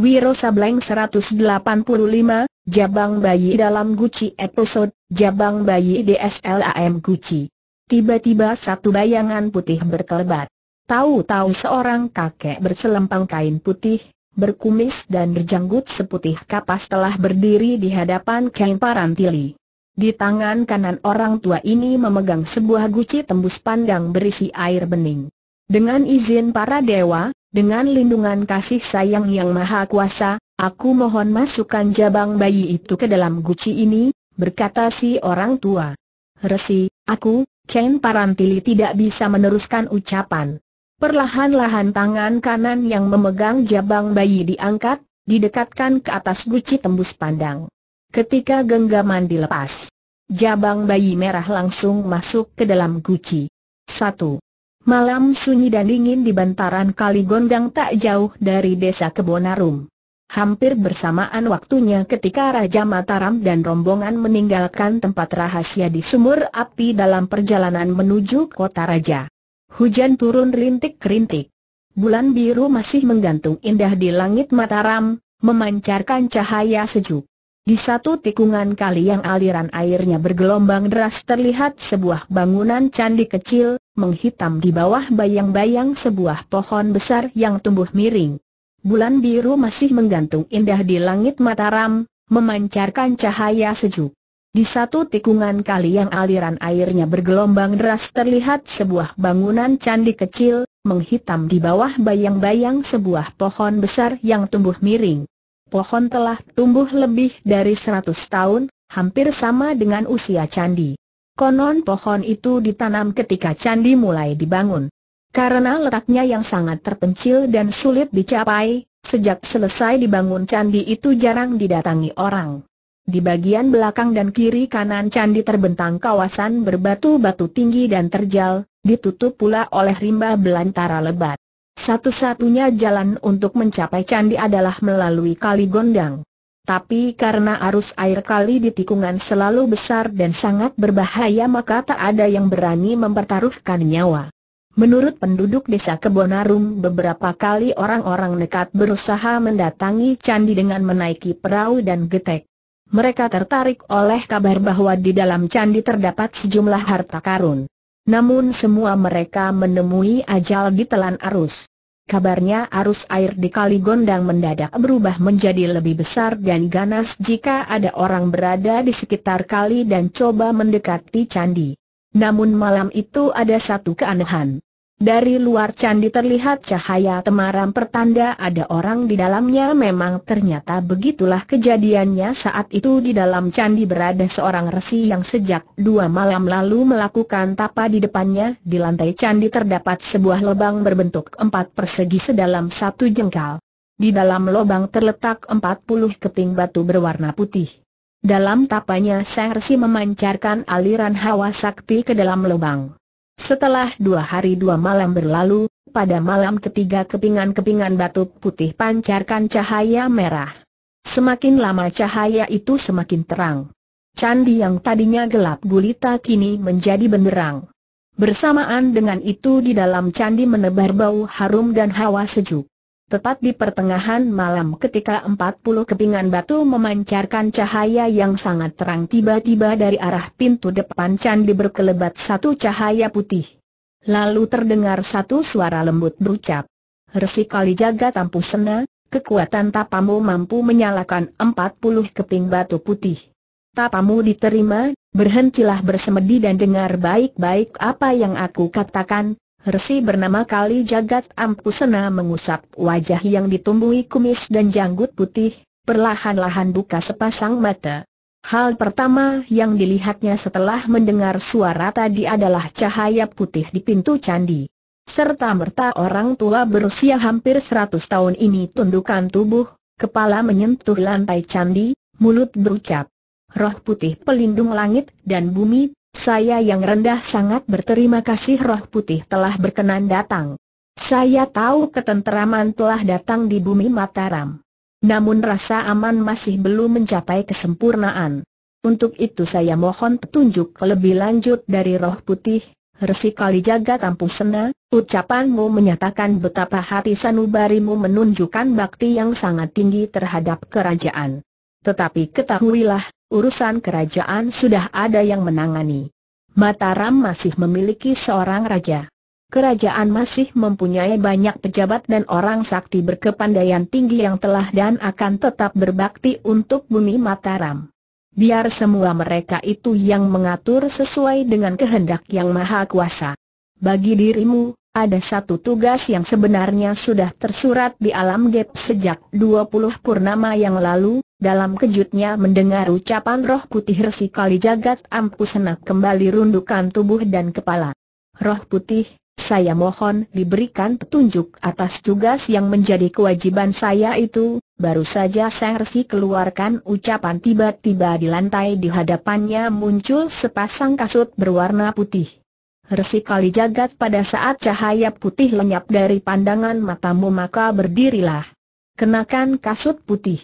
Wiro Sableng 185, Jabang Bayi dalam Guci episode, Jabang Bayi DSLAM Gucci. Tiba-tiba satu bayangan putih berkelebat. Tahu-tahu seorang kakek berselempang kain putih, berkumis dan berjanggut seputih kapas telah berdiri di hadapan kain parantili. Di tangan kanan orang tua ini memegang sebuah guci tembus pandang berisi air bening. Dengan izin para dewa, dengan lindungan kasih sayang yang maha kuasa, aku mohon masukkan jabang bayi itu ke dalam guci ini, berkata si orang tua. Resi, aku, Ken Parantili tidak bisa meneruskan ucapan. Perlahan-lahan tangan kanan yang memegang jabang bayi diangkat, didekatkan ke atas guci tembus pandang. Ketika genggaman dilepas, jabang bayi merah langsung masuk ke dalam guci. 1. Malam sunyi dan dingin di bantaran Kali Gondang tak jauh dari desa Kebonarum. Hampir bersamaan waktunya ketika Raja Mataram dan rombongan meninggalkan tempat rahasia di sumur api dalam perjalanan menuju kota raja. Hujan turun rintik-rintik. Bulan biru masih menggantung indah di langit Mataram, memancarkan cahaya sejuk. Di satu tikungan kali yang aliran airnya bergelombang deras terlihat sebuah bangunan candi kecil, menghitam di bawah bayang-bayang sebuah pohon besar yang tumbuh miring. Bulan biru masih menggantung indah di langit Mataram, memancarkan cahaya sejuk. Di satu tikungan kali yang aliran airnya bergelombang deras terlihat sebuah bangunan candi kecil, menghitam di bawah bayang-bayang sebuah pohon besar yang tumbuh miring. Pohon telah tumbuh lebih dari 100 tahun, hampir sama dengan usia candi. Konon pohon itu ditanam ketika candi mulai dibangun. Karena letaknya yang sangat terpencil dan sulit dicapai, sejak selesai dibangun candi itu jarang didatangi orang. Di bagian belakang dan kiri kanan candi terbentang kawasan berbatu-batu tinggi dan terjal, ditutup pula oleh rimba belantara lebat. Satu-satunya jalan untuk mencapai candi adalah melalui Kali Gondang. Tapi karena arus air kali di tikungan selalu besar dan sangat berbahaya maka tak ada yang berani mempertaruhkan nyawa. Menurut penduduk desa Kebonarum beberapa kali orang-orang nekat berusaha mendatangi candi dengan menaiki perahu dan getek. Mereka tertarik oleh kabar bahwa di dalam candi terdapat sejumlah harta karun. Namun semua mereka menemui ajal ditelan arus. Kabarnya arus air di Kali Gondang mendadak berubah menjadi lebih besar dan ganas jika ada orang berada di sekitar kali dan coba mendekati candi. Namun malam itu ada satu keanehan. Dari luar candi terlihat cahaya temaram pertanda ada orang di dalamnya memang ternyata begitulah kejadiannya saat itu di dalam candi berada seorang resi yang sejak dua malam lalu melakukan tapa di depannya Di lantai candi terdapat sebuah lubang berbentuk empat persegi sedalam satu jengkal Di dalam lubang terletak empat puluh keping batu berwarna putih Dalam tapanya sang resi memancarkan aliran hawa sakti ke dalam lubang setelah dua hari dua malam berlalu, pada malam ketiga kepingan-kepingan batu putih pancarkan cahaya merah. Semakin lama cahaya itu semakin terang. Candi yang tadinya gelap gulita kini menjadi benderang. Bersamaan dengan itu di dalam candi menebar bau harum dan hawa sejuk. Tepat di pertengahan malam ketika 40 kepingan batu memancarkan cahaya yang sangat terang tiba-tiba dari arah pintu depan candi berkelebat satu cahaya putih. Lalu terdengar satu suara lembut berucap, Resi kali jaga sena, kekuatan tapamu mampu menyalakan 40 keping batu putih. Tapamu diterima, berhentilah bersemedi dan dengar baik-baik apa yang aku katakan, Resi bernama Kali Jagat Ampusena mengusap wajah yang ditumbuhi kumis dan janggut putih, perlahan-lahan buka sepasang mata. Hal pertama yang dilihatnya setelah mendengar suara tadi adalah cahaya putih di pintu candi. Serta merta orang tua berusia hampir 100 tahun ini tundukkan tubuh, kepala menyentuh lantai candi, mulut berucap. Roh putih pelindung langit dan bumi, saya yang rendah sangat berterima kasih roh putih telah berkenan datang. Saya tahu ketenteraman telah datang di bumi Mataram. Namun rasa aman masih belum mencapai kesempurnaan. Untuk itu saya mohon petunjuk lebih lanjut dari roh putih, Resi Kalijaga sena, ucapanmu menyatakan betapa hati sanubarimu menunjukkan bakti yang sangat tinggi terhadap kerajaan. Tetapi ketahuilah, urusan kerajaan sudah ada yang menangani. Mataram masih memiliki seorang raja. Kerajaan masih mempunyai banyak pejabat dan orang sakti berkepandaian tinggi yang telah dan akan tetap berbakti untuk bumi Mataram. Biar semua mereka itu yang mengatur sesuai dengan kehendak yang maha kuasa. Bagi dirimu, ada satu tugas yang sebenarnya sudah tersurat di alam gap sejak 20 purnama yang lalu, dalam kejutnya mendengar ucapan roh putih resi kali jagat senak kembali rundukan tubuh dan kepala. Roh putih, saya mohon diberikan petunjuk atas tugas yang menjadi kewajiban saya itu, baru saja saya resi keluarkan ucapan tiba-tiba di lantai di hadapannya muncul sepasang kasut berwarna putih. Resi kali jagat pada saat cahaya putih lenyap dari pandangan matamu maka berdirilah. Kenakan kasut putih.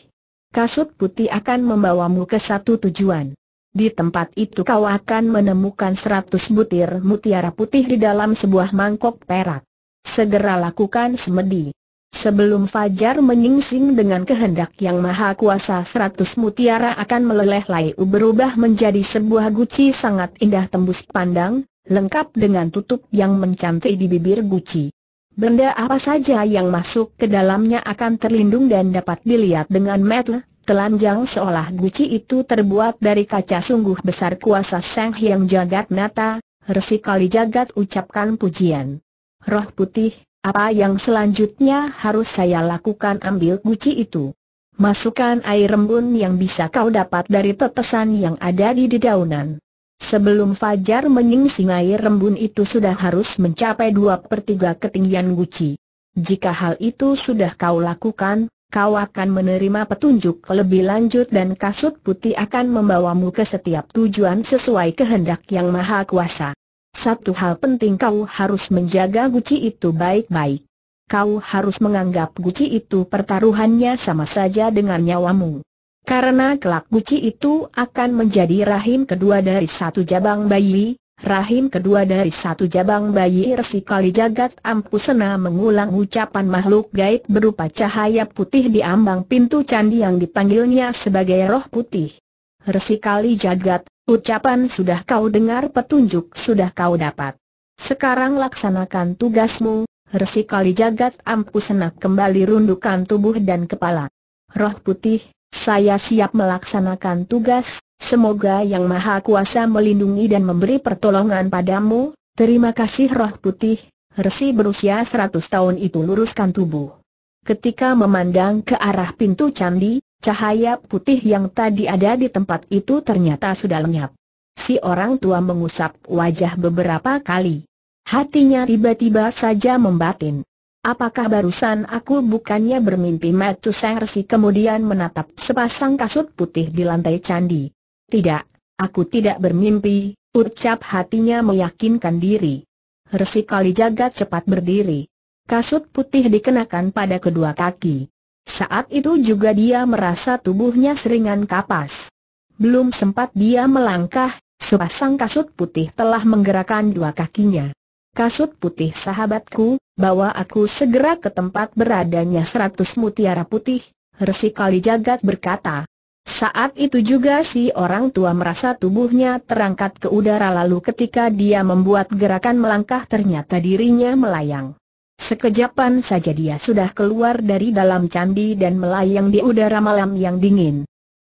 Kasut putih akan membawamu ke satu tujuan. Di tempat itu kau akan menemukan seratus butir mutiara putih di dalam sebuah mangkok perak. Segera lakukan semedi. Sebelum Fajar menyingsing dengan kehendak yang maha kuasa seratus mutiara akan meleleh layu berubah menjadi sebuah guci sangat indah tembus pandang, lengkap dengan tutup yang mencantik di bibir guci. Benda apa saja yang masuk ke dalamnya akan terlindung dan dapat dilihat dengan mata telanjang seolah guci itu terbuat dari kaca sungguh besar kuasa Sang Hyang Jagat Nata, Resi Kali Jagat ucapkan pujian. Roh putih, apa yang selanjutnya harus saya lakukan ambil guci itu? Masukkan air embun yang bisa kau dapat dari tetesan yang ada di dedaunan. Sebelum Fajar menyingsing air rembun itu sudah harus mencapai dua per tiga ketinggian guci. Jika hal itu sudah kau lakukan, kau akan menerima petunjuk lebih lanjut dan kasut putih akan membawamu ke setiap tujuan sesuai kehendak yang maha kuasa. Satu hal penting kau harus menjaga guci itu baik-baik. Kau harus menganggap guci itu pertaruhannya sama saja dengan nyawamu. Karena kelak buci itu akan menjadi rahim kedua dari satu jabang bayi, rahim kedua dari satu jabang bayi resi kali jagat ampusena mengulang ucapan makhluk gaib berupa cahaya putih di ambang pintu candi yang dipanggilnya sebagai roh putih. Resi kali jagat, ucapan sudah kau dengar petunjuk sudah kau dapat. Sekarang laksanakan tugasmu, Resi kali jagat ampusena kembali rundukan tubuh dan kepala. Roh putih, saya siap melaksanakan tugas, semoga Yang Maha Kuasa melindungi dan memberi pertolongan padamu, terima kasih roh putih, resi berusia 100 tahun itu luruskan tubuh. Ketika memandang ke arah pintu candi, cahaya putih yang tadi ada di tempat itu ternyata sudah lenyap. Si orang tua mengusap wajah beberapa kali. Hatinya tiba-tiba saja membatin. Apakah barusan aku bukannya bermimpi Matu resi kemudian menatap sepasang kasut putih di lantai candi? Tidak, aku tidak bermimpi, ucap hatinya meyakinkan diri. Resi kali jagat cepat berdiri. Kasut putih dikenakan pada kedua kaki. Saat itu juga dia merasa tubuhnya seringan kapas. Belum sempat dia melangkah, sepasang kasut putih telah menggerakkan dua kakinya. Kasut putih sahabatku, bawa aku segera ke tempat beradanya seratus mutiara putih, Resi Kalijagat berkata. Saat itu juga si orang tua merasa tubuhnya terangkat ke udara lalu ketika dia membuat gerakan melangkah ternyata dirinya melayang. Sekejapan saja dia sudah keluar dari dalam candi dan melayang di udara malam yang dingin.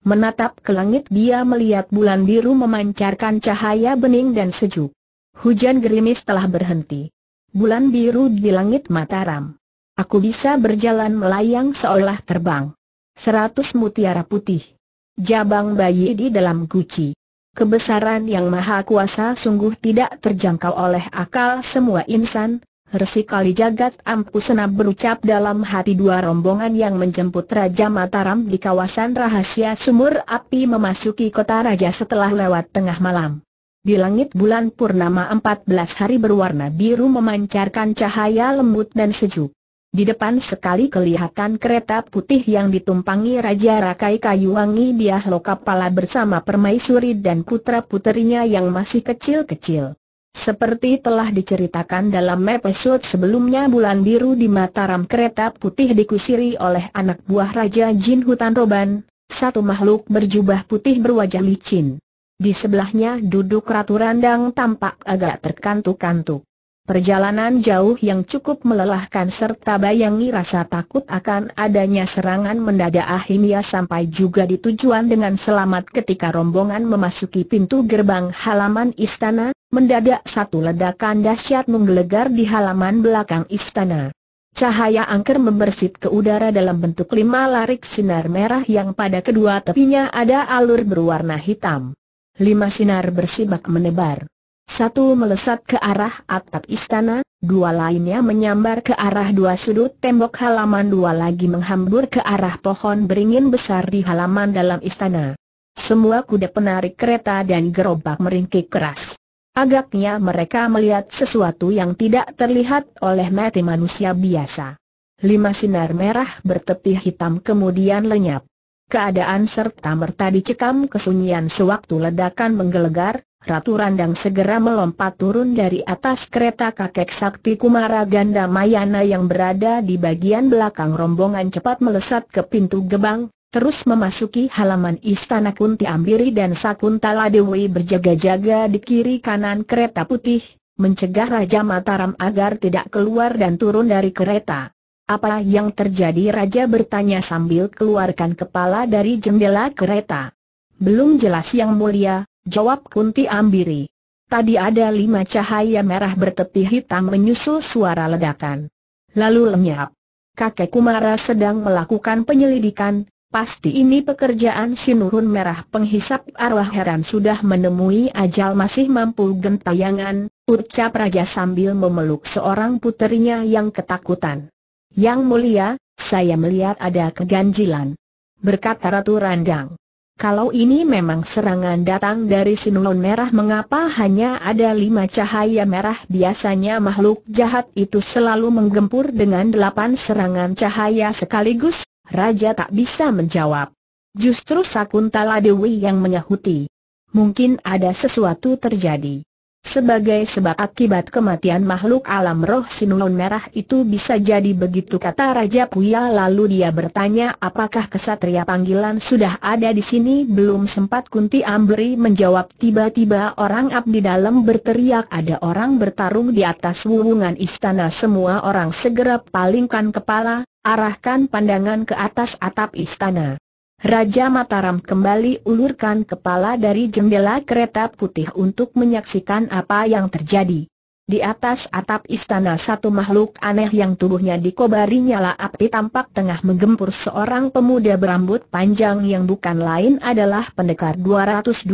Menatap ke langit dia melihat bulan biru memancarkan cahaya bening dan sejuk. Hujan gerimis telah berhenti bulan biru di langit Mataram. Aku bisa berjalan melayang seolah terbang. Seratus mutiara putih. Jabang bayi di dalam guci. Kebesaran yang maha kuasa sungguh tidak terjangkau oleh akal semua insan, Resi kali jagat senap berucap dalam hati dua rombongan yang menjemput Raja Mataram di kawasan rahasia sumur api memasuki kota raja setelah lewat tengah malam. Di langit bulan purnama 14 hari berwarna biru memancarkan cahaya lembut dan sejuk. Di depan sekali kelihatan kereta putih yang ditumpangi Raja Rakai kayuwangi Wangi Diahlo Kapala bersama permaisuri dan putra-puterinya yang masih kecil-kecil. Seperti telah diceritakan dalam episode sebelumnya bulan biru di Mataram kereta putih dikusiri oleh anak buah Raja Jin Hutan Roban, satu makhluk berjubah putih berwajah licin. Di sebelahnya duduk Ratu Randang tampak agak terkantuk-kantuk. Perjalanan jauh yang cukup melelahkan serta bayangi rasa takut akan adanya serangan mendadak akhirnya sampai juga di tujuan dengan selamat ketika rombongan memasuki pintu gerbang halaman istana, mendadak satu ledakan dahsyat menggelegar di halaman belakang istana. Cahaya angker membersit ke udara dalam bentuk lima larik sinar merah yang pada kedua tepinya ada alur berwarna hitam lima sinar bersibak menebar. Satu melesat ke arah atap istana, dua lainnya menyambar ke arah dua sudut tembok halaman dua lagi menghambur ke arah pohon beringin besar di halaman dalam istana. Semua kuda penarik kereta dan gerobak meringkik keras. Agaknya mereka melihat sesuatu yang tidak terlihat oleh mati manusia biasa. Lima sinar merah bertepi hitam kemudian lenyap. Keadaan serta merta dicekam kesunyian sewaktu ledakan menggelegar, Ratu Randang segera melompat turun dari atas kereta kakek Sakti Kumara Ganda Mayana yang berada di bagian belakang rombongan cepat melesat ke pintu gebang, terus memasuki halaman istana Kunti Ambiri dan Sakuntala Dewi berjaga-jaga di kiri kanan kereta putih, mencegah Raja Mataram agar tidak keluar dan turun dari kereta. Apa yang terjadi Raja bertanya sambil keluarkan kepala dari jendela kereta. Belum jelas yang mulia, jawab Kunti Ambiri. Tadi ada lima cahaya merah bertepi hitam menyusul suara ledakan. Lalu lenyap. Kakek Kumara sedang melakukan penyelidikan, pasti ini pekerjaan sinurun merah penghisap arwah heran sudah menemui ajal masih mampu gentayangan, ucap Raja sambil memeluk seorang puterinya yang ketakutan. Yang mulia, saya melihat ada keganjilan. Berkata Ratu Randang. Kalau ini memang serangan datang dari sinulun merah mengapa hanya ada lima cahaya merah biasanya makhluk jahat itu selalu menggempur dengan delapan serangan cahaya sekaligus, Raja tak bisa menjawab. Justru Sakuntala Dewi yang menyahuti. Mungkin ada sesuatu terjadi. Sebagai sebab akibat kematian makhluk alam roh sinulun merah itu bisa jadi begitu kata Raja Puya lalu dia bertanya apakah kesatria panggilan sudah ada di sini belum sempat Kunti Amberi menjawab tiba-tiba orang abdi dalam berteriak ada orang bertarung di atas wuwungan istana semua orang segera palingkan kepala, arahkan pandangan ke atas atap istana. Raja Mataram kembali ulurkan kepala dari jendela kereta putih untuk menyaksikan apa yang terjadi. Di atas atap istana satu makhluk aneh yang tubuhnya dikobari nyala api tampak tengah menggempur seorang pemuda berambut panjang yang bukan lain adalah pendekar 212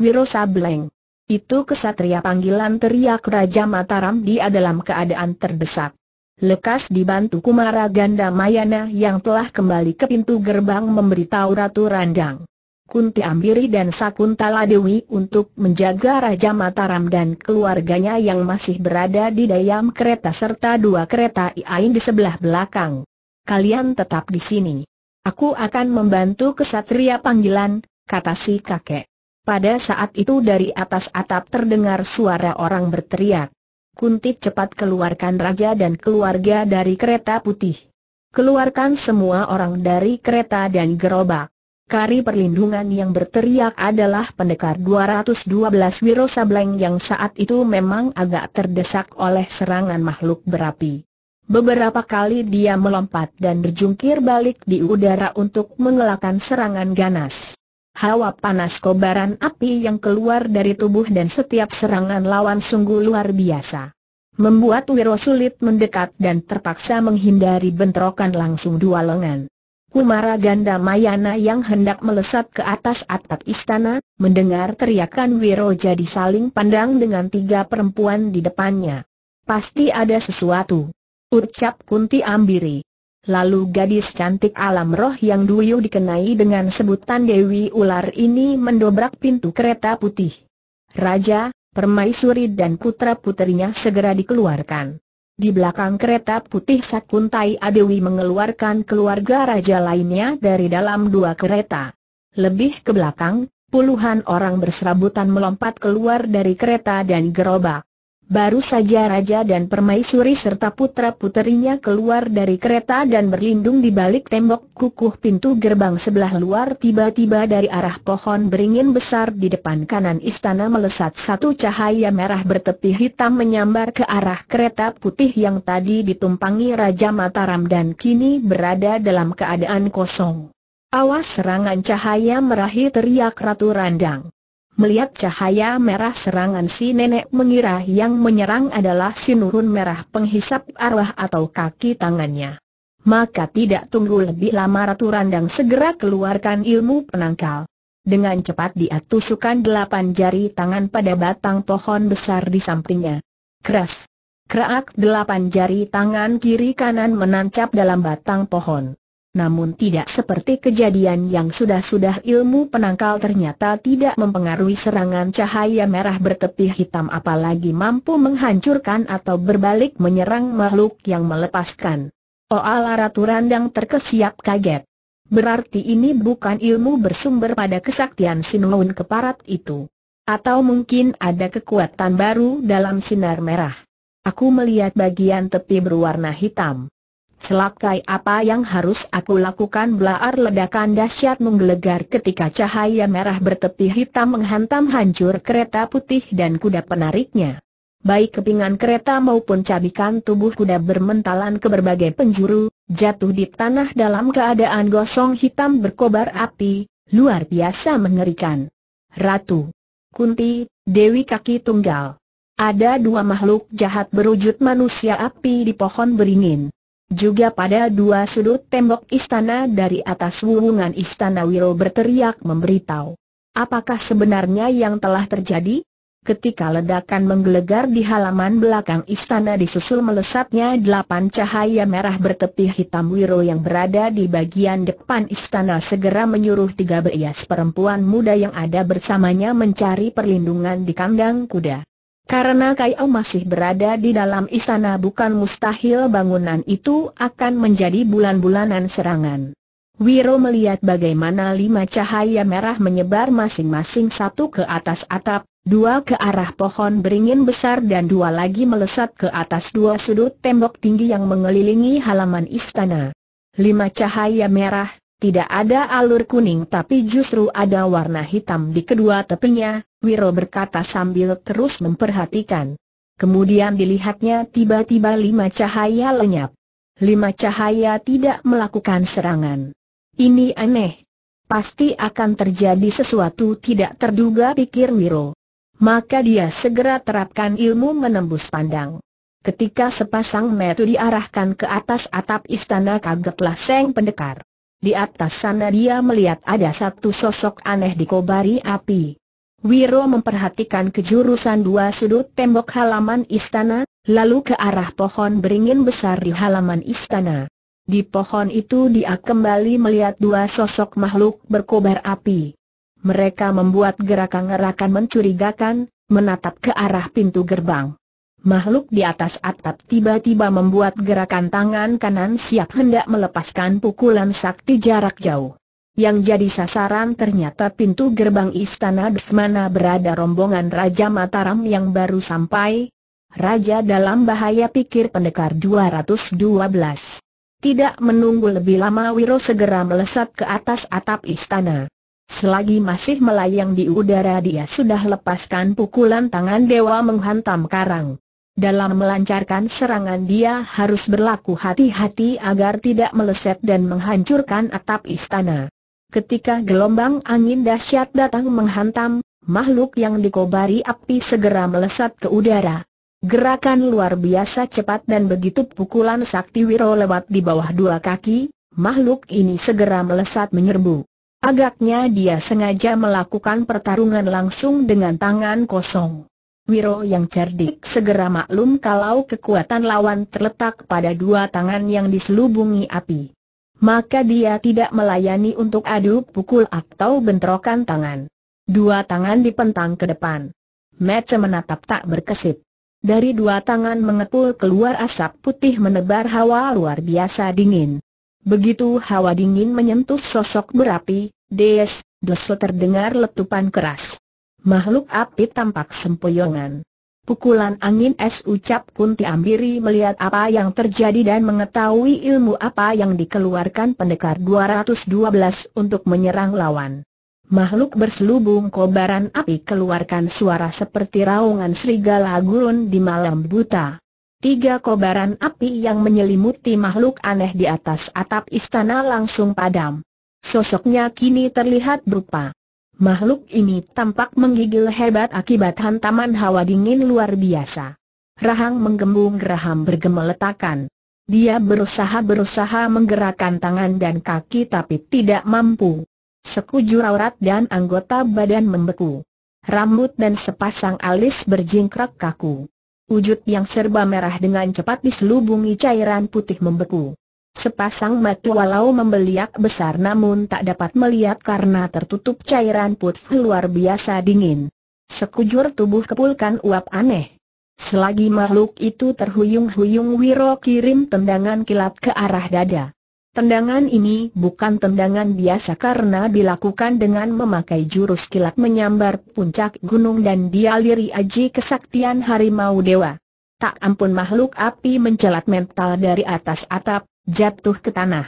Wiro Sableng. Itu kesatria panggilan teriak Raja Mataram dia dalam keadaan terdesak. Lekas dibantu Kumara Ganda Mayana yang telah kembali ke pintu gerbang memberitahu Ratu Randang. Kunti Ambiri dan Sakuntala Dewi untuk menjaga Raja Mataram dan keluarganya yang masih berada di dayam kereta serta dua kereta iain di sebelah belakang. Kalian tetap di sini. Aku akan membantu kesatria panggilan, kata si kakek. Pada saat itu dari atas atap terdengar suara orang berteriak. Kuntit cepat keluarkan raja dan keluarga dari kereta putih. Keluarkan semua orang dari kereta dan gerobak. Kari perlindungan yang berteriak adalah pendekar 212 Wiro Sableng yang saat itu memang agak terdesak oleh serangan makhluk berapi. Beberapa kali dia melompat dan berjungkir balik di udara untuk mengelakkan serangan ganas. Hawa panas kobaran api yang keluar dari tubuh dan setiap serangan lawan sungguh luar biasa. Membuat Wiro sulit mendekat dan terpaksa menghindari bentrokan langsung dua lengan. Kumara Ganda Mayana yang hendak melesat ke atas atap istana, mendengar teriakan Wiro jadi saling pandang dengan tiga perempuan di depannya. Pasti ada sesuatu. Ucap Kunti Ambiri. Lalu gadis cantik alam roh yang duyuh dikenai dengan sebutan Dewi Ular ini mendobrak pintu kereta putih. Raja, permaisuri dan putra-putrinya segera dikeluarkan. Di belakang kereta putih Sakuntai Adewi mengeluarkan keluarga raja lainnya dari dalam dua kereta. Lebih ke belakang, puluhan orang berserabutan melompat keluar dari kereta dan gerobak. Baru saja raja dan permaisuri serta putra-puterinya keluar dari kereta dan berlindung di balik tembok kukuh pintu gerbang sebelah luar tiba-tiba dari arah pohon beringin besar di depan kanan istana melesat satu cahaya merah bertepi hitam menyambar ke arah kereta putih yang tadi ditumpangi Raja Mataram dan kini berada dalam keadaan kosong. Awas serangan cahaya merahi teriak Ratu Randang. Melihat cahaya merah serangan si nenek mengira yang menyerang adalah si nurun merah penghisap arwah atau kaki tangannya. Maka tidak tunggu lebih lama Ratu Randang segera keluarkan ilmu penangkal. Dengan cepat dia tusukan delapan jari tangan pada batang pohon besar di sampingnya. Keras. Kerak delapan jari tangan kiri kanan menancap dalam batang pohon namun tidak seperti kejadian yang sudah-sudah ilmu penangkal ternyata tidak mempengaruhi serangan cahaya merah bertepi hitam apalagi mampu menghancurkan atau berbalik menyerang makhluk yang melepaskan. Oal Randang terkesiap kaget. Berarti ini bukan ilmu bersumber pada kesaktian sinuun keparat itu. Atau mungkin ada kekuatan baru dalam sinar merah. Aku melihat bagian tepi berwarna hitam. Selakai apa yang harus aku lakukan Belaar ledakan dahsyat menggelegar ketika cahaya merah bertepi hitam menghantam hancur kereta putih dan kuda penariknya. Baik kepingan kereta maupun cabikan tubuh kuda bermentalan ke berbagai penjuru, jatuh di tanah dalam keadaan gosong hitam berkobar api, luar biasa mengerikan. Ratu Kunti, Dewi Kaki Tunggal Ada dua makhluk jahat berwujud manusia api di pohon beringin juga pada dua sudut tembok istana dari atas wuwungan istana Wiro berteriak memberitahu. Apakah sebenarnya yang telah terjadi? Ketika ledakan menggelegar di halaman belakang istana disusul melesatnya delapan cahaya merah bertepi hitam Wiro yang berada di bagian depan istana segera menyuruh tiga beias perempuan muda yang ada bersamanya mencari perlindungan di kandang kuda. Karena Kaya masih berada di dalam istana bukan mustahil bangunan itu akan menjadi bulan-bulanan serangan. Wiro melihat bagaimana lima cahaya merah menyebar masing-masing satu ke atas atap, dua ke arah pohon beringin besar dan dua lagi melesat ke atas dua sudut tembok tinggi yang mengelilingi halaman istana. Lima cahaya merah, tidak ada alur kuning tapi justru ada warna hitam di kedua tepinya, Wiro berkata sambil terus memperhatikan. Kemudian dilihatnya tiba-tiba lima cahaya lenyap. Lima cahaya tidak melakukan serangan. Ini aneh. Pasti akan terjadi sesuatu tidak terduga pikir Wiro. Maka dia segera terapkan ilmu menembus pandang. Ketika sepasang metu diarahkan ke atas atap istana kagetlah Seng Pendekar. Di atas sana dia melihat ada satu sosok aneh dikobari api. Wiro memperhatikan kejurusan dua sudut tembok halaman istana, lalu ke arah pohon beringin besar di halaman istana. Di pohon itu dia kembali melihat dua sosok makhluk berkobar api. Mereka membuat gerakan-gerakan mencurigakan, menatap ke arah pintu gerbang. Makhluk di atas atap tiba-tiba membuat gerakan tangan kanan siap hendak melepaskan pukulan sakti jarak jauh. Yang jadi sasaran ternyata pintu gerbang istana di mana berada rombongan Raja Mataram yang baru sampai. Raja dalam bahaya pikir pendekar 212. Tidak menunggu lebih lama Wiro segera melesat ke atas atap istana. Selagi masih melayang di udara dia sudah lepaskan pukulan tangan dewa menghantam karang. Dalam melancarkan serangan dia harus berlaku hati-hati agar tidak meleset dan menghancurkan atap istana. Ketika gelombang angin dahsyat datang menghantam, makhluk yang dikobari api segera melesat ke udara. Gerakan luar biasa cepat dan begitu pukulan sakti wiro lewat di bawah dua kaki, makhluk ini segera melesat menyerbu. Agaknya dia sengaja melakukan pertarungan langsung dengan tangan kosong. Wiro yang cerdik segera maklum kalau kekuatan lawan terletak pada dua tangan yang diselubungi api maka dia tidak melayani untuk adu pukul atau bentrokan tangan. Dua tangan dipentang ke depan. Mece menatap tak berkesip. Dari dua tangan mengepul keluar asap putih menebar hawa luar biasa dingin. Begitu hawa dingin menyentuh sosok berapi, des, desu terdengar letupan keras. Makhluk api tampak sempoyongan. Pukulan angin es ucap Kunti Ambiri melihat apa yang terjadi dan mengetahui ilmu apa yang dikeluarkan pendekar 212 untuk menyerang lawan. Makhluk berselubung kobaran api keluarkan suara seperti raungan serigala gurun di malam buta. Tiga kobaran api yang menyelimuti makhluk aneh di atas atap istana langsung padam. Sosoknya kini terlihat berupa Makhluk ini tampak menggigil hebat akibat hantaman hawa dingin luar biasa. Rahang menggembung geraham bergemeletakan. Dia berusaha-berusaha menggerakkan tangan dan kaki tapi tidak mampu. Sekujur aurat dan anggota badan membeku. Rambut dan sepasang alis berjingkrak kaku. Wujud yang serba merah dengan cepat diselubungi cairan putih membeku. Sepasang mata walau membeliak besar namun tak dapat melihat karena tertutup cairan putih luar biasa dingin. Sekujur tubuh kepulkan uap aneh. Selagi makhluk itu terhuyung-huyung Wiro kirim tendangan kilat ke arah dada. Tendangan ini bukan tendangan biasa karena dilakukan dengan memakai jurus kilat menyambar puncak gunung dan dialiri aji kesaktian harimau dewa. Tak ampun makhluk api mencelat mental dari atas atap, jatuh ke tanah.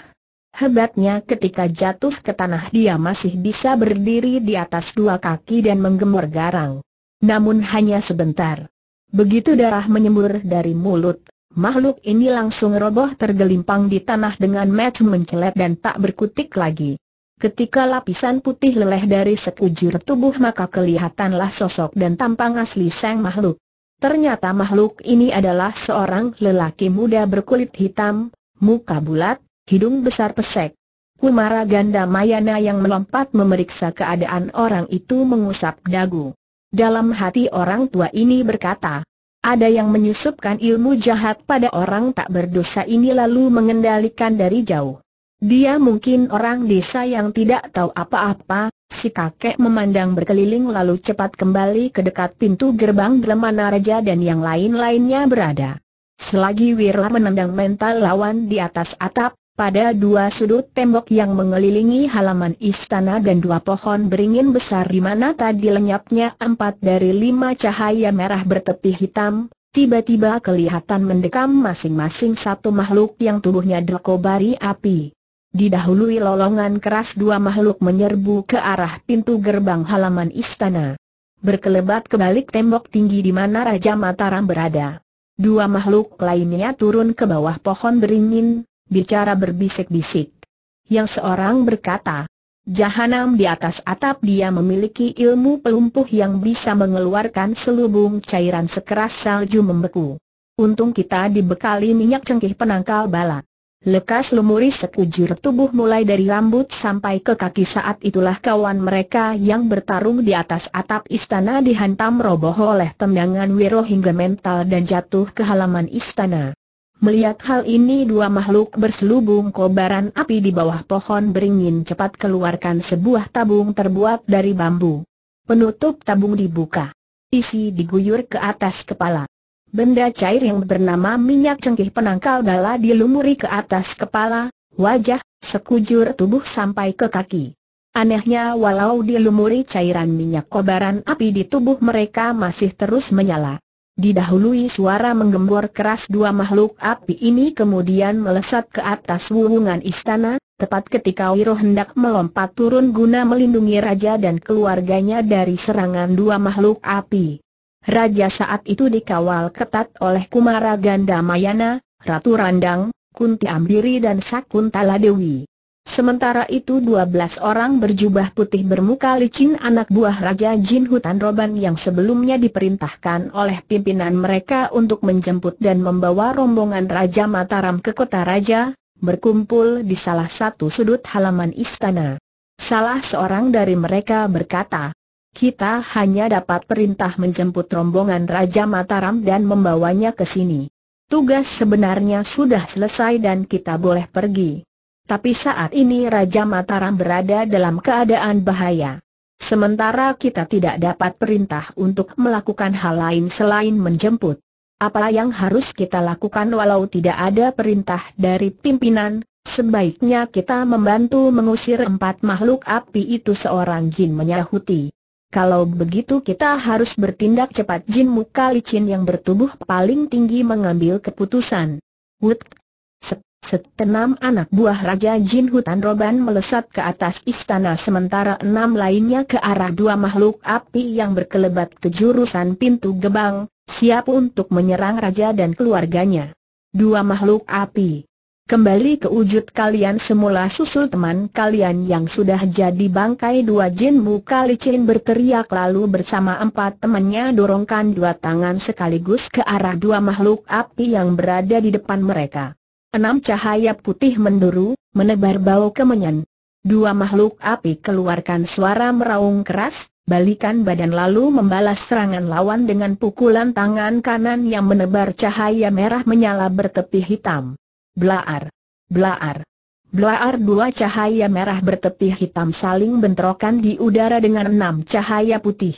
Hebatnya ketika jatuh ke tanah dia masih bisa berdiri di atas dua kaki dan menggemur garang. Namun hanya sebentar. Begitu darah menyembur dari mulut, makhluk ini langsung roboh tergelimpang di tanah dengan match mencelat dan tak berkutik lagi. Ketika lapisan putih leleh dari sekujur tubuh maka kelihatanlah sosok dan tampang asli sang makhluk. Ternyata makhluk ini adalah seorang lelaki muda berkulit hitam, muka bulat, hidung besar pesek. Kumara Ganda Mayana yang melompat memeriksa keadaan orang itu mengusap dagu. Dalam hati orang tua ini berkata, ada yang menyusupkan ilmu jahat pada orang tak berdosa ini lalu mengendalikan dari jauh. Dia mungkin orang desa yang tidak tahu apa-apa, si kakek memandang berkeliling lalu cepat kembali ke dekat pintu gerbang Glemana Raja dan yang lain-lainnya berada. Selagi Wirla menendang mental lawan di atas atap, pada dua sudut tembok yang mengelilingi halaman istana dan dua pohon beringin besar di mana tadi lenyapnya empat dari lima cahaya merah bertepi hitam, tiba-tiba kelihatan mendekam masing-masing satu makhluk yang tubuhnya dekobari api. Didahului lolongan keras dua makhluk menyerbu ke arah pintu gerbang halaman istana. Berkelebat ke balik tembok tinggi di mana Raja Mataram berada. Dua makhluk lainnya turun ke bawah pohon beringin, bicara berbisik-bisik. Yang seorang berkata, Jahanam di atas atap dia memiliki ilmu pelumpuh yang bisa mengeluarkan selubung cairan sekeras salju membeku. Untung kita dibekali minyak cengkih penangkal balak. Lekas lumuri sekujur tubuh mulai dari rambut sampai ke kaki saat itulah kawan mereka yang bertarung di atas atap istana dihantam roboh oleh tendangan Wiro hingga mental dan jatuh ke halaman istana. Melihat hal ini dua makhluk berselubung kobaran api di bawah pohon beringin cepat keluarkan sebuah tabung terbuat dari bambu. Penutup tabung dibuka. Isi diguyur ke atas kepala. Benda cair yang bernama minyak cengkih penangkal bala dilumuri ke atas kepala, wajah, sekujur tubuh sampai ke kaki. Anehnya walau dilumuri cairan minyak kobaran api di tubuh mereka masih terus menyala. Didahului suara menggembur keras dua makhluk api ini kemudian melesat ke atas wuwungan istana, tepat ketika Wiro hendak melompat turun guna melindungi raja dan keluarganya dari serangan dua makhluk api. Raja saat itu dikawal ketat oleh Kumara Ganda Mayana, Ratu Randang, Kunti Ambiri dan Sakuntala Dewi. Sementara itu dua belas orang berjubah putih bermuka licin anak buah Raja Jin Hutan Roban yang sebelumnya diperintahkan oleh pimpinan mereka untuk menjemput dan membawa rombongan Raja Mataram ke kota Raja, berkumpul di salah satu sudut halaman istana. Salah seorang dari mereka berkata, kita hanya dapat perintah menjemput rombongan Raja Mataram dan membawanya ke sini. Tugas sebenarnya sudah selesai dan kita boleh pergi. Tapi saat ini Raja Mataram berada dalam keadaan bahaya. Sementara kita tidak dapat perintah untuk melakukan hal lain selain menjemput. Apa yang harus kita lakukan walau tidak ada perintah dari pimpinan, sebaiknya kita membantu mengusir empat makhluk api itu seorang jin menyahuti. Kalau begitu kita harus bertindak cepat Jin Muka Licin yang bertubuh paling tinggi mengambil keputusan. Wut! setenam anak buah Raja Jin Hutan Roban melesat ke atas istana sementara enam lainnya ke arah dua makhluk api yang berkelebat ke jurusan pintu gebang, siap untuk menyerang Raja dan keluarganya. Dua makhluk api. Kembali ke wujud kalian semula susul teman kalian yang sudah jadi bangkai dua jin muka licin berteriak lalu bersama empat temannya dorongkan dua tangan sekaligus ke arah dua makhluk api yang berada di depan mereka. Enam cahaya putih menduru, menebar bau kemenyan. Dua makhluk api keluarkan suara meraung keras, balikan badan lalu membalas serangan lawan dengan pukulan tangan kanan yang menebar cahaya merah menyala bertepi hitam. Blaar. Blaar. Blaar dua cahaya merah bertepi hitam saling bentrokan di udara dengan enam cahaya putih.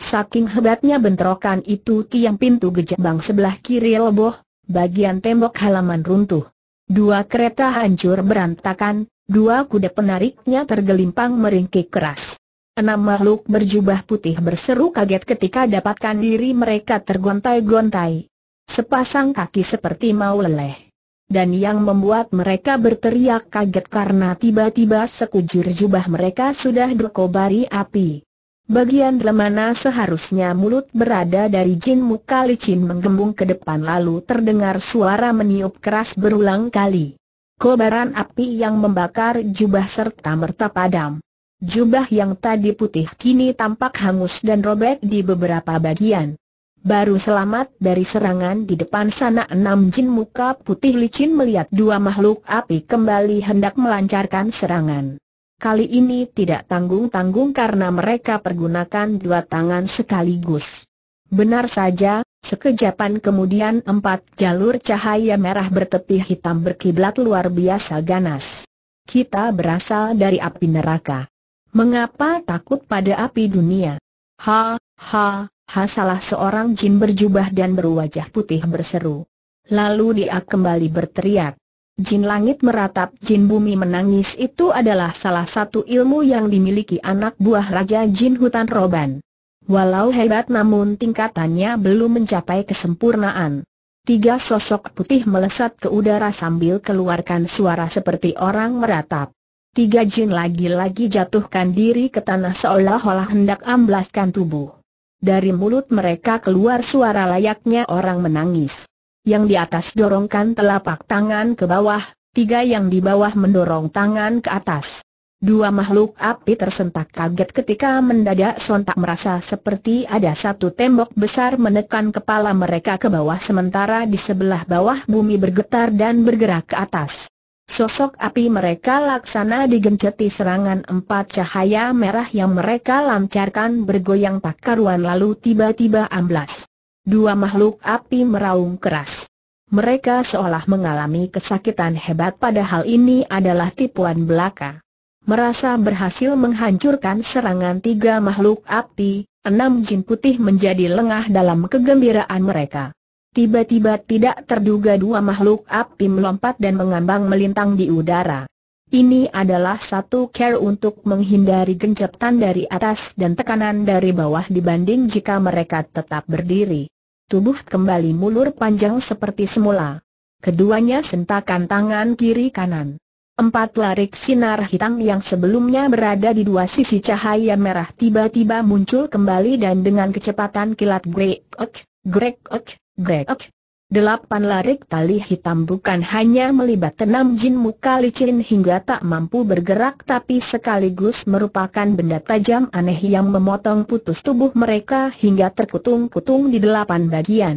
Saking hebatnya bentrokan itu tiang pintu gejebang sebelah kiri leboh, bagian tembok halaman runtuh. Dua kereta hancur berantakan, dua kuda penariknya tergelimpang meringkik keras. Enam makhluk berjubah putih berseru kaget ketika dapatkan diri mereka tergontai-gontai. Sepasang kaki seperti mau leleh dan yang membuat mereka berteriak kaget karena tiba-tiba sekujur jubah mereka sudah berkobari api. Bagian mana seharusnya mulut berada dari Jin Muka Licin menggembung ke depan lalu terdengar suara meniup keras berulang kali. Kobaran api yang membakar jubah serta merta padam. Jubah yang tadi putih kini tampak hangus dan robek di beberapa bagian. Baru selamat dari serangan di depan sana enam jin muka putih licin melihat dua makhluk api kembali hendak melancarkan serangan. Kali ini tidak tanggung-tanggung karena mereka pergunakan dua tangan sekaligus. Benar saja, sekejapan kemudian empat jalur cahaya merah bertepi hitam berkiblat luar biasa ganas. Kita berasal dari api neraka. Mengapa takut pada api dunia? Ha, ha, Ha salah seorang jin berjubah dan berwajah putih berseru. Lalu dia kembali berteriak. Jin langit meratap jin bumi menangis itu adalah salah satu ilmu yang dimiliki anak buah Raja Jin Hutan Roban. Walau hebat namun tingkatannya belum mencapai kesempurnaan. Tiga sosok putih melesat ke udara sambil keluarkan suara seperti orang meratap. Tiga jin lagi-lagi jatuhkan diri ke tanah seolah-olah hendak amblaskan tubuh. Dari mulut mereka keluar suara layaknya orang menangis. Yang di atas dorongkan telapak tangan ke bawah, tiga yang di bawah mendorong tangan ke atas. Dua makhluk api tersentak kaget ketika mendadak sontak merasa seperti ada satu tembok besar menekan kepala mereka ke bawah sementara di sebelah bawah bumi bergetar dan bergerak ke atas. Sosok api mereka laksana digenceti serangan empat cahaya merah yang mereka lancarkan bergoyang tak karuan lalu tiba-tiba amblas. Dua makhluk api meraung keras. Mereka seolah mengalami kesakitan hebat padahal ini adalah tipuan belaka. Merasa berhasil menghancurkan serangan tiga makhluk api, enam jin putih menjadi lengah dalam kegembiraan mereka. Tiba-tiba tidak terduga dua makhluk api melompat dan mengambang melintang di udara. Ini adalah satu care untuk menghindari gencetan dari atas dan tekanan dari bawah dibanding jika mereka tetap berdiri. Tubuh kembali mulur panjang seperti semula. Keduanya sentakan tangan kiri kanan. Empat larik sinar hitam yang sebelumnya berada di dua sisi cahaya merah tiba-tiba muncul kembali dan dengan kecepatan kilat grek ok, grek ok, Gek. Delapan larik tali hitam bukan hanya melibat enam jin muka licin hingga tak mampu bergerak tapi sekaligus merupakan benda tajam aneh yang memotong putus tubuh mereka hingga terkutung-kutung di delapan bagian.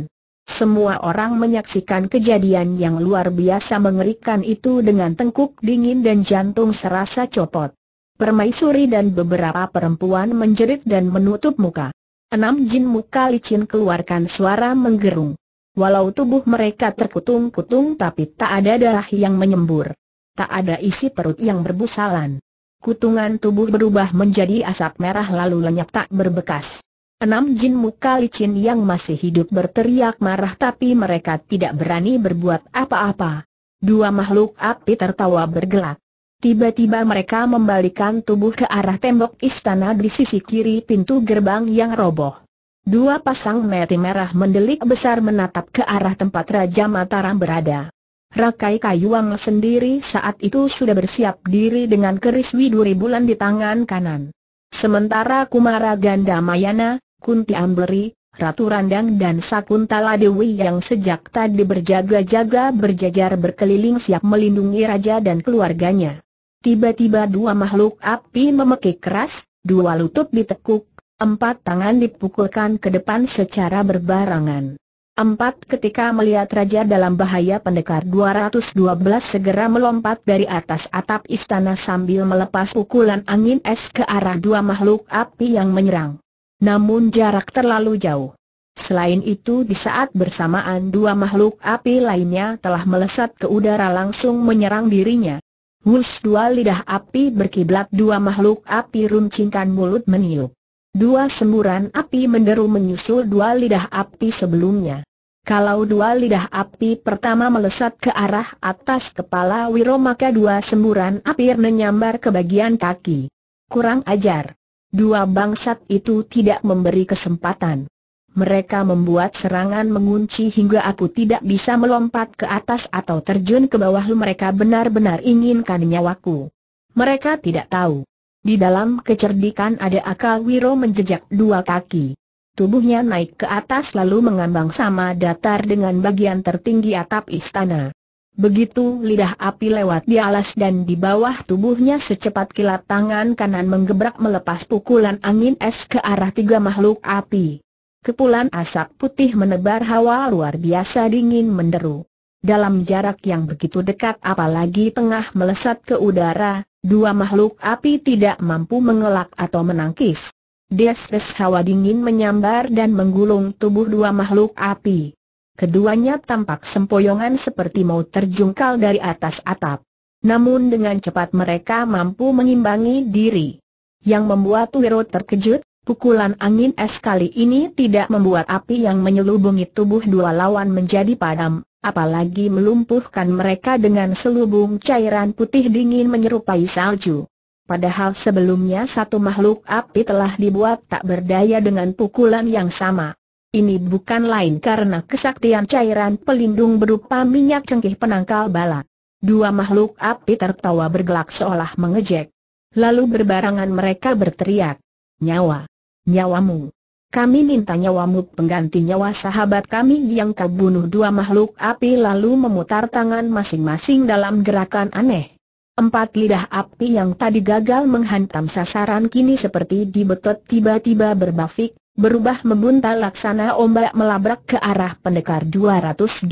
Semua orang menyaksikan kejadian yang luar biasa mengerikan itu dengan tengkuk dingin dan jantung serasa copot. Permaisuri dan beberapa perempuan menjerit dan menutup muka. Enam jin muka licin keluarkan suara menggerung. Walau tubuh mereka terkutung-kutung tapi tak ada darah yang menyembur. Tak ada isi perut yang berbusalan. Kutungan tubuh berubah menjadi asap merah lalu lenyap tak berbekas. Enam jin muka licin yang masih hidup berteriak marah tapi mereka tidak berani berbuat apa-apa. Dua makhluk api tertawa bergelak. Tiba-tiba mereka membalikan tubuh ke arah tembok istana di sisi kiri pintu gerbang yang roboh. Dua pasang mata merah mendelik besar menatap ke arah tempat Raja Mataram berada. Rakai Kayuang sendiri saat itu sudah bersiap diri dengan keris Widuri Bulan di tangan kanan. Sementara Kumara Ganda Mayana, Kunti Amberi, Ratu Randang dan Sakuntala Dewi yang sejak tadi berjaga-jaga berjajar berkeliling siap melindungi raja dan keluarganya. Tiba-tiba dua makhluk api memekik keras, dua lutut ditekuk, empat tangan dipukulkan ke depan secara berbarangan. Empat ketika melihat raja dalam bahaya pendekar 212 segera melompat dari atas atap istana sambil melepas pukulan angin es ke arah dua makhluk api yang menyerang. Namun jarak terlalu jauh. Selain itu di saat bersamaan dua makhluk api lainnya telah melesat ke udara langsung menyerang dirinya, Wus dua lidah api berkiblat dua makhluk api runcingkan mulut meniup. Dua semburan api menderu menyusul dua lidah api sebelumnya. Kalau dua lidah api pertama melesat ke arah atas kepala Wiro maka dua semburan api menyambar ke bagian kaki. Kurang ajar. Dua bangsat itu tidak memberi kesempatan. Mereka membuat serangan mengunci hingga aku tidak bisa melompat ke atas atau terjun ke bawah mereka benar-benar inginkan nyawaku. Mereka tidak tahu. Di dalam kecerdikan ada akal Wiro menjejak dua kaki. Tubuhnya naik ke atas lalu mengambang sama datar dengan bagian tertinggi atap istana. Begitu lidah api lewat di alas dan di bawah tubuhnya secepat kilat tangan kanan menggebrak melepas pukulan angin es ke arah tiga makhluk api kepulan asap putih menebar hawa luar biasa dingin menderu. Dalam jarak yang begitu dekat apalagi tengah melesat ke udara, dua makhluk api tidak mampu mengelak atau menangkis. Des-des hawa dingin menyambar dan menggulung tubuh dua makhluk api. Keduanya tampak sempoyongan seperti mau terjungkal dari atas atap. Namun dengan cepat mereka mampu mengimbangi diri. Yang membuat Wiro terkejut Pukulan angin es kali ini tidak membuat api yang menyelubungi tubuh dua lawan menjadi padam, apalagi melumpuhkan mereka dengan selubung cairan putih dingin menyerupai salju. Padahal sebelumnya satu makhluk api telah dibuat tak berdaya dengan pukulan yang sama. Ini bukan lain karena kesaktian cairan pelindung berupa minyak cengkih penangkal bala. Dua makhluk api tertawa bergelak seolah mengejek. Lalu berbarangan mereka berteriak. Nyawa nyawamu. Kami minta nyawamu pengganti nyawa sahabat kami yang kau bunuh dua makhluk api lalu memutar tangan masing-masing dalam gerakan aneh. Empat lidah api yang tadi gagal menghantam sasaran kini seperti dibetot tiba-tiba berbafik, berubah membuntal laksana ombak melabrak ke arah pendekar 212.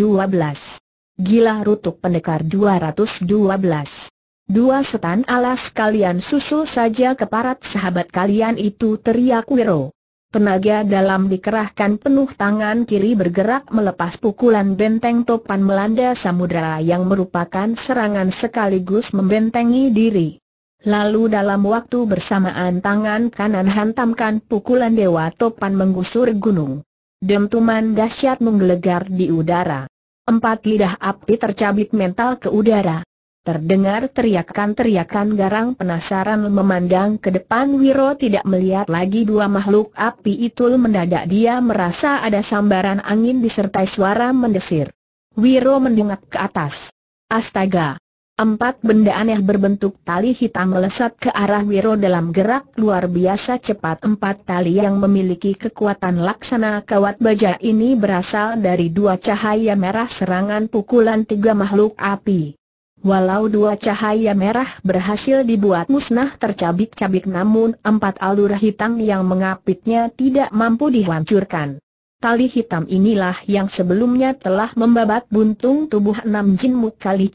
Gila rutuk pendekar 212. Dua setan alas kalian susul saja ke parat sahabat kalian itu teriak Wiro. Tenaga dalam dikerahkan penuh tangan kiri bergerak melepas pukulan benteng topan melanda samudera yang merupakan serangan sekaligus membentengi diri. Lalu dalam waktu bersamaan tangan kanan hantamkan pukulan dewa topan menggusur gunung. Dentuman dahsyat menggelegar di udara. Empat lidah api tercabik mental ke udara. Terdengar teriakan-teriakan garang penasaran memandang ke depan Wiro tidak melihat lagi dua makhluk api itu mendadak dia merasa ada sambaran angin disertai suara mendesir. Wiro mendengar ke atas. Astaga! Empat benda aneh berbentuk tali hitam melesat ke arah Wiro dalam gerak luar biasa cepat empat tali yang memiliki kekuatan laksana kawat baja ini berasal dari dua cahaya merah serangan pukulan tiga makhluk api. Walau dua cahaya merah berhasil dibuat musnah tercabik-cabik namun empat alur hitam yang mengapitnya tidak mampu dihancurkan. Tali hitam inilah yang sebelumnya telah membabat buntung tubuh enam jin Mukali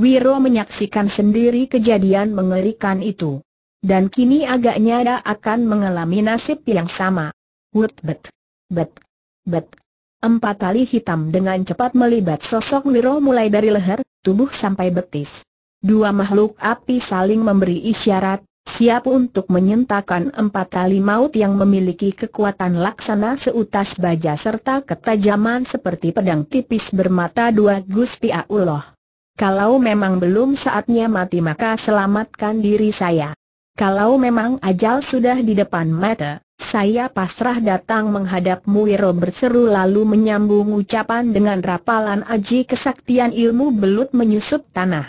Wiro menyaksikan sendiri kejadian mengerikan itu. Dan kini agaknya ada akan mengalami nasib yang sama. Wut bet, bet, bet. Empat tali hitam dengan cepat melibat sosok Wiro mulai dari leher, tubuh sampai betis. Dua makhluk api saling memberi isyarat, siap untuk menyentakan empat tali maut yang memiliki kekuatan laksana seutas baja serta ketajaman seperti pedang tipis bermata dua Gusti Allah. Kalau memang belum saatnya mati maka selamatkan diri saya. Kalau memang ajal sudah di depan mata, saya pasrah datang menghadap Wiro berseru lalu menyambung ucapan dengan rapalan aji kesaktian ilmu belut menyusup tanah.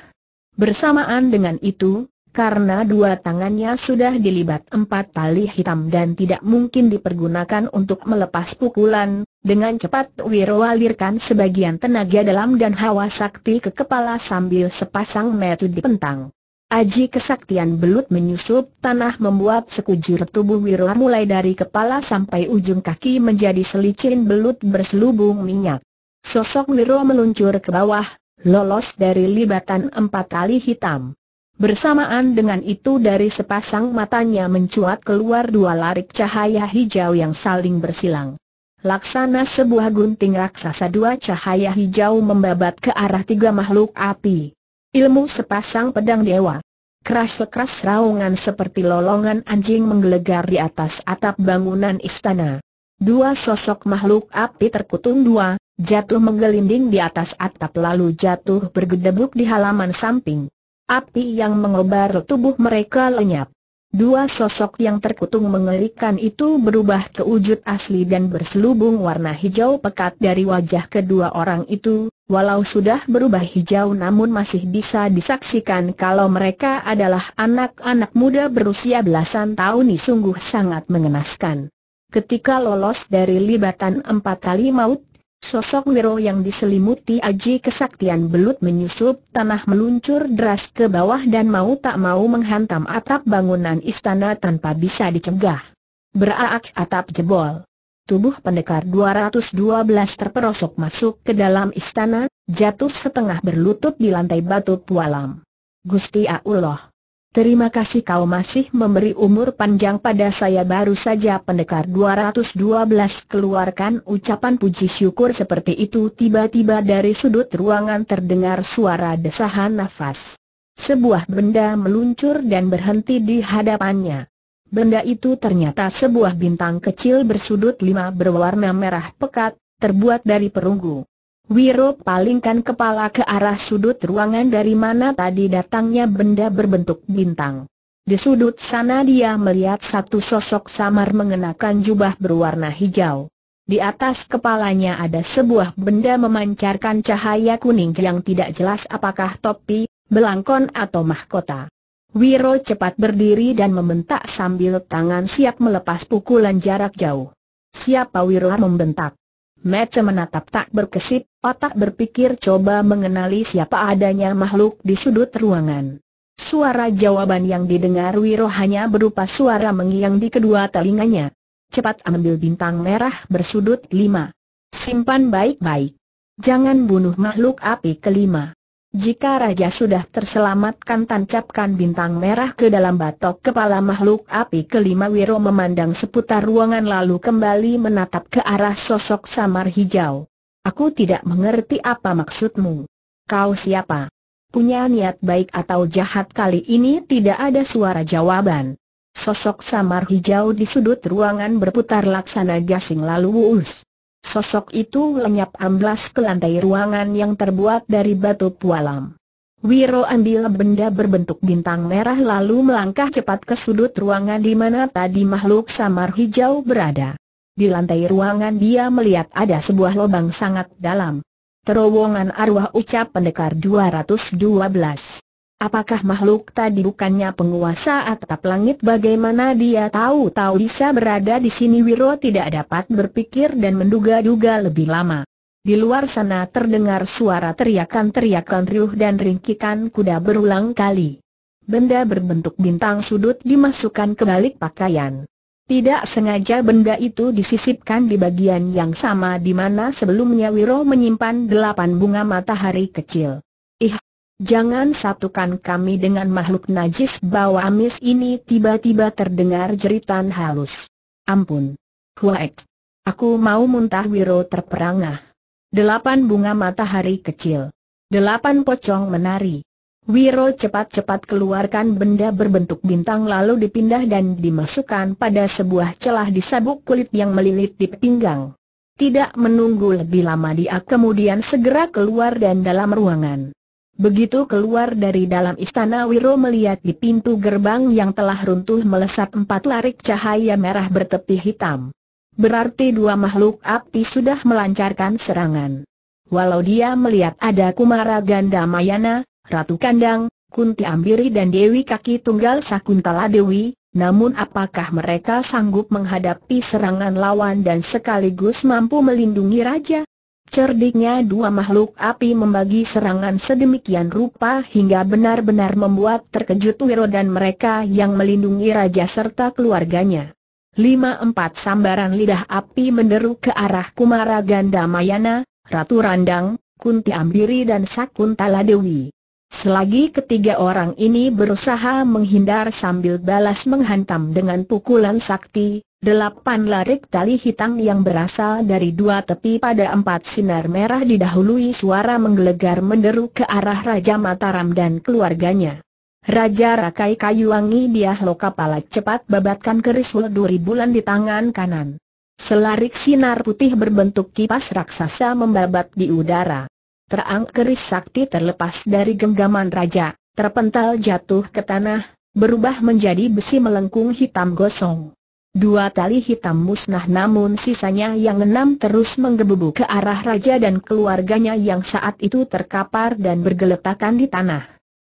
Bersamaan dengan itu, karena dua tangannya sudah dilibat empat tali hitam dan tidak mungkin dipergunakan untuk melepas pukulan, dengan cepat Wiro alirkan sebagian tenaga dalam dan hawa sakti ke kepala sambil sepasang metu dipentang. Aji kesaktian belut menyusup tanah membuat sekujur tubuh Wiro mulai dari kepala sampai ujung kaki menjadi selicin belut berselubung minyak. Sosok Wiro meluncur ke bawah, lolos dari libatan empat tali hitam. Bersamaan dengan itu dari sepasang matanya mencuat keluar dua larik cahaya hijau yang saling bersilang. Laksana sebuah gunting raksasa dua cahaya hijau membabat ke arah tiga makhluk api. Ilmu sepasang pedang dewa. Keras-keras raungan seperti lolongan anjing menggelegar di atas atap bangunan istana. Dua sosok makhluk api terkutung dua, jatuh menggelinding di atas atap lalu jatuh bergedebuk di halaman samping. Api yang mengobar tubuh mereka lenyap. Dua sosok yang terkutung mengerikan itu berubah ke wujud asli dan berselubung warna hijau pekat dari wajah kedua orang itu, Walau sudah berubah hijau namun masih bisa disaksikan kalau mereka adalah anak-anak muda berusia belasan tahun ini sungguh sangat mengenaskan. Ketika lolos dari libatan empat kali maut, sosok Wiro yang diselimuti aji kesaktian belut menyusup tanah meluncur deras ke bawah dan mau tak mau menghantam atap bangunan istana tanpa bisa dicegah. Beraak atap jebol tubuh pendekar 212 terperosok masuk ke dalam istana, jatuh setengah berlutut di lantai batu pualam. Gusti Allah. Terima kasih kau masih memberi umur panjang pada saya baru saja pendekar 212 keluarkan ucapan puji syukur seperti itu tiba-tiba dari sudut ruangan terdengar suara desahan nafas. Sebuah benda meluncur dan berhenti di hadapannya. Benda itu ternyata sebuah bintang kecil bersudut lima berwarna merah pekat, terbuat dari perunggu. Wiro palingkan kepala ke arah sudut ruangan dari mana tadi datangnya benda berbentuk bintang. Di sudut sana dia melihat satu sosok samar mengenakan jubah berwarna hijau. Di atas kepalanya ada sebuah benda memancarkan cahaya kuning yang tidak jelas apakah topi, belangkon atau mahkota. Wiro cepat berdiri dan membentak sambil tangan siap melepas pukulan jarak jauh. Siapa Wiro membentak? Mata menatap tak berkesip, otak berpikir coba mengenali siapa adanya makhluk di sudut ruangan. Suara jawaban yang didengar Wiro hanya berupa suara mengiang di kedua telinganya. Cepat ambil bintang merah bersudut lima. Simpan baik-baik. Jangan bunuh makhluk api kelima. Jika raja sudah terselamatkan tancapkan bintang merah ke dalam batok kepala makhluk api kelima Wiro memandang seputar ruangan lalu kembali menatap ke arah sosok samar hijau. Aku tidak mengerti apa maksudmu. Kau siapa? Punya niat baik atau jahat kali ini tidak ada suara jawaban. Sosok samar hijau di sudut ruangan berputar laksana gasing lalu uus. Sosok itu lenyap amblas ke lantai ruangan yang terbuat dari batu pualam. Wiro ambil benda berbentuk bintang merah lalu melangkah cepat ke sudut ruangan di mana tadi makhluk samar hijau berada. Di lantai ruangan dia melihat ada sebuah lubang sangat dalam. Terowongan arwah ucap pendekar 212. Apakah makhluk tadi bukannya penguasa atap langit bagaimana dia tahu-tahu bisa berada di sini Wiro tidak dapat berpikir dan menduga-duga lebih lama. Di luar sana terdengar suara teriakan-teriakan riuh dan ringkikan kuda berulang kali. Benda berbentuk bintang sudut dimasukkan ke balik pakaian. Tidak sengaja benda itu disisipkan di bagian yang sama di mana sebelumnya Wiro menyimpan delapan bunga matahari kecil. Ih, Jangan satukan kami dengan makhluk najis bawa amis ini tiba-tiba terdengar jeritan halus. Ampun. Huaek. Aku mau muntah wiro terperangah. Delapan bunga matahari kecil. Delapan pocong menari. Wiro cepat-cepat keluarkan benda berbentuk bintang lalu dipindah dan dimasukkan pada sebuah celah di sabuk kulit yang melilit di pinggang. Tidak menunggu lebih lama dia kemudian segera keluar dan dalam ruangan. Begitu keluar dari dalam istana Wiro melihat di pintu gerbang yang telah runtuh melesat empat larik cahaya merah bertepi hitam. Berarti dua makhluk api sudah melancarkan serangan. Walau dia melihat ada Kumara Ganda Mayana, Ratu Kandang, Kunti Ambiri dan Dewi Kaki Tunggal Sakuntala Dewi, namun apakah mereka sanggup menghadapi serangan lawan dan sekaligus mampu melindungi raja? Cerdiknya dua makhluk api membagi serangan sedemikian rupa hingga benar-benar membuat terkejut Wiro dan mereka yang melindungi raja serta keluarganya. Lima empat sambaran lidah api menderu ke arah Kumara Ganda Mayana, Ratu Randang, Kunti Ambiri dan Sakuntala Dewi. Selagi ketiga orang ini berusaha menghindar sambil balas menghantam dengan pukulan sakti, Delapan larik tali hitam yang berasal dari dua tepi pada empat sinar merah didahului suara menggelegar menderu ke arah Raja Mataram dan keluarganya. Raja Rakai Kayuwangi Diahlo kepala cepat babatkan keris duri bulan di tangan kanan. Selarik sinar putih berbentuk kipas raksasa membabat di udara. Terang keris sakti terlepas dari genggaman raja, terpental jatuh ke tanah, berubah menjadi besi melengkung hitam gosong. Dua tali hitam musnah namun sisanya yang enam terus menggebu ke arah raja dan keluarganya yang saat itu terkapar dan bergeletakan di tanah.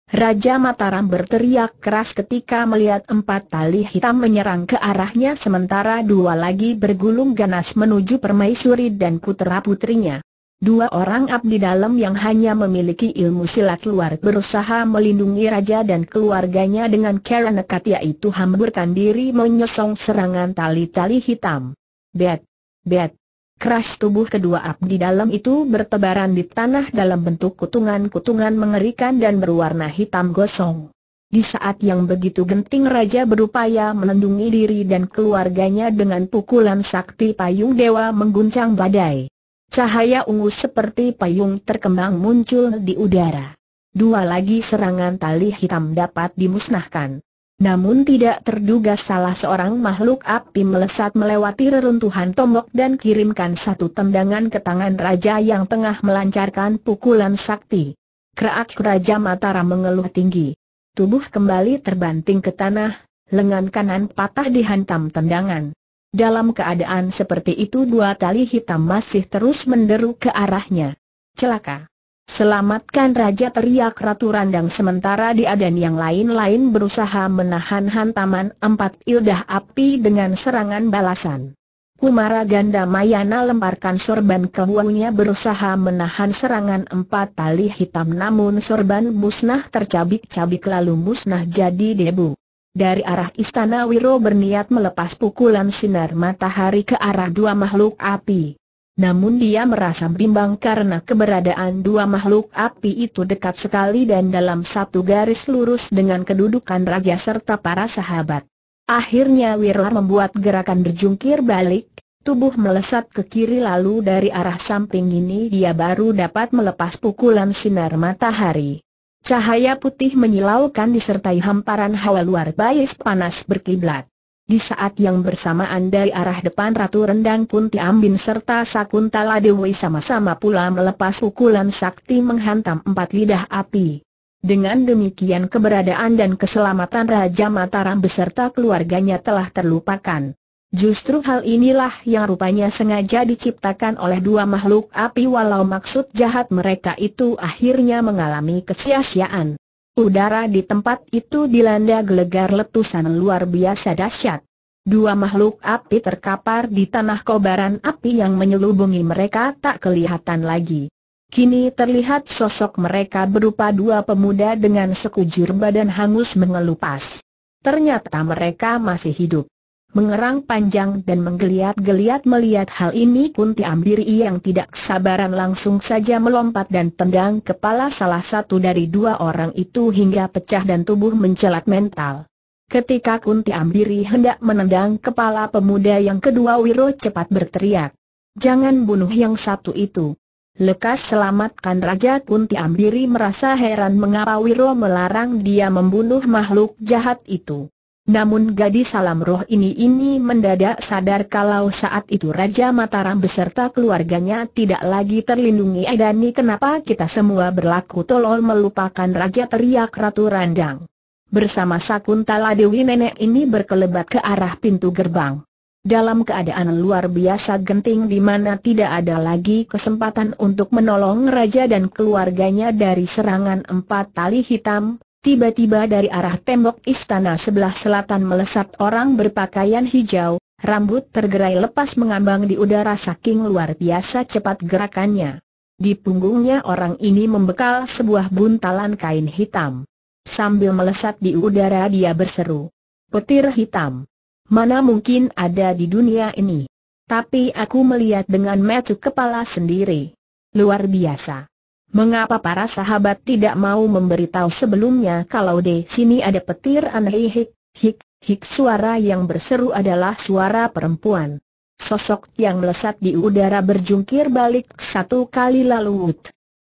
Raja Mataram berteriak keras ketika melihat empat tali hitam menyerang ke arahnya sementara dua lagi bergulung ganas menuju permaisuri dan putera-putrinya. Dua orang abdi dalam yang hanya memiliki ilmu silat luar berusaha melindungi raja dan keluarganya dengan cara nekat yaitu hamburkan diri menyosong serangan tali-tali hitam. Bet, bet, keras tubuh kedua abdi dalam itu bertebaran di tanah dalam bentuk kutungan-kutungan mengerikan dan berwarna hitam gosong. Di saat yang begitu genting raja berupaya melindungi diri dan keluarganya dengan pukulan sakti payung dewa mengguncang badai. Cahaya ungu seperti payung terkembang muncul di udara. Dua lagi serangan tali hitam dapat dimusnahkan. Namun tidak terduga salah seorang makhluk api melesat melewati reruntuhan tombok dan kirimkan satu tendangan ke tangan raja yang tengah melancarkan pukulan sakti. Keraak Raja Matara mengeluh tinggi. Tubuh kembali terbanting ke tanah, lengan kanan patah dihantam tendangan. Dalam keadaan seperti itu dua tali hitam masih terus menderu ke arahnya. Celaka! Selamatkan Raja teriak Ratu Randang sementara dia dan yang lain-lain berusaha menahan hantaman empat ildah api dengan serangan balasan. Kumara Ganda Mayana lemparkan sorban ke Huangnya berusaha menahan serangan empat tali hitam namun sorban musnah tercabik-cabik lalu musnah jadi debu. Dari arah istana Wiro berniat melepas pukulan sinar matahari ke arah dua makhluk api. Namun dia merasa bimbang karena keberadaan dua makhluk api itu dekat sekali dan dalam satu garis lurus dengan kedudukan raja serta para sahabat. Akhirnya Wiro membuat gerakan berjungkir balik, tubuh melesat ke kiri lalu dari arah samping ini dia baru dapat melepas pukulan sinar matahari. Cahaya putih menyilaukan disertai hamparan hawa luar bayis panas berkiblat. Di saat yang bersamaan dari arah depan Ratu Rendang Kunti Ambin serta Sakuntala Dewi sama-sama pula melepas pukulan sakti menghantam empat lidah api. Dengan demikian keberadaan dan keselamatan Raja Mataram beserta keluarganya telah terlupakan. Justru hal inilah yang rupanya sengaja diciptakan oleh dua makhluk api walau maksud jahat mereka itu akhirnya mengalami kesia-siaan. Udara di tempat itu dilanda gelegar letusan luar biasa dahsyat. Dua makhluk api terkapar di tanah kobaran api yang menyelubungi mereka tak kelihatan lagi. Kini terlihat sosok mereka berupa dua pemuda dengan sekujur badan hangus mengelupas. Ternyata mereka masih hidup mengerang panjang dan menggeliat-geliat melihat hal ini Kunti Ambiri yang tidak kesabaran langsung saja melompat dan tendang kepala salah satu dari dua orang itu hingga pecah dan tubuh mencelat mental. Ketika Kunti Ambiri hendak menendang kepala pemuda yang kedua Wiro cepat berteriak. Jangan bunuh yang satu itu. Lekas selamatkan Raja Kunti Ambiri merasa heran mengapa Wiro melarang dia membunuh makhluk jahat itu. Namun gadis salam roh ini ini mendadak sadar kalau saat itu Raja Mataram beserta keluarganya tidak lagi terlindungi Edani kenapa kita semua berlaku tolol melupakan Raja teriak Ratu Randang. Bersama Sakuntala Dewi nenek ini berkelebat ke arah pintu gerbang. Dalam keadaan luar biasa genting di mana tidak ada lagi kesempatan untuk menolong Raja dan keluarganya dari serangan empat tali hitam, Tiba-tiba dari arah tembok istana sebelah selatan melesat orang berpakaian hijau, rambut tergerai lepas mengambang di udara saking luar biasa cepat gerakannya. Di punggungnya orang ini membekal sebuah buntalan kain hitam. Sambil melesat di udara dia berseru, Petir hitam, mana mungkin ada di dunia ini? Tapi aku melihat dengan mata kepala sendiri. Luar biasa. Mengapa para sahabat tidak mau memberitahu sebelumnya kalau di sini ada petir aneh hik, hik, hik suara yang berseru adalah suara perempuan. Sosok yang melesat di udara berjungkir balik satu kali lalu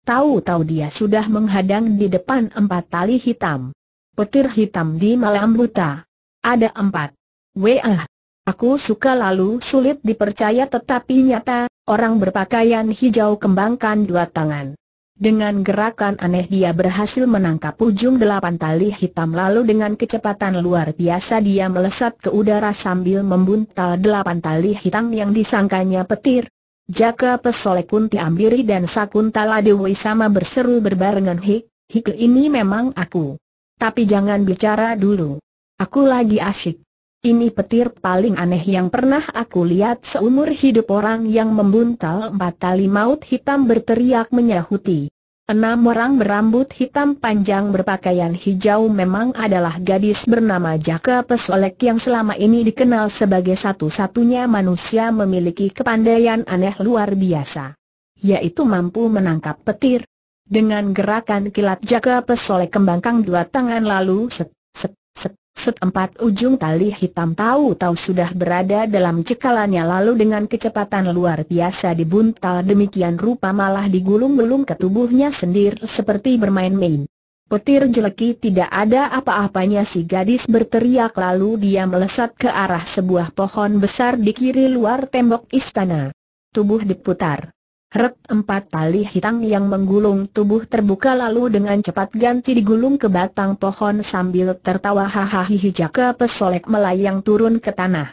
Tahu-tahu dia sudah menghadang di depan empat tali hitam. Petir hitam di malam buta. Ada empat. Wah. Aku suka lalu sulit dipercaya tetapi nyata, orang berpakaian hijau kembangkan dua tangan. Dengan gerakan aneh dia berhasil menangkap ujung delapan tali hitam lalu dengan kecepatan luar biasa dia melesat ke udara sambil membuntal delapan tali hitam yang disangkanya petir. Jaka Pesole Kunti Ambiri dan Sakuntala Dewi sama berseru berbarengan hik, hik ini memang aku. Tapi jangan bicara dulu. Aku lagi asyik. Ini petir paling aneh yang pernah aku lihat seumur hidup orang yang membuntal empat tali maut hitam berteriak menyahuti. Enam orang berambut hitam panjang berpakaian hijau memang adalah gadis bernama Jaka Pesolek yang selama ini dikenal sebagai satu-satunya manusia memiliki kepandaian aneh luar biasa. Yaitu mampu menangkap petir. Dengan gerakan kilat Jaka Pesolek kembangkan dua tangan lalu set Setempat ujung tali hitam tahu-tahu sudah berada dalam cekalannya lalu dengan kecepatan luar biasa dibuntal demikian rupa malah digulung-gulung ke tubuhnya sendiri seperti bermain-main. Petir jeleki tidak ada apa-apanya si gadis berteriak lalu dia melesat ke arah sebuah pohon besar di kiri luar tembok istana. Tubuh diputar. Heret empat tali hitam yang menggulung tubuh terbuka lalu dengan cepat ganti digulung ke batang pohon sambil tertawa hahaha jaka pesolek melayang turun ke tanah.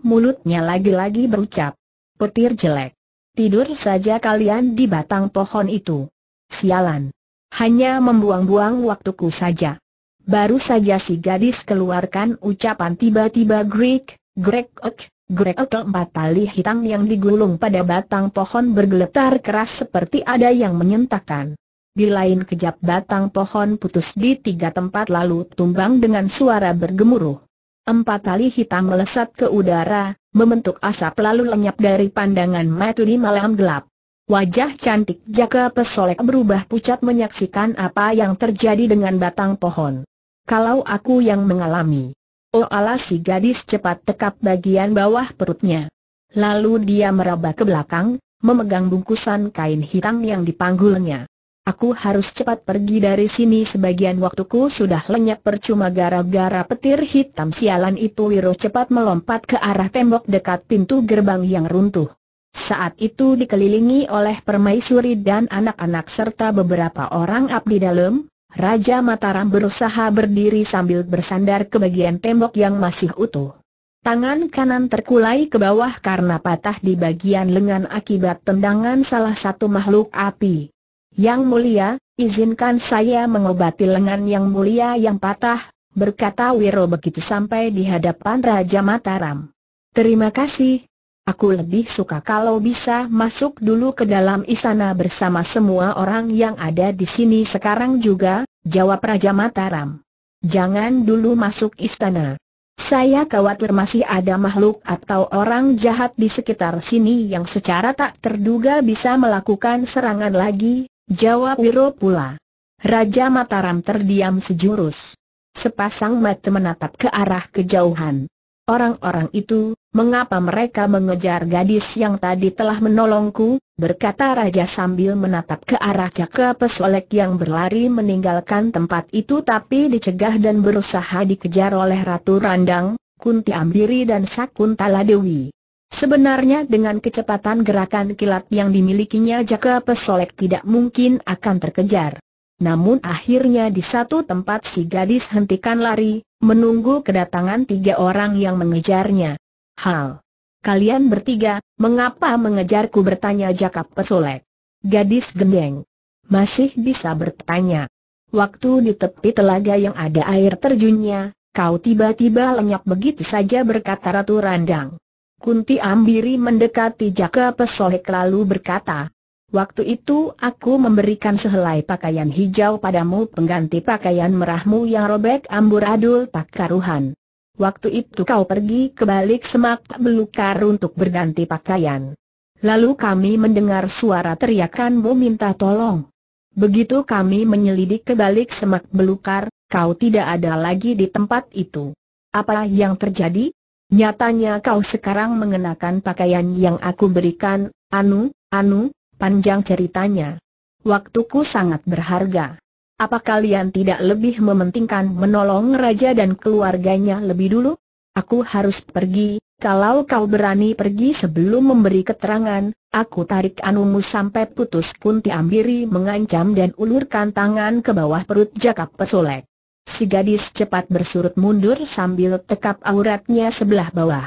Mulutnya lagi-lagi berucap, petir jelek. Tidur saja kalian di batang pohon itu. Sialan. Hanya membuang-buang waktuku saja. Baru saja si gadis keluarkan ucapan tiba-tiba Greek, Greg ok, Grek atau empat tali hitam yang digulung pada batang pohon bergeletar keras seperti ada yang menyentakkan. Di lain kejap batang pohon putus di tiga tempat lalu tumbang dengan suara bergemuruh. Empat tali hitam melesat ke udara, membentuk asap lalu lenyap dari pandangan mata di malam gelap. Wajah cantik Jaka Pesolek berubah pucat menyaksikan apa yang terjadi dengan batang pohon. Kalau aku yang mengalami Oh ala si gadis cepat tekap bagian bawah perutnya. Lalu dia meraba ke belakang, memegang bungkusan kain hitam yang dipanggulnya. Aku harus cepat pergi dari sini sebagian waktuku sudah lenyap percuma gara-gara petir hitam sialan itu Wiro cepat melompat ke arah tembok dekat pintu gerbang yang runtuh. Saat itu dikelilingi oleh permaisuri dan anak-anak serta beberapa orang abdi dalam, Raja Mataram berusaha berdiri sambil bersandar ke bagian tembok yang masih utuh. Tangan kanan terkulai ke bawah karena patah di bagian lengan akibat tendangan salah satu makhluk api. Yang mulia, izinkan saya mengobati lengan yang mulia yang patah, berkata Wiro begitu sampai di hadapan Raja Mataram. Terima kasih, Aku lebih suka kalau bisa masuk dulu ke dalam istana bersama semua orang yang ada di sini sekarang juga, jawab Raja Mataram. Jangan dulu masuk istana. Saya khawatir masih ada makhluk atau orang jahat di sekitar sini yang secara tak terduga bisa melakukan serangan lagi, jawab Wiro pula. Raja Mataram terdiam sejurus. Sepasang mata menatap ke arah kejauhan. Orang-orang itu, mengapa mereka mengejar gadis yang tadi telah menolongku, berkata Raja sambil menatap ke arah Jaka Pesolek yang berlari meninggalkan tempat itu tapi dicegah dan berusaha dikejar oleh Ratu Randang, Kunti Ambiri dan Sakuntala Dewi. Sebenarnya dengan kecepatan gerakan kilat yang dimilikinya Jaka Pesolek tidak mungkin akan terkejar. Namun akhirnya di satu tempat si gadis hentikan lari, menunggu kedatangan tiga orang yang mengejarnya. Hal. Kalian bertiga, mengapa mengejarku bertanya Jaka Pesolek? Gadis gendeng. Masih bisa bertanya. Waktu di tepi telaga yang ada air terjunnya, kau tiba-tiba lenyap begitu saja berkata Ratu Randang. Kunti Ambiri mendekati Jaka Pesolek lalu berkata, Waktu itu aku memberikan sehelai pakaian hijau padamu pengganti pakaian merahmu yang robek amburadul tak karuhan. Waktu itu kau pergi ke balik semak belukar untuk berganti pakaian. Lalu kami mendengar suara teriakanmu minta tolong. Begitu kami menyelidik ke balik semak belukar, kau tidak ada lagi di tempat itu. Apa yang terjadi? Nyatanya kau sekarang mengenakan pakaian yang aku berikan, Anu, Anu, Panjang ceritanya. Waktuku sangat berharga. Apa kalian tidak lebih mementingkan menolong raja dan keluarganya lebih dulu? Aku harus pergi, kalau kau berani pergi sebelum memberi keterangan, aku tarik anumu sampai putus kunti ambiri mengancam dan ulurkan tangan ke bawah perut Jakap Pesolek. Si gadis cepat bersurut mundur sambil tekap auratnya sebelah bawah.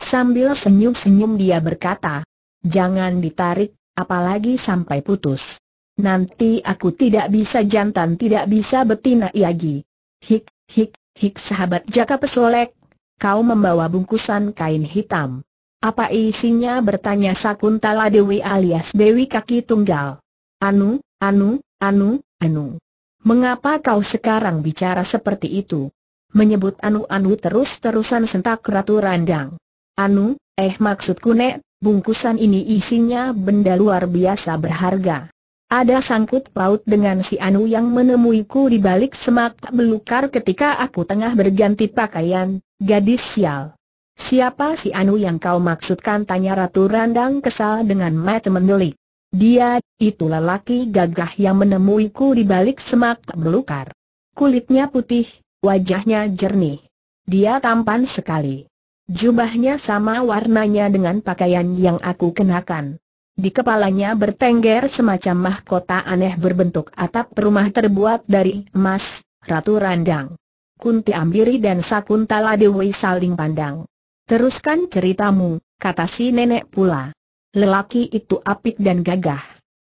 Sambil senyum-senyum dia berkata, Jangan ditarik, Apalagi sampai putus. Nanti aku tidak bisa jantan tidak bisa betina lagi. Hik, hik, hik sahabat jaka pesolek. Kau membawa bungkusan kain hitam. Apa isinya bertanya Sakuntala Dewi alias Dewi Kaki Tunggal. Anu, anu, anu, anu. Mengapa kau sekarang bicara seperti itu? Menyebut anu-anu terus-terusan sentak Ratu Randang. Anu, eh maksudku Nek, Bungkusan ini isinya benda luar biasa berharga. Ada sangkut paut dengan si Anu yang menemuiku di balik semak belukar ketika aku tengah berganti pakaian, gadis sial. Siapa si Anu yang kau maksudkan tanya Ratu Randang kesal dengan mata mendelik. Dia, itulah lelaki gagah yang menemuiku di balik semak belukar. Kulitnya putih, wajahnya jernih. Dia tampan sekali. Jubahnya sama warnanya dengan pakaian yang aku kenakan. Di kepalanya bertengger semacam mahkota aneh berbentuk atap rumah terbuat dari emas, Ratu Randang. Kunti Ambiri dan Sakuntala Dewi saling pandang. Teruskan ceritamu, kata si nenek pula. Lelaki itu apik dan gagah.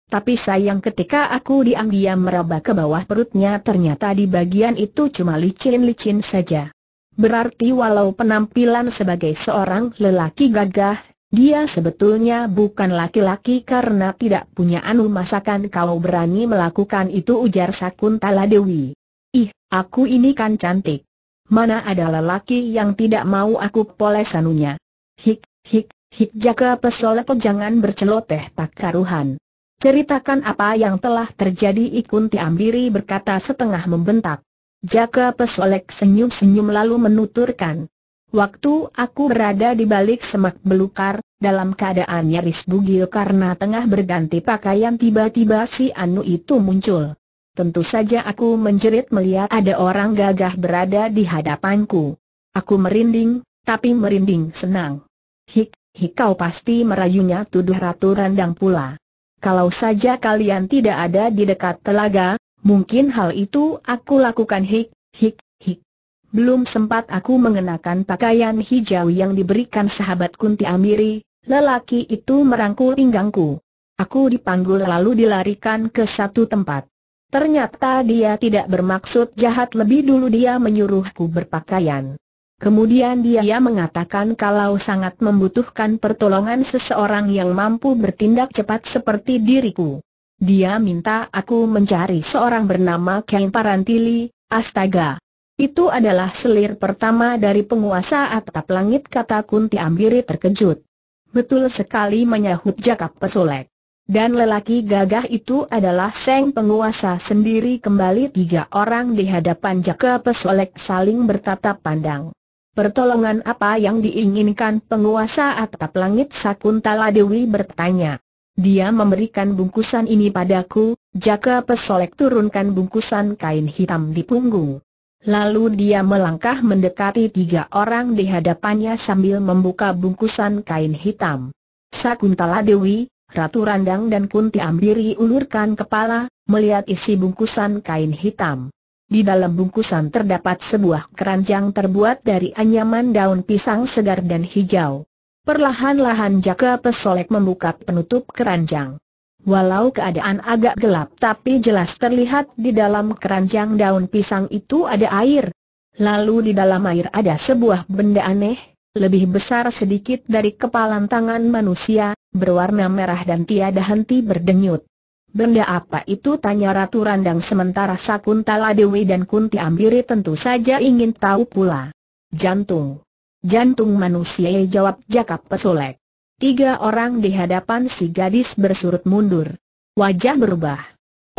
Tapi sayang ketika aku diam-diam meraba ke bawah perutnya ternyata di bagian itu cuma licin-licin saja. Berarti walau penampilan sebagai seorang lelaki gagah, dia sebetulnya bukan laki-laki karena tidak punya anu masakan kau berani melakukan itu ujar Sakuntala Dewi. Ih, aku ini kan cantik. Mana ada lelaki yang tidak mau aku poles anunya. Hik, hik, hik jaga pesol pejangan berceloteh tak karuhan. Ceritakan apa yang telah terjadi ikunti ambiri berkata setengah membentak. Jaka Pesolek senyum-senyum lalu menuturkan. Waktu aku berada di balik semak belukar, dalam keadaan nyaris bugil karena tengah berganti pakaian tiba-tiba si Anu itu muncul. Tentu saja aku menjerit melihat ada orang gagah berada di hadapanku. Aku merinding, tapi merinding senang. Hik, hik kau pasti merayunya tuduh Ratu Randang pula. Kalau saja kalian tidak ada di dekat telaga, Mungkin hal itu aku lakukan hik, hik, hik. Belum sempat aku mengenakan pakaian hijau yang diberikan sahabat Kunti Amiri, lelaki itu merangkul pinggangku. Aku dipanggul lalu dilarikan ke satu tempat. Ternyata dia tidak bermaksud jahat lebih dulu dia menyuruhku berpakaian. Kemudian dia mengatakan kalau sangat membutuhkan pertolongan seseorang yang mampu bertindak cepat seperti diriku. Dia minta aku mencari seorang bernama Ken Parantili, astaga. Itu adalah selir pertama dari penguasa atap langit kata Kunti Ambiri terkejut. Betul sekali menyahut Jakap Pesolek. Dan lelaki gagah itu adalah Seng penguasa sendiri kembali tiga orang di hadapan Jaka Pesolek saling bertatap pandang. Pertolongan apa yang diinginkan penguasa atap langit Sakuntala Dewi bertanya. Dia memberikan bungkusan ini padaku, Jaka Pesolek turunkan bungkusan kain hitam di punggung. Lalu dia melangkah mendekati tiga orang di hadapannya sambil membuka bungkusan kain hitam. Sakuntala Dewi, Ratu Randang dan Kunti Ambiri ulurkan kepala, melihat isi bungkusan kain hitam. Di dalam bungkusan terdapat sebuah keranjang terbuat dari anyaman daun pisang segar dan hijau. Perlahan-lahan Jaka Pesolek membuka penutup keranjang. Walau keadaan agak gelap tapi jelas terlihat di dalam keranjang daun pisang itu ada air. Lalu di dalam air ada sebuah benda aneh, lebih besar sedikit dari kepalan tangan manusia, berwarna merah dan tiada henti berdenyut. Benda apa itu tanya Ratu Randang sementara Sakuntala Dewi dan Kunti Ambiri tentu saja ingin tahu pula. Jantung Jantung manusia jawab Jakap Pesolek. Tiga orang di hadapan si gadis bersurut mundur. Wajah berubah.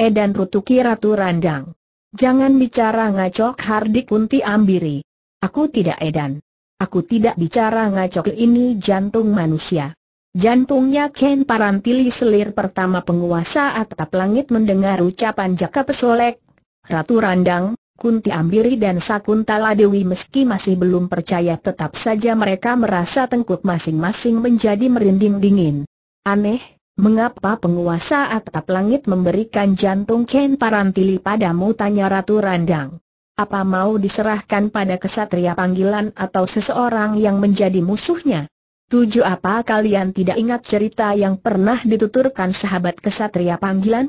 Edan Rutuki Ratu Randang. Jangan bicara ngacok Hardik Kunti Ambiri. Aku tidak Edan. Aku tidak bicara ngacok ini jantung manusia. Jantungnya Ken Parantili selir pertama penguasa atap langit mendengar ucapan Jaka Pesolek. Ratu Randang, Kunti Ambiri dan Sakuntala Dewi meski masih belum percaya tetap saja mereka merasa tengkuk masing-masing menjadi merinding dingin. Aneh, mengapa penguasa atap langit memberikan jantung Ken Parantili padamu tanya Ratu Randang. Apa mau diserahkan pada kesatria panggilan atau seseorang yang menjadi musuhnya? Tujuh apa kalian tidak ingat cerita yang pernah dituturkan sahabat kesatria panggilan?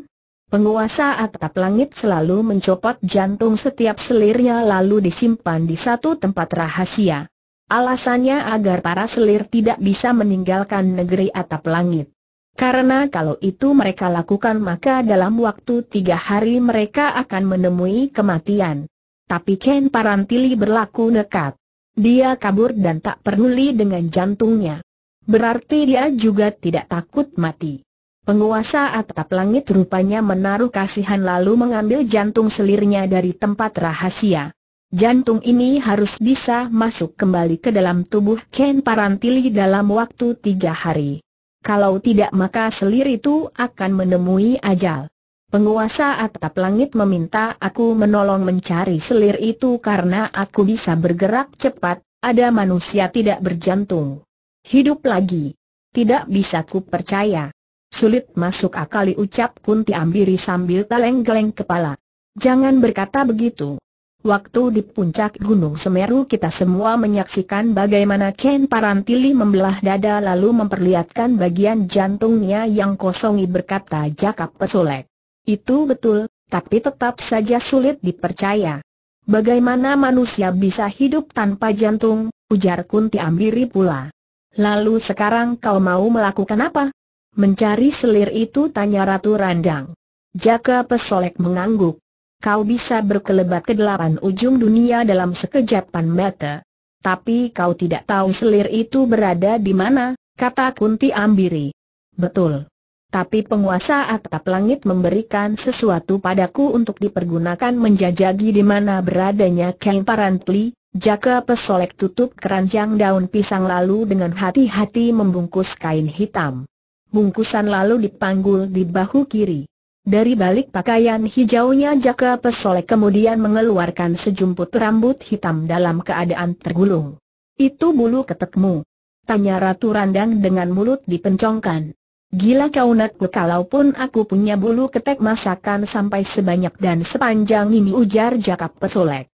Penguasa atap langit selalu mencopot jantung setiap selirnya lalu disimpan di satu tempat rahasia. Alasannya agar para selir tidak bisa meninggalkan negeri atap langit. Karena kalau itu mereka lakukan maka dalam waktu tiga hari mereka akan menemui kematian. Tapi Ken Parantili berlaku nekat. Dia kabur dan tak peduli dengan jantungnya. Berarti dia juga tidak takut mati. Penguasa atap langit rupanya menaruh kasihan lalu mengambil jantung selirnya dari tempat rahasia. Jantung ini harus bisa masuk kembali ke dalam tubuh Ken Parantili dalam waktu tiga hari. Kalau tidak maka selir itu akan menemui ajal. Penguasa atap langit meminta aku menolong mencari selir itu karena aku bisa bergerak cepat, ada manusia tidak berjantung. Hidup lagi. Tidak bisa ku percaya. Sulit masuk akal, ucap Kunti Ambiri sambil teleng geleng kepala. Jangan berkata begitu. Waktu di puncak Gunung Semeru kita semua menyaksikan bagaimana Ken Parantili membelah dada lalu memperlihatkan bagian jantungnya yang kosong berkata Jakap Pesolek. Itu betul, tapi tetap saja sulit dipercaya. Bagaimana manusia bisa hidup tanpa jantung, ujar Kunti Ambiri pula. Lalu sekarang kau mau melakukan apa? Mencari selir itu tanya Ratu Randang. Jaka Pesolek mengangguk. Kau bisa berkelebat ke delapan ujung dunia dalam sekejapan mata. Tapi kau tidak tahu selir itu berada di mana, kata Kunti Ambiri. Betul. Tapi penguasa atap langit memberikan sesuatu padaku untuk dipergunakan menjajagi di mana beradanya Kang Parantli, Jaka pesolek tutup keranjang daun pisang lalu dengan hati-hati membungkus kain hitam bungkusan lalu dipanggul di bahu kiri. Dari balik pakaian hijaunya Jaka Pesolek kemudian mengeluarkan sejumput rambut hitam dalam keadaan tergulung. Itu bulu ketekmu. Tanya Ratu Randang dengan mulut dipencongkan. Gila kau nakku kalaupun aku punya bulu ketek masakan sampai sebanyak dan sepanjang ini ujar Jaka Pesolek.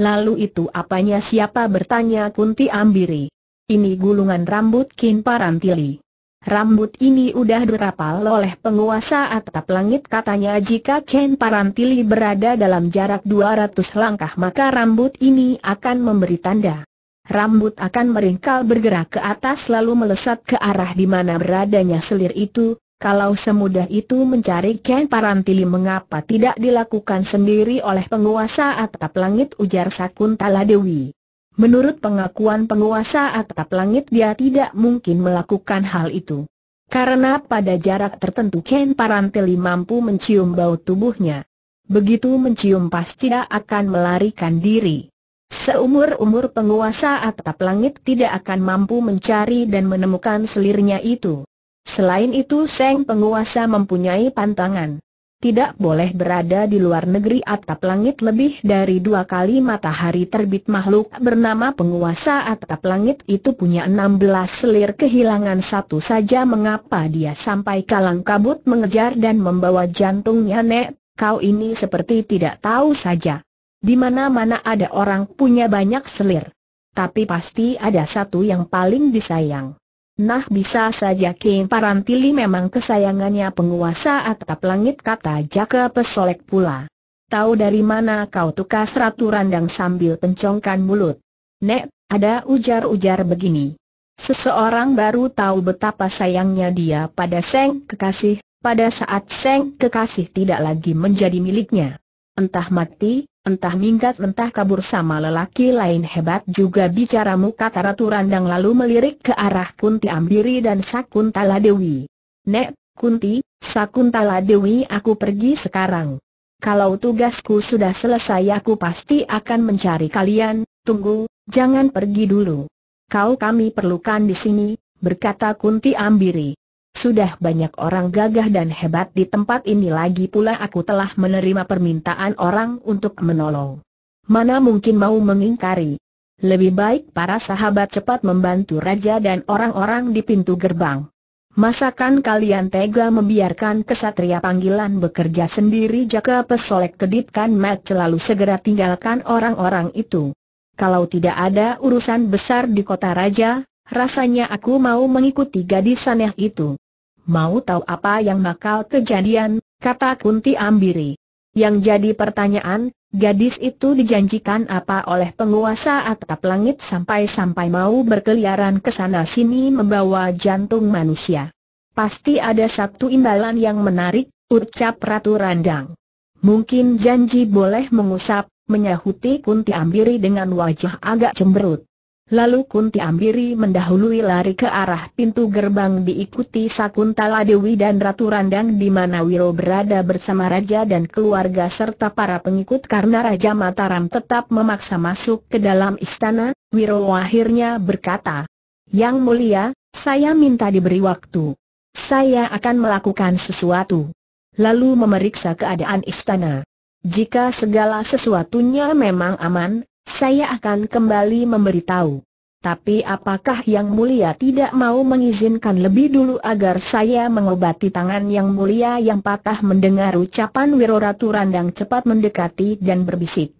Lalu itu apanya siapa bertanya Kunti Ambiri. Ini gulungan rambut Kin Parantili. Rambut ini udah dirapal oleh penguasa atap langit katanya jika Ken Parantili berada dalam jarak 200 langkah maka rambut ini akan memberi tanda. Rambut akan meringkal bergerak ke atas lalu melesat ke arah di mana beradanya selir itu, kalau semudah itu mencari Ken Parantili mengapa tidak dilakukan sendiri oleh penguasa atap langit ujar Sakuntala Dewi. Menurut pengakuan penguasa atap langit dia tidak mungkin melakukan hal itu. Karena pada jarak tertentu Ken Paranteli mampu mencium bau tubuhnya. Begitu mencium pasti dia akan melarikan diri. Seumur-umur penguasa atap langit tidak akan mampu mencari dan menemukan selirnya itu. Selain itu Seng penguasa mempunyai pantangan tidak boleh berada di luar negeri atap langit lebih dari dua kali matahari terbit makhluk bernama penguasa atap langit itu punya enam belas selir kehilangan satu saja mengapa dia sampai kalang kabut mengejar dan membawa jantungnya nek, kau ini seperti tidak tahu saja. Di mana-mana ada orang punya banyak selir. Tapi pasti ada satu yang paling disayang. Nah bisa saja King Parantili memang kesayangannya penguasa atap langit kata Jaka Pesolek pula. Tahu dari mana kau tukas ratu randang sambil pencongkan mulut. Nek, ada ujar-ujar begini. Seseorang baru tahu betapa sayangnya dia pada Seng Kekasih, pada saat Seng Kekasih tidak lagi menjadi miliknya. Entah mati, Entah minggat entah kabur sama lelaki lain hebat juga bicaramu kata Ratu Randang lalu melirik ke arah Kunti Ambiri dan Sakuntala Dewi. Nek, Kunti, Sakuntala Dewi aku pergi sekarang. Kalau tugasku sudah selesai aku pasti akan mencari kalian, tunggu, jangan pergi dulu. Kau kami perlukan di sini, berkata Kunti Ambiri. Sudah banyak orang gagah dan hebat di tempat ini lagi pula aku telah menerima permintaan orang untuk menolong. Mana mungkin mau mengingkari. Lebih baik para sahabat cepat membantu raja dan orang-orang di pintu gerbang. Masakan kalian tega membiarkan kesatria panggilan bekerja sendiri jaka pesolek kedipkan mat, selalu segera tinggalkan orang-orang itu. Kalau tidak ada urusan besar di kota raja, rasanya aku mau mengikuti gadis aneh itu. Mau tahu apa yang bakal kejadian, kata Kunti Ambiri. Yang jadi pertanyaan, gadis itu dijanjikan apa oleh penguasa atap langit sampai-sampai mau berkeliaran ke sana sini membawa jantung manusia. Pasti ada satu imbalan yang menarik, ucap Ratu Randang. Mungkin janji boleh mengusap, menyahuti Kunti Ambiri dengan wajah agak cemberut. Lalu Kunti Ambiri mendahului lari ke arah pintu gerbang diikuti Sakuntala Dewi dan Ratu Randang di mana Wiro berada bersama raja dan keluarga serta para pengikut karena Raja Mataram tetap memaksa masuk ke dalam istana, Wiro akhirnya berkata, Yang mulia, saya minta diberi waktu. Saya akan melakukan sesuatu. Lalu memeriksa keadaan istana. Jika segala sesuatunya memang aman, saya akan kembali memberitahu. Tapi apakah yang mulia tidak mau mengizinkan lebih dulu agar saya mengobati tangan yang mulia yang patah mendengar ucapan Wiroratu Randang cepat mendekati dan berbisik.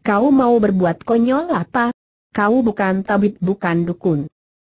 Kau mau berbuat konyol apa? Kau bukan tabib bukan dukun.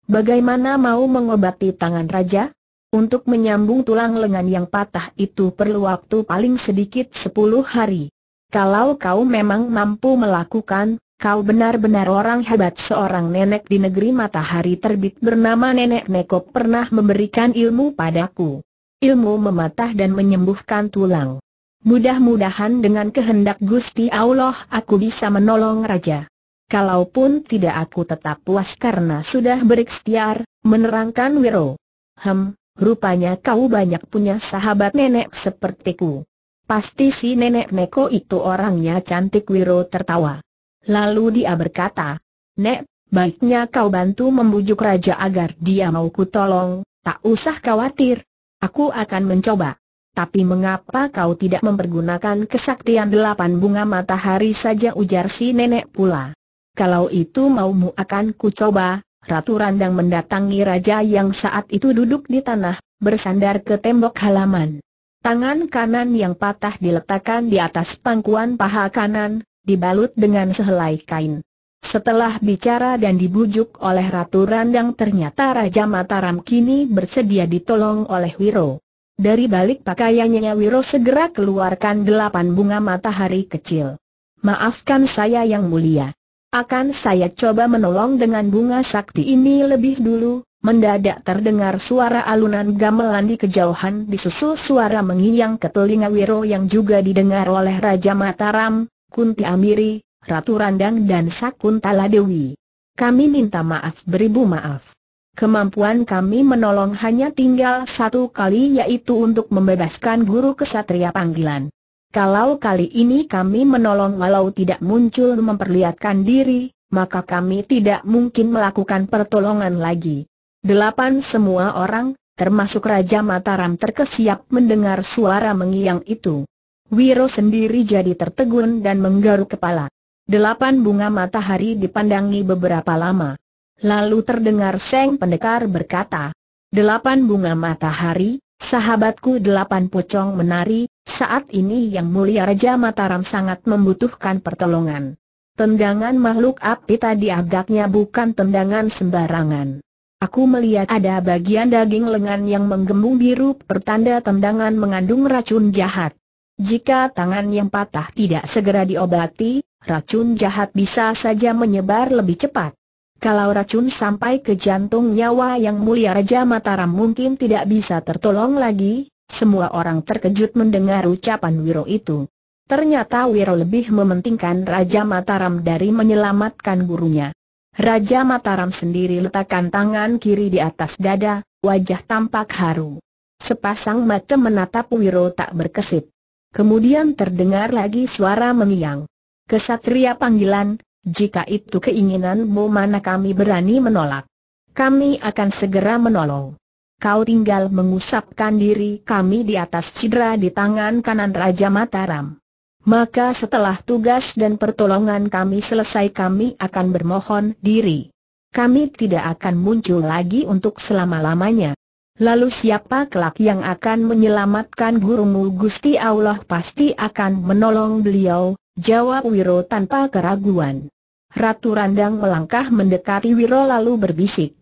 Bagaimana mau mengobati tangan raja? Untuk menyambung tulang lengan yang patah itu perlu waktu paling sedikit 10 hari. Kalau kau memang mampu melakukan, Kau benar-benar orang hebat seorang nenek di negeri matahari terbit bernama Nenek Neko pernah memberikan ilmu padaku. Ilmu mematah dan menyembuhkan tulang. Mudah-mudahan dengan kehendak Gusti Allah aku bisa menolong Raja. Kalaupun tidak aku tetap puas karena sudah berikhtiar, menerangkan Wiro. Hem, rupanya kau banyak punya sahabat nenek sepertiku. Pasti si nenek Neko itu orangnya cantik Wiro tertawa. Lalu dia berkata, Nek, baiknya kau bantu membujuk raja agar dia mau ku tolong, tak usah khawatir. Aku akan mencoba. Tapi mengapa kau tidak mempergunakan kesaktian delapan bunga matahari saja ujar si nenek pula. Kalau itu maumu akan kucoba, Ratu Randang mendatangi raja yang saat itu duduk di tanah, bersandar ke tembok halaman. Tangan kanan yang patah diletakkan di atas pangkuan paha kanan, dibalut dengan sehelai kain. Setelah bicara dan dibujuk oleh Ratu Randang ternyata Raja Mataram kini bersedia ditolong oleh Wiro. Dari balik pakaiannya Wiro segera keluarkan delapan bunga matahari kecil. Maafkan saya yang mulia. Akan saya coba menolong dengan bunga sakti ini lebih dulu, Mendadak terdengar suara alunan gamelan di kejauhan disusul suara mengiang ke telinga Wiro yang juga didengar oleh Raja Mataram, Kunti Amiri, Ratu Randang dan Sakuntala Dewi. Kami minta maaf beribu maaf. Kemampuan kami menolong hanya tinggal satu kali yaitu untuk membebaskan guru kesatria panggilan. Kalau kali ini kami menolong walau tidak muncul memperlihatkan diri, maka kami tidak mungkin melakukan pertolongan lagi. Delapan semua orang, termasuk Raja Mataram terkesiap mendengar suara mengiang itu. Wiro sendiri jadi tertegun dan menggaruk kepala. Delapan bunga matahari dipandangi beberapa lama. Lalu terdengar Seng Pendekar berkata, Delapan bunga matahari, sahabatku delapan pocong menari, saat ini yang mulia Raja Mataram sangat membutuhkan pertolongan. Tendangan makhluk api tadi agaknya bukan tendangan sembarangan. Aku melihat ada bagian daging lengan yang menggembung biru pertanda tendangan mengandung racun jahat. Jika tangan yang patah tidak segera diobati, racun jahat bisa saja menyebar lebih cepat. Kalau racun sampai ke jantung nyawa yang mulia Raja Mataram mungkin tidak bisa tertolong lagi, semua orang terkejut mendengar ucapan Wiro itu. Ternyata Wiro lebih mementingkan Raja Mataram dari menyelamatkan gurunya. Raja Mataram sendiri letakkan tangan kiri di atas dada, wajah tampak haru. Sepasang mata menatap Wiro tak berkesip. Kemudian terdengar lagi suara mengiang. Kesatria panggilan, jika itu keinginanmu mana kami berani menolak. Kami akan segera menolong. Kau tinggal mengusapkan diri kami di atas cedera di tangan kanan Raja Mataram. Maka setelah tugas dan pertolongan kami selesai kami akan bermohon diri. Kami tidak akan muncul lagi untuk selama-lamanya. Lalu siapa kelak yang akan menyelamatkan gurumu Gusti Allah pasti akan menolong beliau, jawab Wiro tanpa keraguan. Ratu Randang melangkah mendekati Wiro lalu berbisik.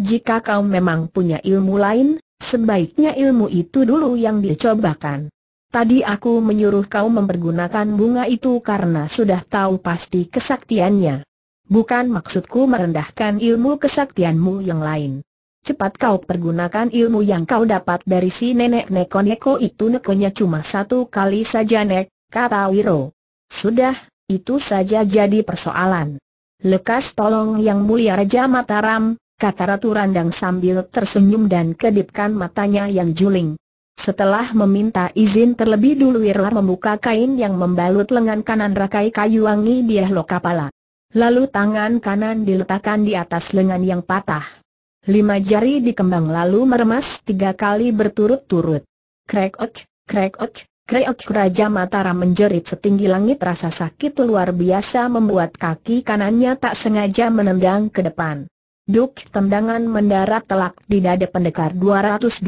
Jika kau memang punya ilmu lain, sebaiknya ilmu itu dulu yang dicobakan. Tadi aku menyuruh kau mempergunakan bunga itu karena sudah tahu pasti kesaktiannya. Bukan maksudku merendahkan ilmu kesaktianmu yang lain cepat kau pergunakan ilmu yang kau dapat dari si nenek neko neko itu nekonya cuma satu kali saja nek, kata Wiro. Sudah, itu saja jadi persoalan. Lekas tolong yang mulia Raja Mataram, kata Ratu Randang sambil tersenyum dan kedipkan matanya yang juling. Setelah meminta izin terlebih dulu Wiro membuka kain yang membalut lengan kanan rakai kayu wangi diah kapala. Lalu tangan kanan diletakkan di atas lengan yang patah. Lima jari dikembang lalu meremas tiga kali berturut-turut. Krek-ok, krek-ok, Kreok Raja Mataram menjerit setinggi langit rasa sakit luar biasa membuat kaki kanannya tak sengaja menendang ke depan. Duk tendangan mendarat telak di dada pendekar 212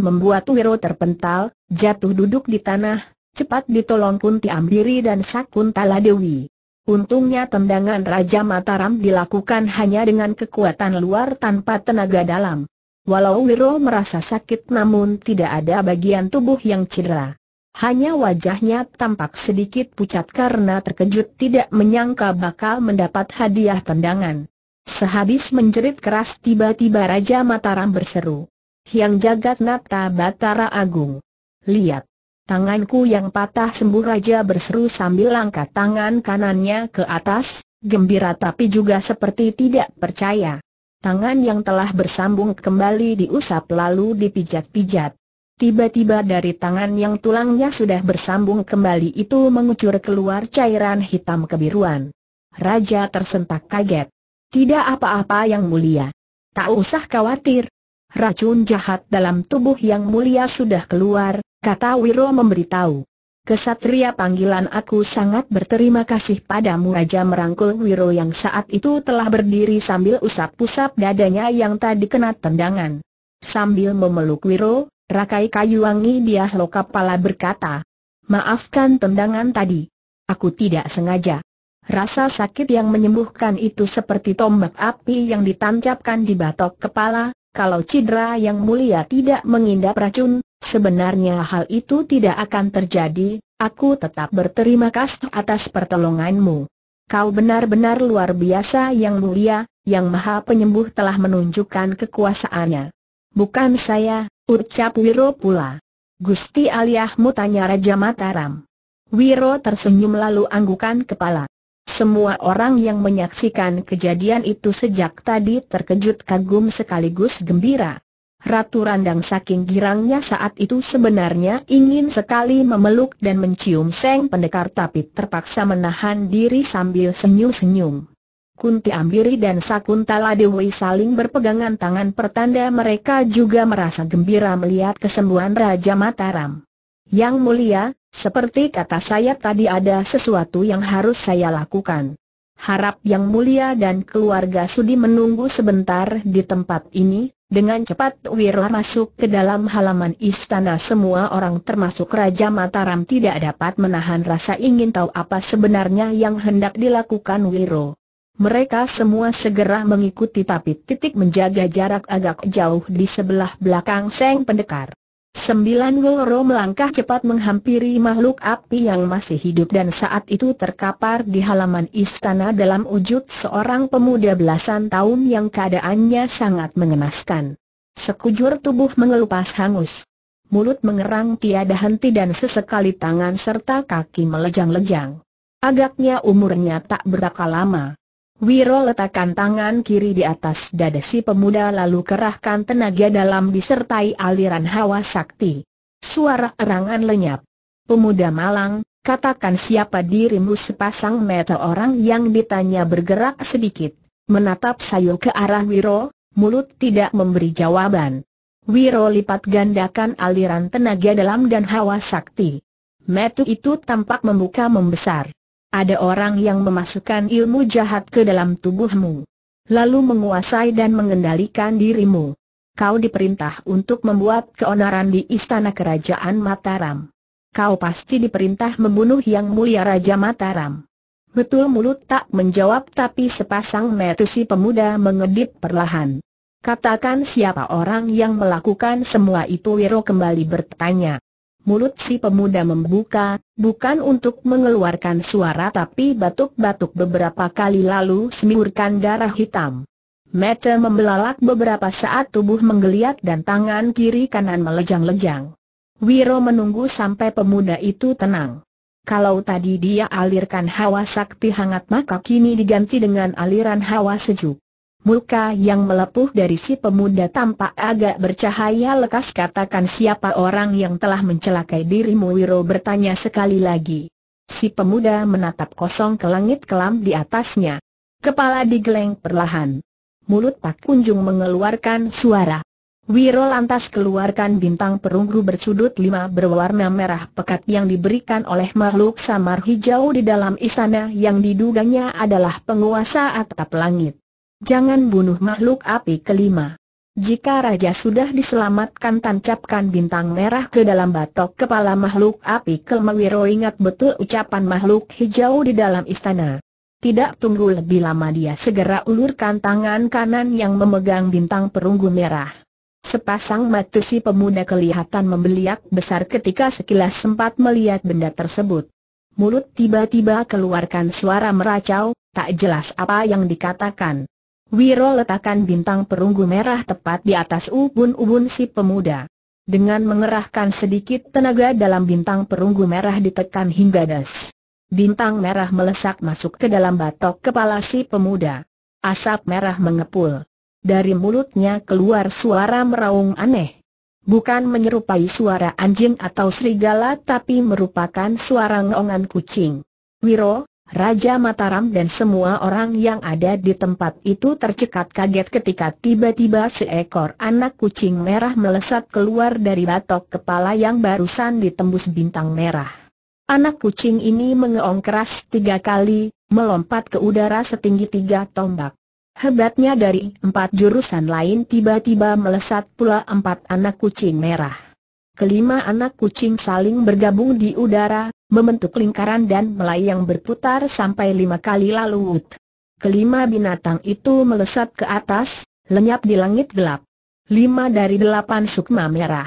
membuat Wiro terpental, jatuh duduk di tanah, cepat ditolong Kunti Ambiri dan Sakuntala Dewi. Untungnya tendangan Raja Mataram dilakukan hanya dengan kekuatan luar tanpa tenaga dalam. Walau Wiro merasa sakit namun tidak ada bagian tubuh yang cedera. Hanya wajahnya tampak sedikit pucat karena terkejut tidak menyangka bakal mendapat hadiah tendangan. Sehabis menjerit keras tiba-tiba Raja Mataram berseru. Yang jagat nata Batara Agung. Lihat, Tanganku yang patah sembuh Raja berseru sambil angkat tangan kanannya ke atas, gembira tapi juga seperti tidak percaya. Tangan yang telah bersambung kembali diusap lalu dipijat-pijat. Tiba-tiba dari tangan yang tulangnya sudah bersambung kembali itu mengucur keluar cairan hitam kebiruan. Raja tersentak kaget. Tidak apa-apa yang mulia. Tak usah khawatir. Racun jahat dalam tubuh yang mulia sudah keluar, kata Wiro memberitahu. Kesatria panggilan aku sangat berterima kasih padamu aja merangkul Wiro yang saat itu telah berdiri sambil usap-usap dadanya yang tadi kena tendangan. Sambil memeluk Wiro, Rakai kayuwangi wangi dia lo pala berkata, Maafkan tendangan tadi. Aku tidak sengaja. Rasa sakit yang menyembuhkan itu seperti tombak api yang ditancapkan di batok kepala, kalau cedera yang mulia tidak mengindap racun, Sebenarnya hal itu tidak akan terjadi, aku tetap berterima kasih atas pertolonganmu. Kau benar-benar luar biasa yang mulia, yang maha penyembuh telah menunjukkan kekuasaannya. Bukan saya, ucap Wiro pula. Gusti aliahmu tanya Raja Mataram. Wiro tersenyum lalu anggukan kepala. Semua orang yang menyaksikan kejadian itu sejak tadi terkejut kagum sekaligus gembira. Ratu Randang saking girangnya saat itu sebenarnya ingin sekali memeluk dan mencium Seng Pendekar tapi terpaksa menahan diri sambil senyum-senyum. Kunti Ambiri dan Sakuntala Dewi saling berpegangan tangan pertanda mereka juga merasa gembira melihat kesembuhan Raja Mataram. Yang mulia, seperti kata saya tadi ada sesuatu yang harus saya lakukan. Harap Yang Mulia dan keluarga Sudi menunggu sebentar di tempat ini, dengan cepat Wiro masuk ke dalam halaman istana semua orang termasuk Raja Mataram tidak dapat menahan rasa ingin tahu apa sebenarnya yang hendak dilakukan Wiro. Mereka semua segera mengikuti tapi titik menjaga jarak agak jauh di sebelah belakang Seng Pendekar. Sembilan Woro melangkah cepat menghampiri makhluk api yang masih hidup dan saat itu terkapar di halaman istana dalam wujud seorang pemuda belasan tahun yang keadaannya sangat mengenaskan. Sekujur tubuh mengelupas hangus. Mulut mengerang tiada henti dan sesekali tangan serta kaki melejang-lejang. Agaknya umurnya tak berapa lama. Wiro letakkan tangan kiri di atas dada si pemuda lalu kerahkan tenaga dalam disertai aliran hawa sakti. Suara erangan lenyap. Pemuda malang, katakan siapa dirimu sepasang mata orang yang ditanya bergerak sedikit, menatap sayur ke arah Wiro, mulut tidak memberi jawaban. Wiro lipat gandakan aliran tenaga dalam dan hawa sakti. Metu itu tampak membuka membesar. Ada orang yang memasukkan ilmu jahat ke dalam tubuhmu. Lalu menguasai dan mengendalikan dirimu. Kau diperintah untuk membuat keonaran di istana kerajaan Mataram. Kau pasti diperintah membunuh yang mulia Raja Mataram. Betul mulut tak menjawab tapi sepasang mata pemuda mengedip perlahan. Katakan siapa orang yang melakukan semua itu Wiro kembali bertanya. Mulut si pemuda membuka, bukan untuk mengeluarkan suara tapi batuk-batuk beberapa kali lalu semburkan darah hitam. Mata membelalak beberapa saat tubuh menggeliat dan tangan kiri kanan melejang-lejang. Wiro menunggu sampai pemuda itu tenang. Kalau tadi dia alirkan hawa sakti hangat maka kini diganti dengan aliran hawa sejuk. Muka yang melepuh dari si pemuda tampak agak bercahaya lekas katakan siapa orang yang telah mencelakai dirimu Wiro bertanya sekali lagi. Si pemuda menatap kosong ke langit kelam di atasnya. Kepala digeleng perlahan. Mulut tak kunjung mengeluarkan suara. Wiro lantas keluarkan bintang perunggu bersudut lima berwarna merah pekat yang diberikan oleh makhluk samar hijau di dalam istana yang diduganya adalah penguasa atap langit. Jangan bunuh makhluk api kelima. Jika raja sudah diselamatkan tancapkan bintang merah ke dalam batok kepala makhluk api Kelmawiro ingat betul ucapan makhluk hijau di dalam istana. Tidak tunggu lebih lama dia segera ulurkan tangan kanan yang memegang bintang perunggu merah. Sepasang mata si pemuda kelihatan membeliak besar ketika sekilas sempat melihat benda tersebut. Mulut tiba-tiba keluarkan suara meracau, tak jelas apa yang dikatakan. Wiro letakkan bintang perunggu merah tepat di atas ubun-ubun si pemuda. Dengan mengerahkan sedikit tenaga dalam bintang perunggu merah ditekan hingga das. Bintang merah melesak masuk ke dalam batok kepala si pemuda. Asap merah mengepul. Dari mulutnya keluar suara meraung aneh. Bukan menyerupai suara anjing atau serigala tapi merupakan suara ngongan kucing. Wiro, Raja Mataram dan semua orang yang ada di tempat itu tercekat kaget ketika tiba-tiba seekor anak kucing merah melesat keluar dari batok kepala yang barusan ditembus bintang merah. Anak kucing ini mengeong keras tiga kali, melompat ke udara setinggi tiga tombak. Hebatnya dari empat jurusan lain tiba-tiba melesat pula empat anak kucing merah kelima anak kucing saling bergabung di udara, membentuk lingkaran dan melayang berputar sampai lima kali lalu. Kelima binatang itu melesat ke atas, lenyap di langit gelap. Lima dari delapan sukma merah.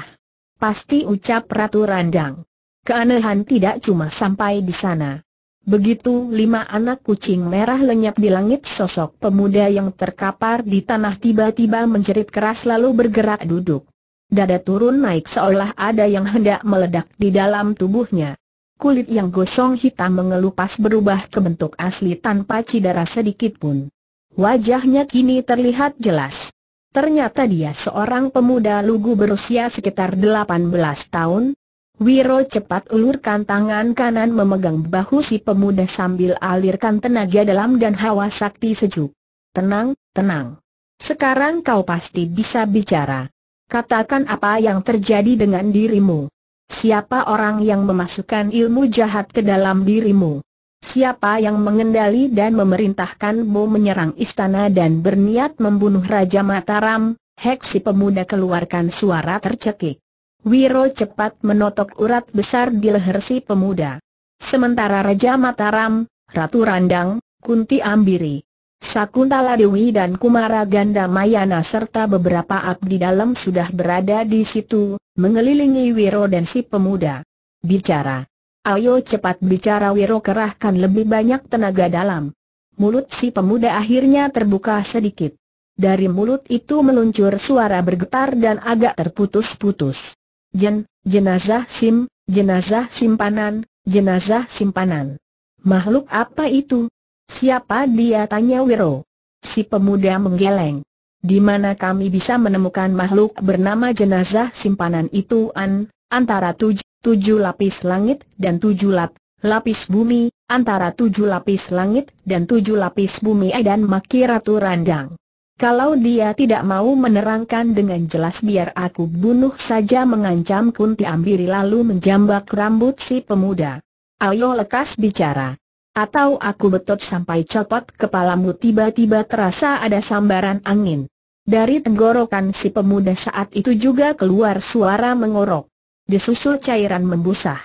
Pasti ucap Ratu Randang. Keanehan tidak cuma sampai di sana. Begitu lima anak kucing merah lenyap di langit sosok pemuda yang terkapar di tanah tiba-tiba menjerit keras lalu bergerak duduk dada turun naik seolah ada yang hendak meledak di dalam tubuhnya. Kulit yang gosong hitam mengelupas berubah ke bentuk asli tanpa cedera sedikit pun. Wajahnya kini terlihat jelas. Ternyata dia seorang pemuda lugu berusia sekitar 18 tahun, Wiro cepat ulurkan tangan kanan memegang bahu si pemuda sambil alirkan tenaga dalam dan hawa sakti sejuk. Tenang, tenang. Sekarang kau pasti bisa bicara. Katakan apa yang terjadi dengan dirimu. Siapa orang yang memasukkan ilmu jahat ke dalam dirimu? Siapa yang mengendali dan memerintahkanmu menyerang istana dan berniat membunuh Raja Mataram? Heksi pemuda keluarkan suara tercekik. Wiro cepat menotok urat besar di leher si pemuda. Sementara Raja Mataram, Ratu Randang, Kunti Ambiri, Sakuntala Dewi dan Kumara Ganda Mayana serta beberapa abdi dalam sudah berada di situ, mengelilingi Wiro dan si pemuda. Bicara. Ayo cepat bicara Wiro kerahkan lebih banyak tenaga dalam. Mulut si pemuda akhirnya terbuka sedikit. Dari mulut itu meluncur suara bergetar dan agak terputus-putus. Jen, jenazah sim, jenazah simpanan, jenazah simpanan. Makhluk apa itu? Siapa dia tanya Wiro? Si pemuda menggeleng. Di mana kami bisa menemukan makhluk bernama jenazah simpanan itu an, antara tujuh, tujuh lapis langit dan tujuh lap, lapis bumi, antara tujuh lapis langit dan tujuh lapis bumi dan maki Ratu Randang. Kalau dia tidak mau menerangkan dengan jelas biar aku bunuh saja mengancam Kunti Ambiri lalu menjambak rambut si pemuda. Ayo lekas bicara. Atau aku betot sampai copot kepalamu tiba-tiba terasa ada sambaran angin. Dari tenggorokan si pemuda saat itu juga keluar suara mengorok. Disusul cairan membusah.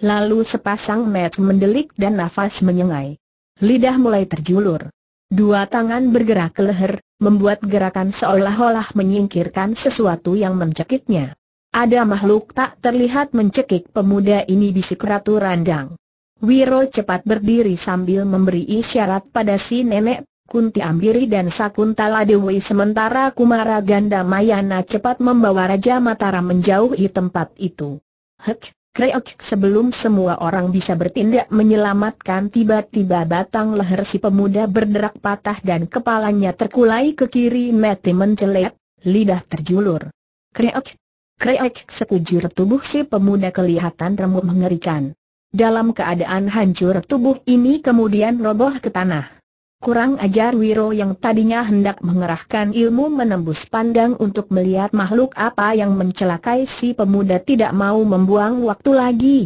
Lalu sepasang met mendelik dan nafas menyengai. Lidah mulai terjulur. Dua tangan bergerak ke leher, membuat gerakan seolah-olah menyingkirkan sesuatu yang mencekiknya. Ada makhluk tak terlihat mencekik pemuda ini di sikratu randang. Wiro cepat berdiri sambil memberi isyarat pada si nenek, Kunti Ambiri dan Sakuntala Dewi sementara Kumara Ganda Mayana cepat membawa Raja Matara menjauhi tempat itu. Hek, kreok sebelum semua orang bisa bertindak menyelamatkan tiba-tiba batang leher si pemuda berderak patah dan kepalanya terkulai ke kiri mati mencelet, lidah terjulur. Kreok, kreok sekujur tubuh si pemuda kelihatan remuk mengerikan. Dalam keadaan hancur tubuh ini kemudian roboh ke tanah. Kurang ajar Wiro yang tadinya hendak mengerahkan ilmu menembus pandang untuk melihat makhluk apa yang mencelakai si pemuda tidak mau membuang waktu lagi.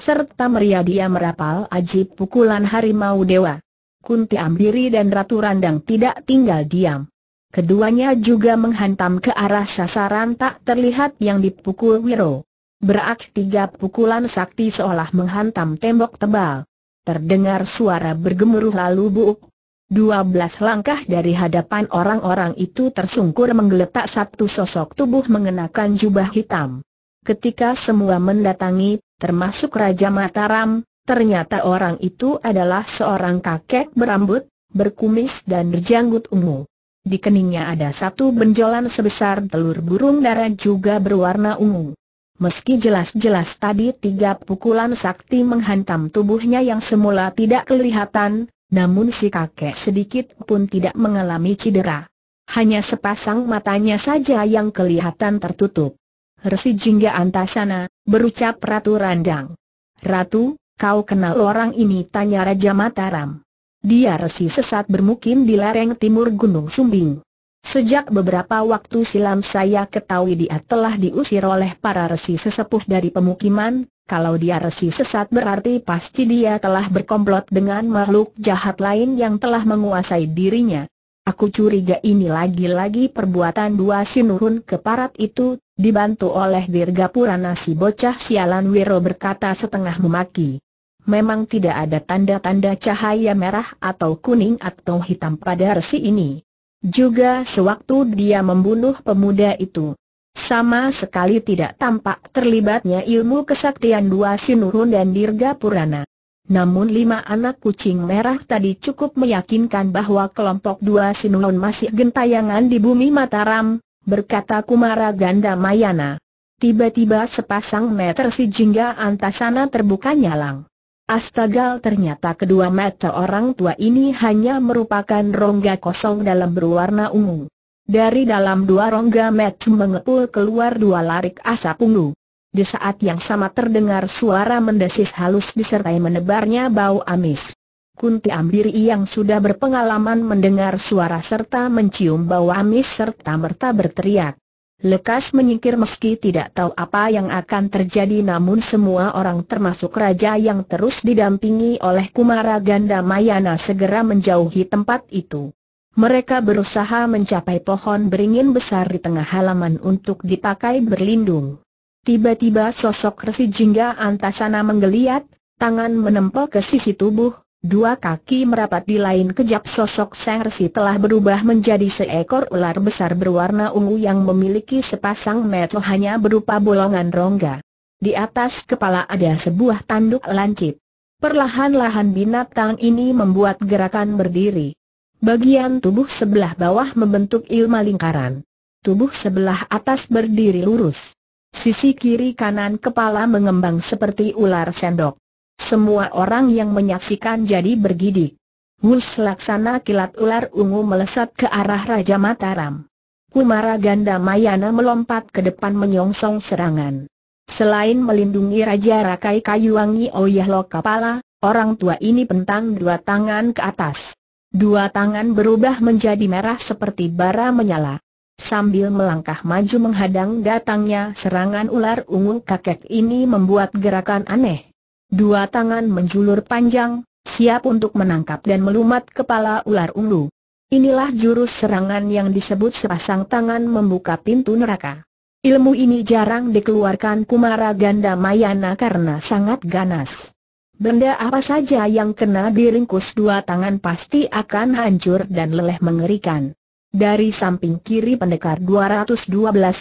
Serta meriah dia merapal ajib pukulan harimau dewa. Kunti Ambiri dan Ratu Randang tidak tinggal diam. Keduanya juga menghantam ke arah sasaran tak terlihat yang dipukul Wiro. Berak tiga pukulan sakti seolah menghantam tembok tebal. Terdengar suara bergemuruh lalu buuk. Dua belas langkah dari hadapan orang-orang itu tersungkur menggeletak satu sosok tubuh mengenakan jubah hitam. Ketika semua mendatangi, termasuk Raja Mataram, ternyata orang itu adalah seorang kakek berambut, berkumis dan berjanggut ungu. Di keningnya ada satu benjolan sebesar telur burung darah juga berwarna ungu. Meski jelas-jelas tadi tiga pukulan sakti menghantam tubuhnya yang semula tidak kelihatan, namun si kakek sedikit pun tidak mengalami cedera. Hanya sepasang matanya saja yang kelihatan tertutup. Resi Jingga Antasana, berucap Ratu Randang. Ratu, kau kenal orang ini? Tanya Raja Mataram. Dia resi sesat bermukim di lereng timur Gunung Sumbing. Sejak beberapa waktu silam saya ketahui dia telah diusir oleh para resi sesepuh dari pemukiman, kalau dia resi sesat berarti pasti dia telah berkomplot dengan makhluk jahat lain yang telah menguasai dirinya. Aku curiga ini lagi-lagi perbuatan dua sinurun keparat itu, dibantu oleh Dirga Purana si bocah sialan Wiro berkata setengah memaki. Memang tidak ada tanda-tanda cahaya merah atau kuning atau hitam pada resi ini. Juga sewaktu dia membunuh pemuda itu. Sama sekali tidak tampak terlibatnya ilmu kesaktian dua sinuhun dan dirga purana. Namun lima anak kucing merah tadi cukup meyakinkan bahwa kelompok dua sinuhun masih gentayangan di bumi Mataram, berkata Kumara Ganda Mayana. Tiba-tiba sepasang meter si jingga antasana terbuka nyalang. Astaga ternyata kedua mata orang tua ini hanya merupakan rongga kosong dalam berwarna ungu. Dari dalam dua rongga mata mengepul keluar dua larik asap ungu. Di saat yang sama terdengar suara mendesis halus disertai menebarnya bau amis. Kunti Ambiri yang sudah berpengalaman mendengar suara serta mencium bau amis serta merta berteriak lekas menyingkir meski tidak tahu apa yang akan terjadi namun semua orang termasuk raja yang terus didampingi oleh Kumara Ganda Mayana segera menjauhi tempat itu. Mereka berusaha mencapai pohon beringin besar di tengah halaman untuk dipakai berlindung. Tiba-tiba sosok resi jingga antasana menggeliat, tangan menempel ke sisi tubuh, Dua kaki merapat di lain kejap sosok Sang Resi telah berubah menjadi seekor ular besar berwarna ungu yang memiliki sepasang mata hanya berupa bolongan rongga. Di atas kepala ada sebuah tanduk lancip. Perlahan-lahan binatang ini membuat gerakan berdiri. Bagian tubuh sebelah bawah membentuk ilma lingkaran. Tubuh sebelah atas berdiri lurus. Sisi kiri kanan kepala mengembang seperti ular sendok. Semua orang yang menyaksikan jadi bergidik. Mus laksana kilat ular ungu melesat ke arah Raja Mataram. Kumara Ganda Mayana melompat ke depan menyongsong serangan. Selain melindungi Raja Rakai Kayuwangi Oyahlo Kapala, orang tua ini pentang dua tangan ke atas. Dua tangan berubah menjadi merah seperti bara menyala. Sambil melangkah maju menghadang datangnya serangan ular ungu kakek ini membuat gerakan aneh. Dua tangan menjulur panjang, siap untuk menangkap dan melumat kepala ular ungu. Inilah jurus serangan yang disebut sepasang tangan membuka pintu neraka. Ilmu ini jarang dikeluarkan Kumara Ganda Mayana karena sangat ganas. Benda apa saja yang kena diringkus dua tangan pasti akan hancur dan leleh mengerikan. Dari samping kiri pendekar 212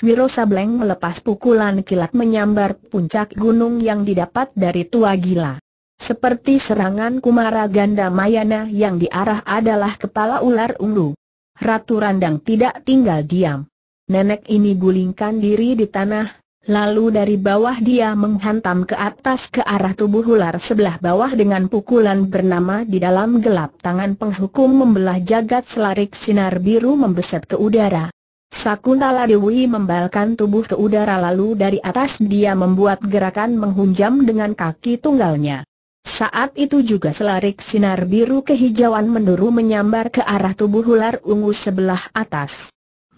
Wiro Sableng melepas pukulan kilat menyambar puncak gunung yang didapat dari tua gila. Seperti serangan Kumara Ganda Mayana yang diarah adalah kepala ular ungu. Ratu Randang tidak tinggal diam. Nenek ini gulingkan diri di tanah, Lalu dari bawah dia menghantam ke atas ke arah tubuh ular sebelah bawah dengan pukulan bernama di dalam gelap tangan penghukum membelah jagat selarik sinar biru membeset ke udara. Sakuntala Dewi membalkan tubuh ke udara lalu dari atas dia membuat gerakan menghunjam dengan kaki tunggalnya. Saat itu juga selarik sinar biru kehijauan menduru menyambar ke arah tubuh ular ungu sebelah atas.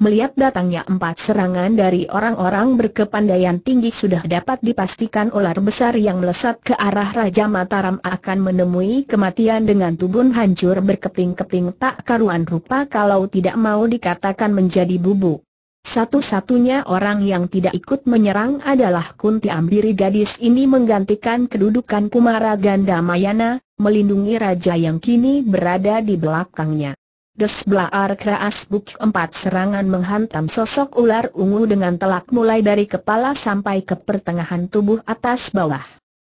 Melihat datangnya empat serangan dari orang-orang berkepandaian tinggi sudah dapat dipastikan ular besar yang melesat ke arah Raja Mataram akan menemui kematian dengan tubuh hancur berkeping-keping tak karuan rupa kalau tidak mau dikatakan menjadi bubuk. Satu-satunya orang yang tidak ikut menyerang adalah Kunti Ambiri gadis ini menggantikan kedudukan Kumara Ganda Mayana, melindungi raja yang kini berada di belakangnya. Desblaar Kraas Buk empat serangan menghantam sosok ular ungu dengan telak mulai dari kepala sampai ke pertengahan tubuh atas bawah.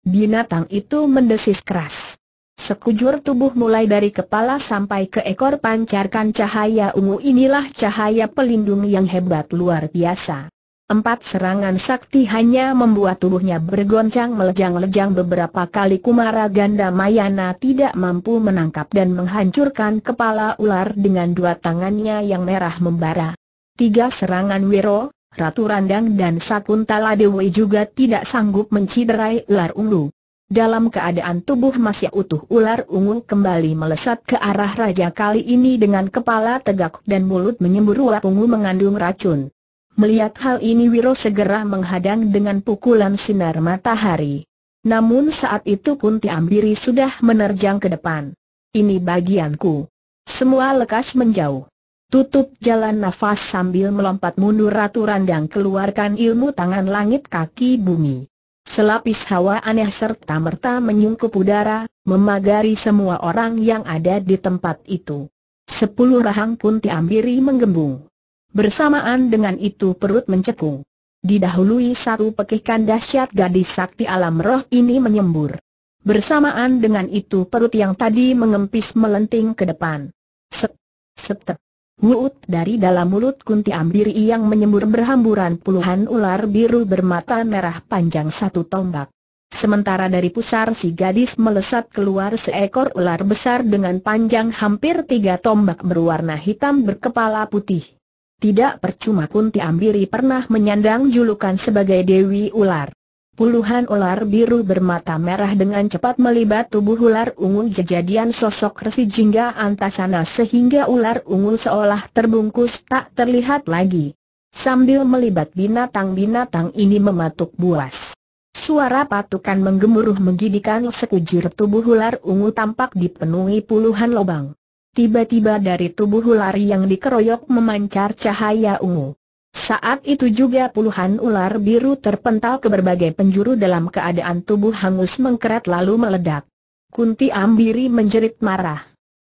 Binatang itu mendesis keras. Sekujur tubuh mulai dari kepala sampai ke ekor pancarkan cahaya ungu inilah cahaya pelindung yang hebat luar biasa. Empat serangan sakti hanya membuat tubuhnya bergoncang melejang-lejang beberapa kali Kumara Ganda Mayana tidak mampu menangkap dan menghancurkan kepala ular dengan dua tangannya yang merah membara. Tiga serangan Wiro, Ratu Randang dan Sakuntala Dewi juga tidak sanggup menciderai ular ungu. Dalam keadaan tubuh masih utuh ular ungu kembali melesat ke arah raja kali ini dengan kepala tegak dan mulut menyembur ular ungu mengandung racun. Melihat hal ini Wiro segera menghadang dengan pukulan sinar matahari. Namun saat itu Kunti Ambiri sudah menerjang ke depan. Ini bagianku. Semua lekas menjauh. Tutup jalan nafas sambil melompat mundur Ratu Randang keluarkan ilmu tangan langit kaki bumi. Selapis hawa aneh serta merta menyungkup udara, memagari semua orang yang ada di tempat itu. Sepuluh rahang pun ambiri menggembung. Bersamaan dengan itu perut mencekung. Didahului satu pekikan dahsyat gadis sakti alam roh ini menyembur. Bersamaan dengan itu perut yang tadi mengempis melenting ke depan. Sep, sep, Wuut dari dalam mulut kunti ambiri yang menyembur berhamburan puluhan ular biru bermata merah panjang satu tombak. Sementara dari pusar si gadis melesat keluar seekor ular besar dengan panjang hampir tiga tombak berwarna hitam berkepala putih. Tidak percuma Kunti Ambiri pernah menyandang julukan sebagai Dewi Ular. Puluhan ular biru bermata merah dengan cepat melibat tubuh ular ungu jejadian sosok resi jingga antasana sehingga ular ungu seolah terbungkus tak terlihat lagi. Sambil melibat binatang-binatang ini mematuk buas. Suara patukan menggemuruh menggidikan sekujur tubuh ular ungu tampak dipenuhi puluhan lubang. Tiba-tiba dari tubuh ular yang dikeroyok memancar cahaya ungu. Saat itu juga puluhan ular biru terpental ke berbagai penjuru dalam keadaan tubuh hangus mengkeret lalu meledak. Kunti Ambiri menjerit marah.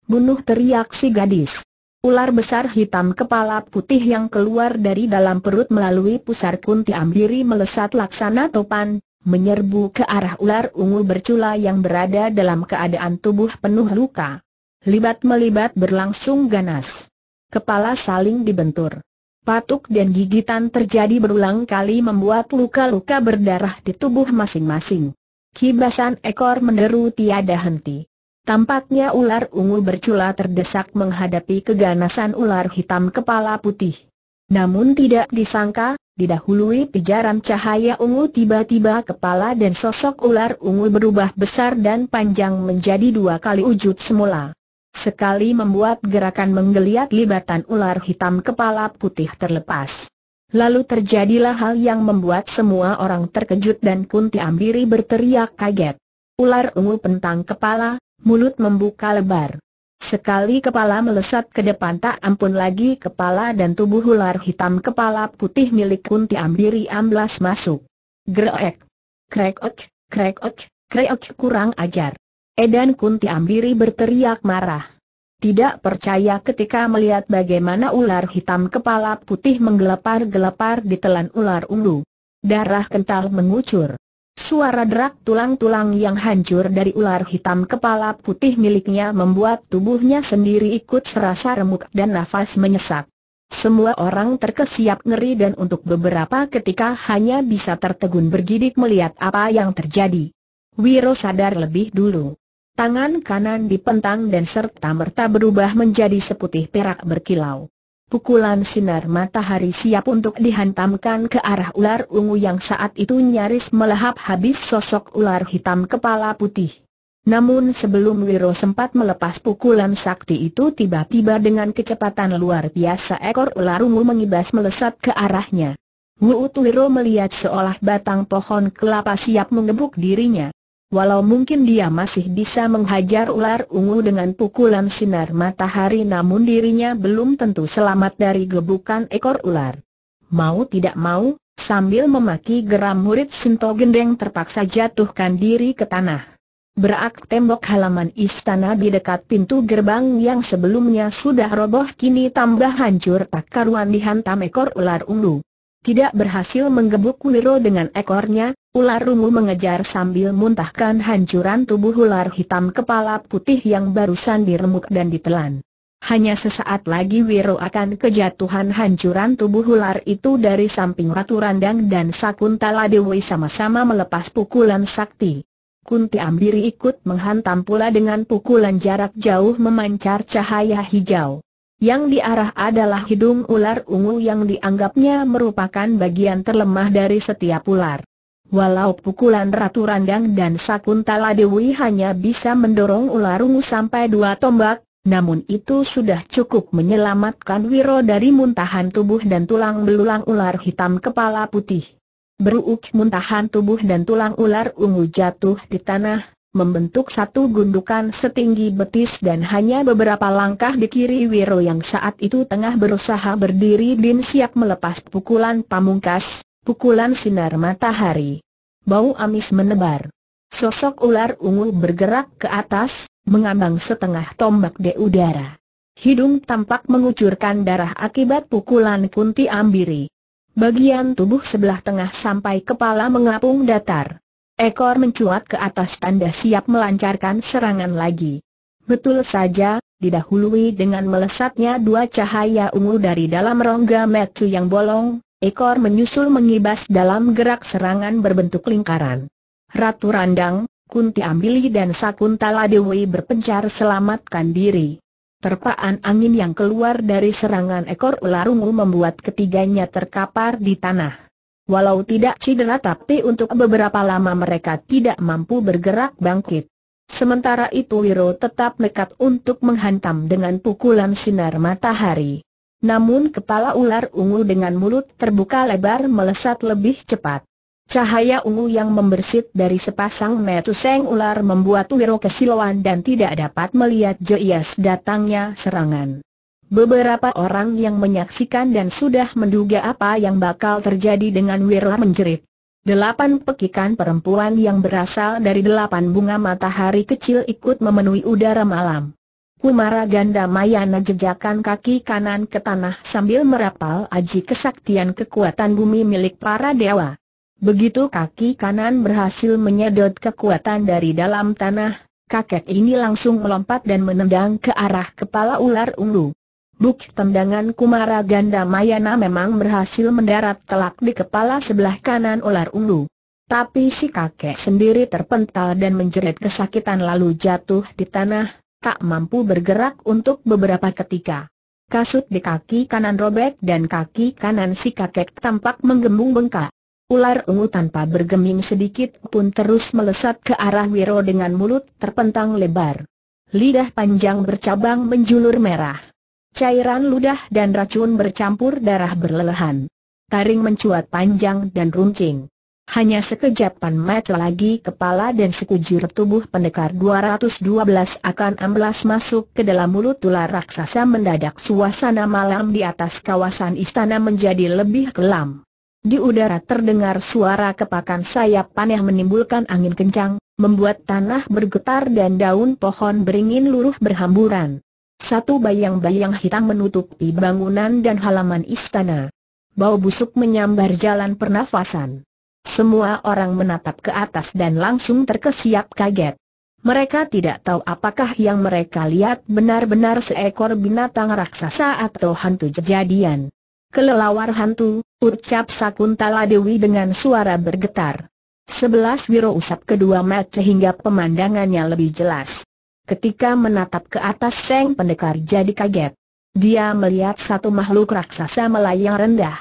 Bunuh teriak si gadis. Ular besar hitam kepala putih yang keluar dari dalam perut melalui pusar Kunti Ambiri melesat laksana topan, menyerbu ke arah ular ungu bercula yang berada dalam keadaan tubuh penuh luka libat-melibat berlangsung ganas. Kepala saling dibentur. Patuk dan gigitan terjadi berulang kali membuat luka-luka berdarah di tubuh masing-masing. Kibasan ekor menderu tiada henti. Tampaknya ular ungu bercula terdesak menghadapi keganasan ular hitam kepala putih. Namun tidak disangka, didahului pijaran cahaya ungu tiba-tiba kepala dan sosok ular ungu berubah besar dan panjang menjadi dua kali wujud semula. Sekali membuat gerakan menggeliat libatan ular hitam kepala putih terlepas. Lalu terjadilah hal yang membuat semua orang terkejut dan Kunti Ambiri berteriak kaget. Ular ungu pentang kepala, mulut membuka lebar. Sekali kepala melesat ke depan tak ampun lagi kepala dan tubuh ular hitam kepala putih milik Kunti Ambiri amblas masuk. Greek. Krekok, krekok, krekok kurang ajar. Edan Kunti Ambiri berteriak marah. Tidak percaya ketika melihat bagaimana ular hitam kepala putih menggelepar-gelepar di telan ular ungu. Darah kental mengucur. Suara derak tulang-tulang yang hancur dari ular hitam kepala putih miliknya membuat tubuhnya sendiri ikut serasa remuk dan nafas menyesak. Semua orang terkesiap ngeri dan untuk beberapa ketika hanya bisa tertegun bergidik melihat apa yang terjadi. Wiro sadar lebih dulu. Tangan kanan dipentang dan serta-merta berubah menjadi seputih perak berkilau. Pukulan sinar matahari siap untuk dihantamkan ke arah ular ungu yang saat itu nyaris melahap habis sosok ular hitam kepala putih. Namun sebelum Wiro sempat melepas pukulan sakti itu tiba-tiba dengan kecepatan luar biasa ekor ular ungu mengibas melesat ke arahnya. Wuut Wiro melihat seolah batang pohon kelapa siap mengebuk dirinya. Walau mungkin dia masih bisa menghajar ular ungu dengan pukulan sinar matahari namun dirinya belum tentu selamat dari gebukan ekor ular. Mau tidak mau, sambil memaki geram murid Sinto Gendeng terpaksa jatuhkan diri ke tanah. Berak tembok halaman istana di dekat pintu gerbang yang sebelumnya sudah roboh kini tambah hancur tak karuan dihantam ekor ular ungu tidak berhasil menggebuk Wiro dengan ekornya, ular rungu mengejar sambil muntahkan hancuran tubuh ular hitam kepala putih yang barusan diremuk dan ditelan. Hanya sesaat lagi Wiro akan kejatuhan hancuran tubuh ular itu dari samping Ratu Randang dan Sakuntala Dewi sama-sama melepas pukulan sakti. Kunti Ambiri ikut menghantam pula dengan pukulan jarak jauh memancar cahaya hijau. Yang diarah adalah hidung ular ungu yang dianggapnya merupakan bagian terlemah dari setiap ular. Walau pukulan Ratu Randang dan Sakuntala Dewi hanya bisa mendorong ular ungu sampai dua tombak, namun itu sudah cukup menyelamatkan Wiro dari muntahan tubuh dan tulang belulang ular hitam kepala putih. Beruuk muntahan tubuh dan tulang ular ungu jatuh di tanah, membentuk satu gundukan setinggi betis dan hanya beberapa langkah di kiri Wiro yang saat itu tengah berusaha berdiri dan siap melepas pukulan pamungkas, pukulan sinar matahari. Bau amis menebar. Sosok ular ungu bergerak ke atas, mengambang setengah tombak di udara. Hidung tampak mengucurkan darah akibat pukulan kunti ambiri. Bagian tubuh sebelah tengah sampai kepala mengapung datar. Ekor mencuat ke atas tanda siap melancarkan serangan lagi. Betul saja, didahului dengan melesatnya dua cahaya ungu dari dalam rongga metu yang bolong, ekor menyusul mengibas dalam gerak serangan berbentuk lingkaran. Ratu Randang, Kunti Ambili dan Sakuntala Dewi berpencar selamatkan diri. Terpaan angin yang keluar dari serangan ekor ular ungu membuat ketiganya terkapar di tanah. Walau tidak cedera tapi untuk beberapa lama mereka tidak mampu bergerak bangkit. Sementara itu Wiro tetap nekat untuk menghantam dengan pukulan sinar matahari. Namun kepala ular ungu dengan mulut terbuka lebar melesat lebih cepat. Cahaya ungu yang membersit dari sepasang metuseng ular membuat Wiro kesilauan dan tidak dapat melihat jelas datangnya serangan. Beberapa orang yang menyaksikan dan sudah menduga apa yang bakal terjadi dengan Wirla menjerit. Delapan pekikan perempuan yang berasal dari delapan bunga matahari kecil ikut memenuhi udara malam. Kumara Ganda Mayana jejakan kaki kanan ke tanah sambil merapal aji kesaktian kekuatan bumi milik para dewa. Begitu kaki kanan berhasil menyedot kekuatan dari dalam tanah, kakek ini langsung melompat dan menendang ke arah kepala ular ungu. Buk tendangan Kumara Ganda Mayana memang berhasil mendarat telak di kepala sebelah kanan ular ungu. Tapi si kakek sendiri terpental dan menjerit kesakitan lalu jatuh di tanah, tak mampu bergerak untuk beberapa ketika. Kasut di kaki kanan robek dan kaki kanan si kakek tampak menggembung bengkak. Ular ungu tanpa bergeming sedikit pun terus melesat ke arah Wiro dengan mulut terpentang lebar. Lidah panjang bercabang menjulur merah. Cairan ludah dan racun bercampur darah berlelehan. Taring mencuat panjang dan runcing. Hanya sekejapan mata lagi kepala dan sekujur tubuh pendekar 212 akan amblas masuk ke dalam mulut tular raksasa mendadak suasana malam di atas kawasan istana menjadi lebih kelam. Di udara terdengar suara kepakan sayap panah menimbulkan angin kencang, membuat tanah bergetar dan daun pohon beringin luruh berhamburan. Satu bayang-bayang hitam menutupi bangunan dan halaman istana. Bau busuk menyambar jalan pernafasan. Semua orang menatap ke atas dan langsung terkesiap kaget. Mereka tidak tahu apakah yang mereka lihat benar-benar seekor binatang raksasa atau hantu kejadian. Kelelawar hantu, ucap Sakuntala Dewi dengan suara bergetar. Sebelas wiro usap kedua mat sehingga pemandangannya lebih jelas. Ketika menatap ke atas Seng Pendekar jadi kaget. Dia melihat satu makhluk raksasa melayang rendah.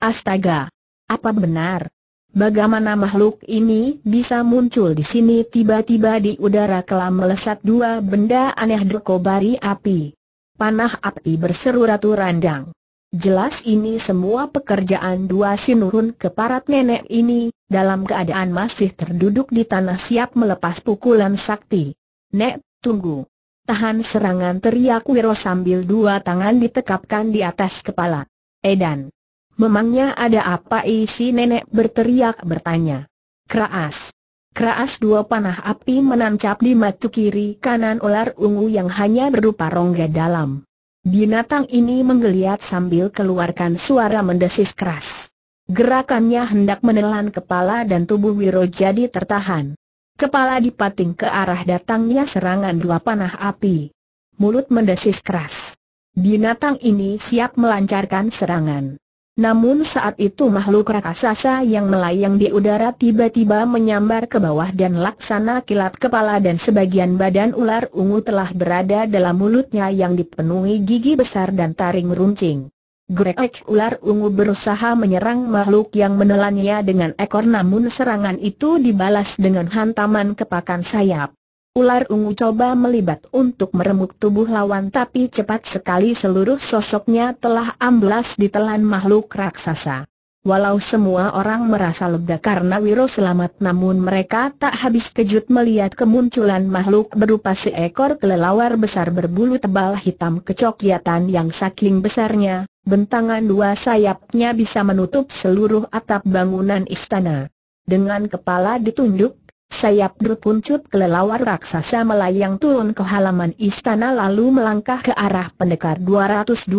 Astaga! Apa benar? Bagaimana makhluk ini bisa muncul di sini tiba-tiba di udara kelam melesat dua benda aneh dekobari api. Panah api berseru ratu randang. Jelas ini semua pekerjaan dua sinurun keparat nenek ini, dalam keadaan masih terduduk di tanah siap melepas pukulan sakti. Nek, tunggu. Tahan serangan teriak Wiro sambil dua tangan ditekapkan di atas kepala. Edan. Memangnya ada apa isi nenek berteriak bertanya. Keras. Keras dua panah api menancap di matu kiri kanan ular ungu yang hanya berupa rongga dalam. Binatang ini menggeliat sambil keluarkan suara mendesis keras. Gerakannya hendak menelan kepala dan tubuh Wiro jadi tertahan. Kepala dipating ke arah datangnya serangan dua panah api. Mulut mendesis keras. Binatang ini siap melancarkan serangan. Namun saat itu makhluk raksasa yang melayang di udara tiba-tiba menyambar ke bawah dan laksana kilat kepala dan sebagian badan ular ungu telah berada dalam mulutnya yang dipenuhi gigi besar dan taring runcing. Grek ular ungu berusaha menyerang makhluk yang menelannya dengan ekor namun serangan itu dibalas dengan hantaman kepakan sayap. Ular ungu coba melibat untuk meremuk tubuh lawan tapi cepat sekali seluruh sosoknya telah amblas ditelan makhluk raksasa. Walau semua orang merasa lega karena Wiro selamat namun mereka tak habis kejut melihat kemunculan makhluk berupa seekor kelelawar besar berbulu tebal hitam kecoklatan yang saking besarnya, bentangan dua sayapnya bisa menutup seluruh atap bangunan istana. Dengan kepala ditunduk, sayap berpuncut kelelawar raksasa melayang turun ke halaman istana lalu melangkah ke arah pendekar 212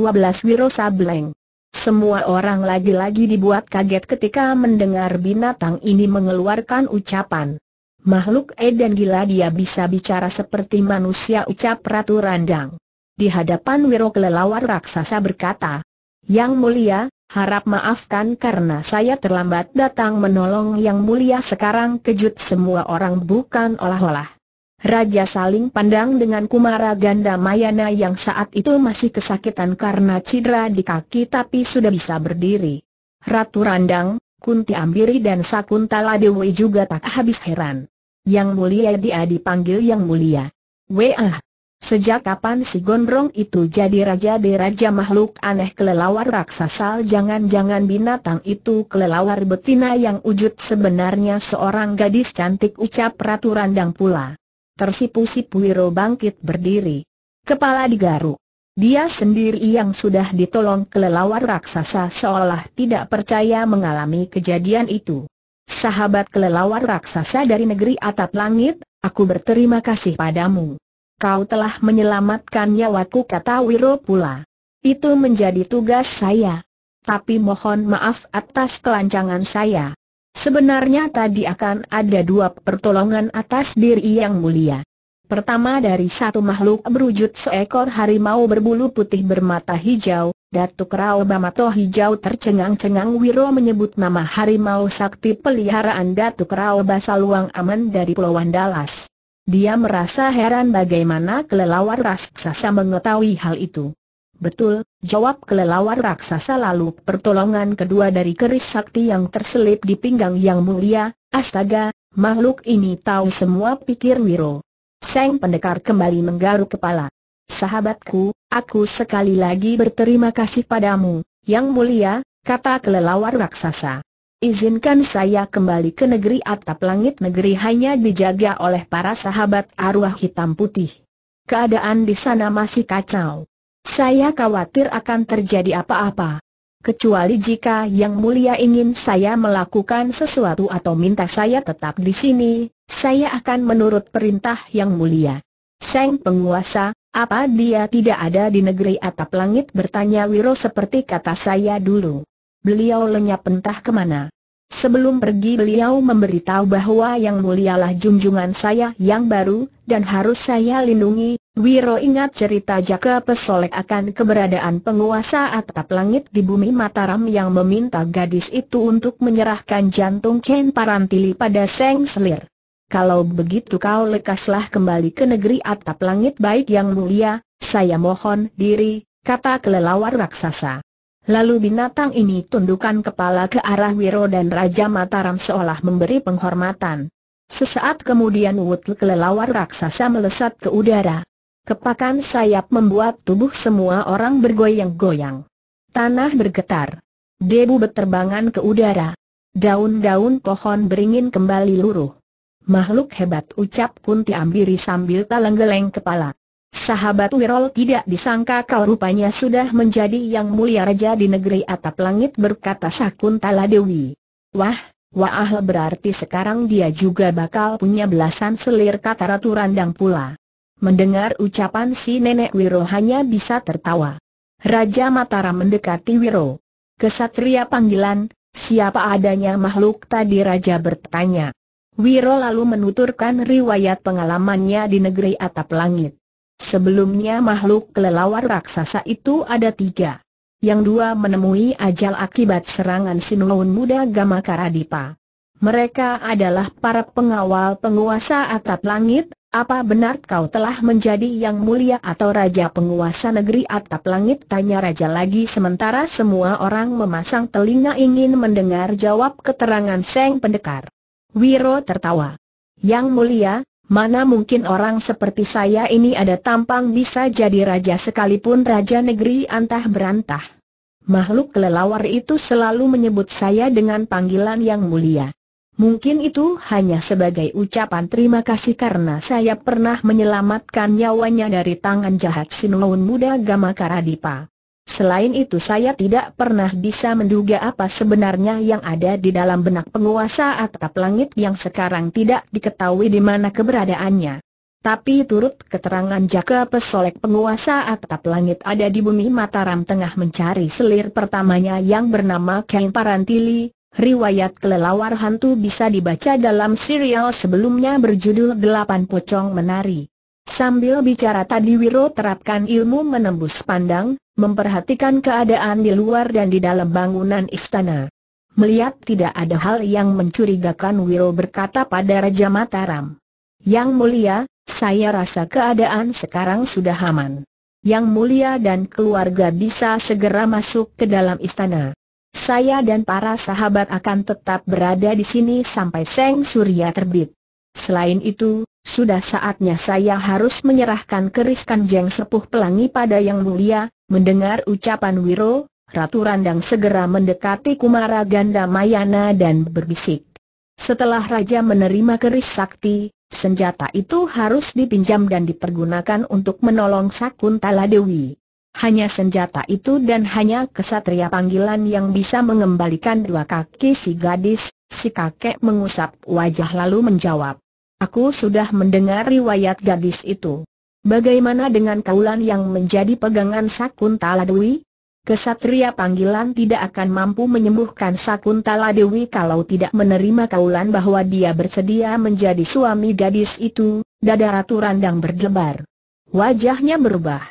Wiro Sableng. Semua orang lagi-lagi dibuat kaget ketika mendengar binatang ini mengeluarkan ucapan. Makhluk Eden gila dia bisa bicara seperti manusia ucap Ratu Randang. Di hadapan Wiro kelelawar raksasa berkata, Yang mulia, harap maafkan karena saya terlambat datang menolong Yang mulia sekarang kejut semua orang bukan olah-olah. Raja saling pandang dengan Kumara Ganda Mayana yang saat itu masih kesakitan karena cedera di kaki tapi sudah bisa berdiri. Ratu Randang, Kunti Ambiri dan Sakuntala Dewi juga tak habis heran. Yang mulia dia dipanggil yang mulia. Wah! Sejak kapan si gondrong itu jadi raja di raja makhluk aneh kelelawar raksasa jangan-jangan binatang itu kelelawar betina yang wujud sebenarnya seorang gadis cantik ucap ratu randang pula. Tersipu-sipu Wiro bangkit berdiri. Kepala digaruk. Dia sendiri yang sudah ditolong kelelawar raksasa seolah tidak percaya mengalami kejadian itu. Sahabat kelelawar raksasa dari negeri atap langit, aku berterima kasih padamu. Kau telah menyelamatkan nyawaku kata Wiro pula. Itu menjadi tugas saya. Tapi mohon maaf atas kelancangan saya. Sebenarnya tadi akan ada dua pertolongan atas diri yang mulia. Pertama dari satu makhluk berwujud seekor harimau berbulu putih bermata hijau, Datuk Rao Bamato Hijau tercengang-cengang Wiro menyebut nama harimau sakti peliharaan Datuk Rao Basaluang Aman dari Pulau Andalas. Dia merasa heran bagaimana kelelawar raksasa mengetahui hal itu. Betul, jawab kelelawar raksasa lalu pertolongan kedua dari keris sakti yang terselip di pinggang yang mulia, astaga, makhluk ini tahu semua pikir Wiro. Seng pendekar kembali menggaruk kepala. Sahabatku, aku sekali lagi berterima kasih padamu, yang mulia, kata kelelawar raksasa. Izinkan saya kembali ke negeri atap langit negeri hanya dijaga oleh para sahabat arwah hitam putih. Keadaan di sana masih kacau. Saya khawatir akan terjadi apa-apa. Kecuali jika Yang Mulia ingin saya melakukan sesuatu atau minta saya tetap di sini, saya akan menurut perintah Yang Mulia. Seng penguasa, apa dia tidak ada di negeri atap langit bertanya Wiro seperti kata saya dulu. Beliau lenyap entah kemana. Sebelum pergi beliau memberitahu bahwa yang mulialah junjungan saya yang baru, dan harus saya lindungi. Wiro ingat cerita Jaka Pesolek akan keberadaan penguasa atap langit di bumi Mataram yang meminta gadis itu untuk menyerahkan jantung Ken Parantili pada Seng Selir. Kalau begitu kau lekaslah kembali ke negeri atap langit baik yang mulia, saya mohon diri, kata kelelawar raksasa. Lalu binatang ini tundukkan kepala ke arah Wiro dan Raja Mataram seolah memberi penghormatan. Sesaat kemudian Wut kelelawar raksasa melesat ke udara. Kepakan sayap membuat tubuh semua orang bergoyang-goyang. Tanah bergetar. Debu berterbangan ke udara. Daun-daun pohon beringin kembali luruh. Makhluk hebat ucap Kunti Ambiri sambil talenggeleng kepala. Sahabat Wirol tidak disangka kau rupanya sudah menjadi yang mulia raja di negeri atap langit berkata Sakuntala Dewi. Wah, wah berarti sekarang dia juga bakal punya belasan selir kata Ratu Randang pula. Mendengar ucapan si nenek Wiro hanya bisa tertawa. Raja Mataram mendekati Wiro. Kesatria panggilan, siapa adanya makhluk tadi Raja bertanya. Wiro lalu menuturkan riwayat pengalamannya di negeri atap langit. Sebelumnya makhluk kelelawar raksasa itu ada tiga. Yang dua menemui ajal akibat serangan Sinuun muda Karadipa. Mereka adalah para pengawal penguasa atap langit, apa benar kau telah menjadi yang mulia atau raja penguasa negeri atap langit? Tanya raja lagi sementara semua orang memasang telinga ingin mendengar jawab keterangan Seng Pendekar. Wiro tertawa. Yang mulia, Mana mungkin orang seperti saya ini ada tampang bisa jadi raja sekalipun raja negeri antah berantah. Makhluk kelelawar itu selalu menyebut saya dengan panggilan yang mulia. Mungkin itu hanya sebagai ucapan terima kasih karena saya pernah menyelamatkan nyawanya dari tangan jahat Sinoun muda Gamakaradipa. Selain itu saya tidak pernah bisa menduga apa sebenarnya yang ada di dalam benak penguasa atap langit yang sekarang tidak diketahui di mana keberadaannya. Tapi turut keterangan Jaka Pesolek penguasa atap langit ada di bumi Mataram tengah mencari selir pertamanya yang bernama Kain Parantili, Riwayat kelelawar hantu bisa dibaca dalam serial sebelumnya berjudul Delapan Pocong Menari. Sambil bicara tadi Wiro terapkan ilmu menembus pandang, memperhatikan keadaan di luar dan di dalam bangunan istana. Melihat tidak ada hal yang mencurigakan Wiro berkata pada Raja Mataram. Yang mulia, saya rasa keadaan sekarang sudah aman. Yang mulia dan keluarga bisa segera masuk ke dalam istana. Saya dan para sahabat akan tetap berada di sini sampai Seng Surya terbit. Selain itu, sudah saatnya saya harus menyerahkan keris kanjeng sepuh pelangi pada yang mulia, mendengar ucapan Wiro, Ratu Randang segera mendekati Kumara Ganda Mayana dan berbisik. Setelah Raja menerima keris sakti, senjata itu harus dipinjam dan dipergunakan untuk menolong Sakuntala Dewi. Hanya senjata itu dan hanya kesatria panggilan yang bisa mengembalikan dua kaki si gadis, si kakek mengusap wajah lalu menjawab. Aku sudah mendengar riwayat gadis itu. Bagaimana dengan Kaulan yang menjadi pegangan Sakuntala Dewi? Kesatria panggilan tidak akan mampu menyembuhkan Sakuntala Dewi kalau tidak menerima Kaulan bahwa dia bersedia menjadi suami gadis itu, dada Ratu Randang berdebar. Wajahnya berubah.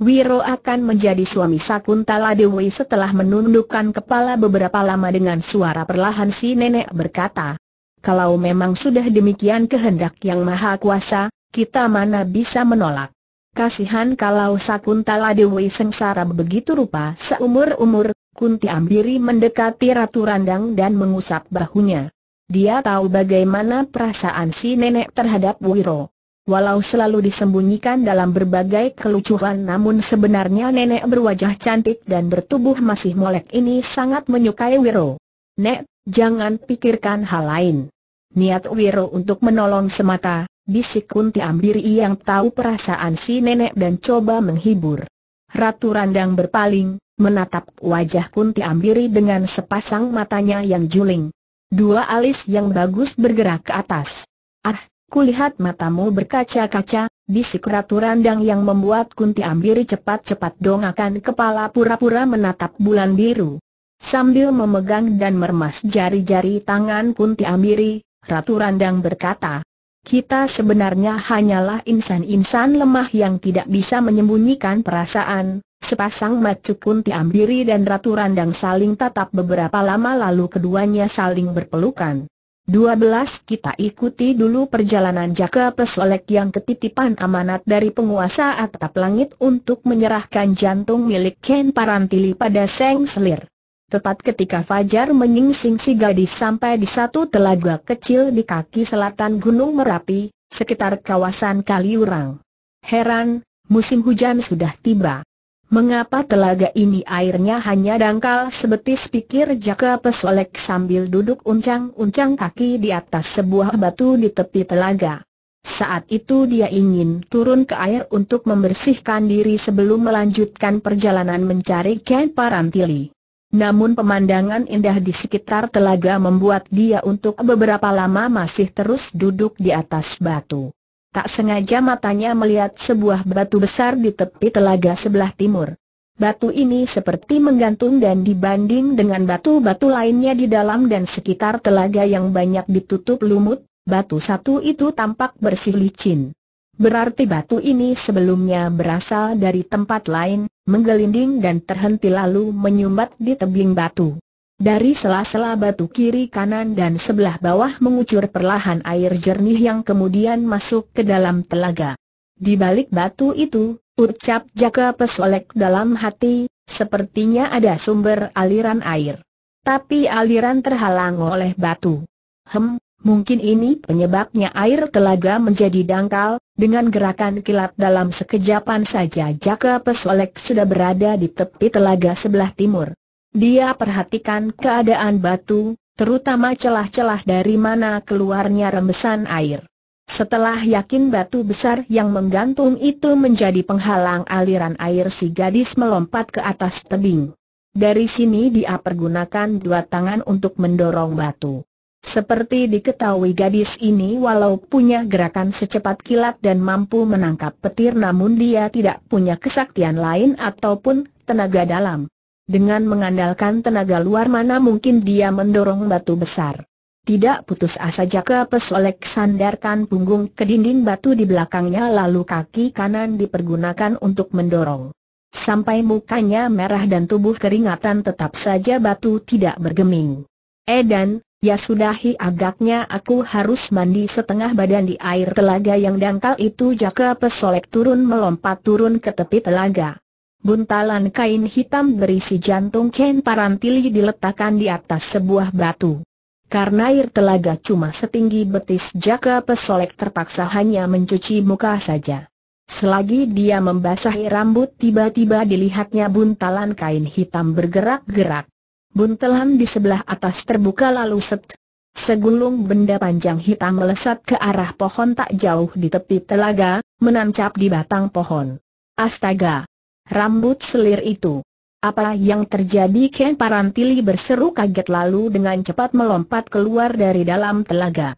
Wiro akan menjadi suami Sakuntala Dewi setelah menundukkan kepala beberapa lama dengan suara perlahan si nenek berkata, kalau memang sudah demikian kehendak yang maha kuasa, kita mana bisa menolak. Kasihan kalau Sakuntala Dewi Sengsara begitu rupa seumur-umur, Kunti Ambiri mendekati Ratu Randang dan mengusap bahunya. Dia tahu bagaimana perasaan si nenek terhadap Wiro. Walau selalu disembunyikan dalam berbagai kelucuan namun sebenarnya nenek berwajah cantik dan bertubuh masih molek ini sangat menyukai Wiro. Nek, jangan pikirkan hal lain niat Wiro untuk menolong semata, bisik Kunti Ambiri yang tahu perasaan si nenek dan coba menghibur. Ratu Randang berpaling, menatap wajah Kunti Ambiri dengan sepasang matanya yang juling. Dua alis yang bagus bergerak ke atas. Ah, kulihat matamu berkaca-kaca, bisik Ratu Randang yang membuat Kunti Ambiri cepat-cepat dongakan kepala pura-pura menatap bulan biru. Sambil memegang dan meremas jari-jari tangan Kunti Ambiri, Ratu Randang berkata, kita sebenarnya hanyalah insan-insan lemah yang tidak bisa menyembunyikan perasaan. Sepasang macu pun Tiambiri dan Ratu Randang saling tatap beberapa lama lalu keduanya saling berpelukan. 12 Kita ikuti dulu perjalanan Jaka Pesolek yang ketitipan amanat dari penguasa atap langit untuk menyerahkan jantung milik Ken Parantili pada Seng Selir. Tepat ketika Fajar menyingsing si gadis sampai di satu telaga kecil di kaki selatan Gunung Merapi, sekitar kawasan Kaliurang. Heran, musim hujan sudah tiba. Mengapa telaga ini airnya hanya dangkal sebetis pikir Jaka Pesolek sambil duduk uncang-uncang kaki di atas sebuah batu di tepi telaga. Saat itu dia ingin turun ke air untuk membersihkan diri sebelum melanjutkan perjalanan mencari Ken Parantili namun pemandangan indah di sekitar telaga membuat dia untuk beberapa lama masih terus duduk di atas batu. Tak sengaja matanya melihat sebuah batu besar di tepi telaga sebelah timur. Batu ini seperti menggantung dan dibanding dengan batu-batu lainnya di dalam dan sekitar telaga yang banyak ditutup lumut, batu satu itu tampak bersih licin. Berarti batu ini sebelumnya berasal dari tempat lain, menggelinding dan terhenti lalu menyumbat di tebing batu. Dari sela-sela batu kiri kanan dan sebelah bawah mengucur perlahan air jernih yang kemudian masuk ke dalam telaga. Di balik batu itu, ucap Jaka Pesolek dalam hati, sepertinya ada sumber aliran air. Tapi aliran terhalang oleh batu. Hem, Mungkin ini penyebabnya air telaga menjadi dangkal, dengan gerakan kilat dalam sekejapan saja Jaka Pesolek sudah berada di tepi telaga sebelah timur. Dia perhatikan keadaan batu, terutama celah-celah dari mana keluarnya rembesan air. Setelah yakin batu besar yang menggantung itu menjadi penghalang aliran air si gadis melompat ke atas tebing. Dari sini dia pergunakan dua tangan untuk mendorong batu. Seperti diketahui gadis ini walau punya gerakan secepat kilat dan mampu menangkap petir namun dia tidak punya kesaktian lain ataupun tenaga dalam. Dengan mengandalkan tenaga luar mana mungkin dia mendorong batu besar. Tidak putus asa Jaka Pesolek sandarkan punggung ke dinding batu di belakangnya lalu kaki kanan dipergunakan untuk mendorong. Sampai mukanya merah dan tubuh keringatan tetap saja batu tidak bergeming. Edan, Ya sudahi agaknya aku harus mandi setengah badan di air telaga yang dangkal itu jaka pesolek turun melompat turun ke tepi telaga. Buntalan kain hitam berisi jantung Ken Parantili diletakkan di atas sebuah batu. Karena air telaga cuma setinggi betis jaka pesolek terpaksa hanya mencuci muka saja. Selagi dia membasahi rambut tiba-tiba dilihatnya buntalan kain hitam bergerak-gerak buntelan di sebelah atas terbuka lalu set. Segulung benda panjang hitam melesat ke arah pohon tak jauh di tepi telaga, menancap di batang pohon. Astaga! Rambut selir itu. Apa yang terjadi Ken Parantili berseru kaget lalu dengan cepat melompat keluar dari dalam telaga.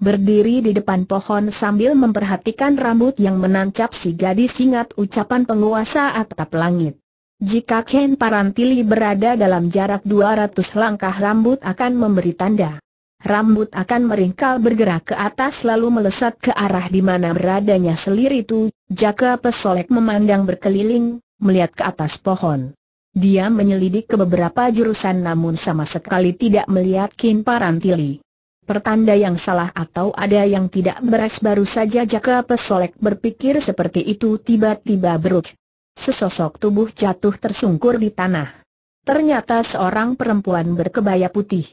Berdiri di depan pohon sambil memperhatikan rambut yang menancap si gadis ingat ucapan penguasa atap langit. Jika Ken Parantili berada dalam jarak 200 langkah rambut akan memberi tanda. Rambut akan meringkal bergerak ke atas lalu melesat ke arah di mana beradanya selir itu, Jaka Pesolek memandang berkeliling, melihat ke atas pohon. Dia menyelidik ke beberapa jurusan namun sama sekali tidak melihat Ken Parantili. Pertanda yang salah atau ada yang tidak beres baru saja Jaka Pesolek berpikir seperti itu tiba-tiba beruk sesosok tubuh jatuh tersungkur di tanah. Ternyata seorang perempuan berkebaya putih.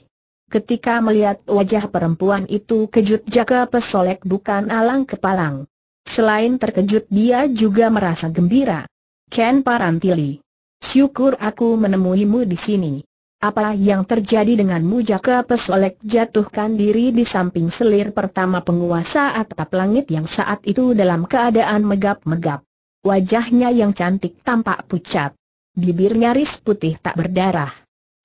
Ketika melihat wajah perempuan itu kejut jaga pesolek bukan alang kepalang. Selain terkejut dia juga merasa gembira. Ken Parantili. Syukur aku menemuimu di sini. Apa yang terjadi denganmu jaga Pesolek jatuhkan diri di samping selir pertama penguasa atap langit yang saat itu dalam keadaan megap-megap. Wajahnya yang cantik tampak pucat. Bibir nyaris putih tak berdarah.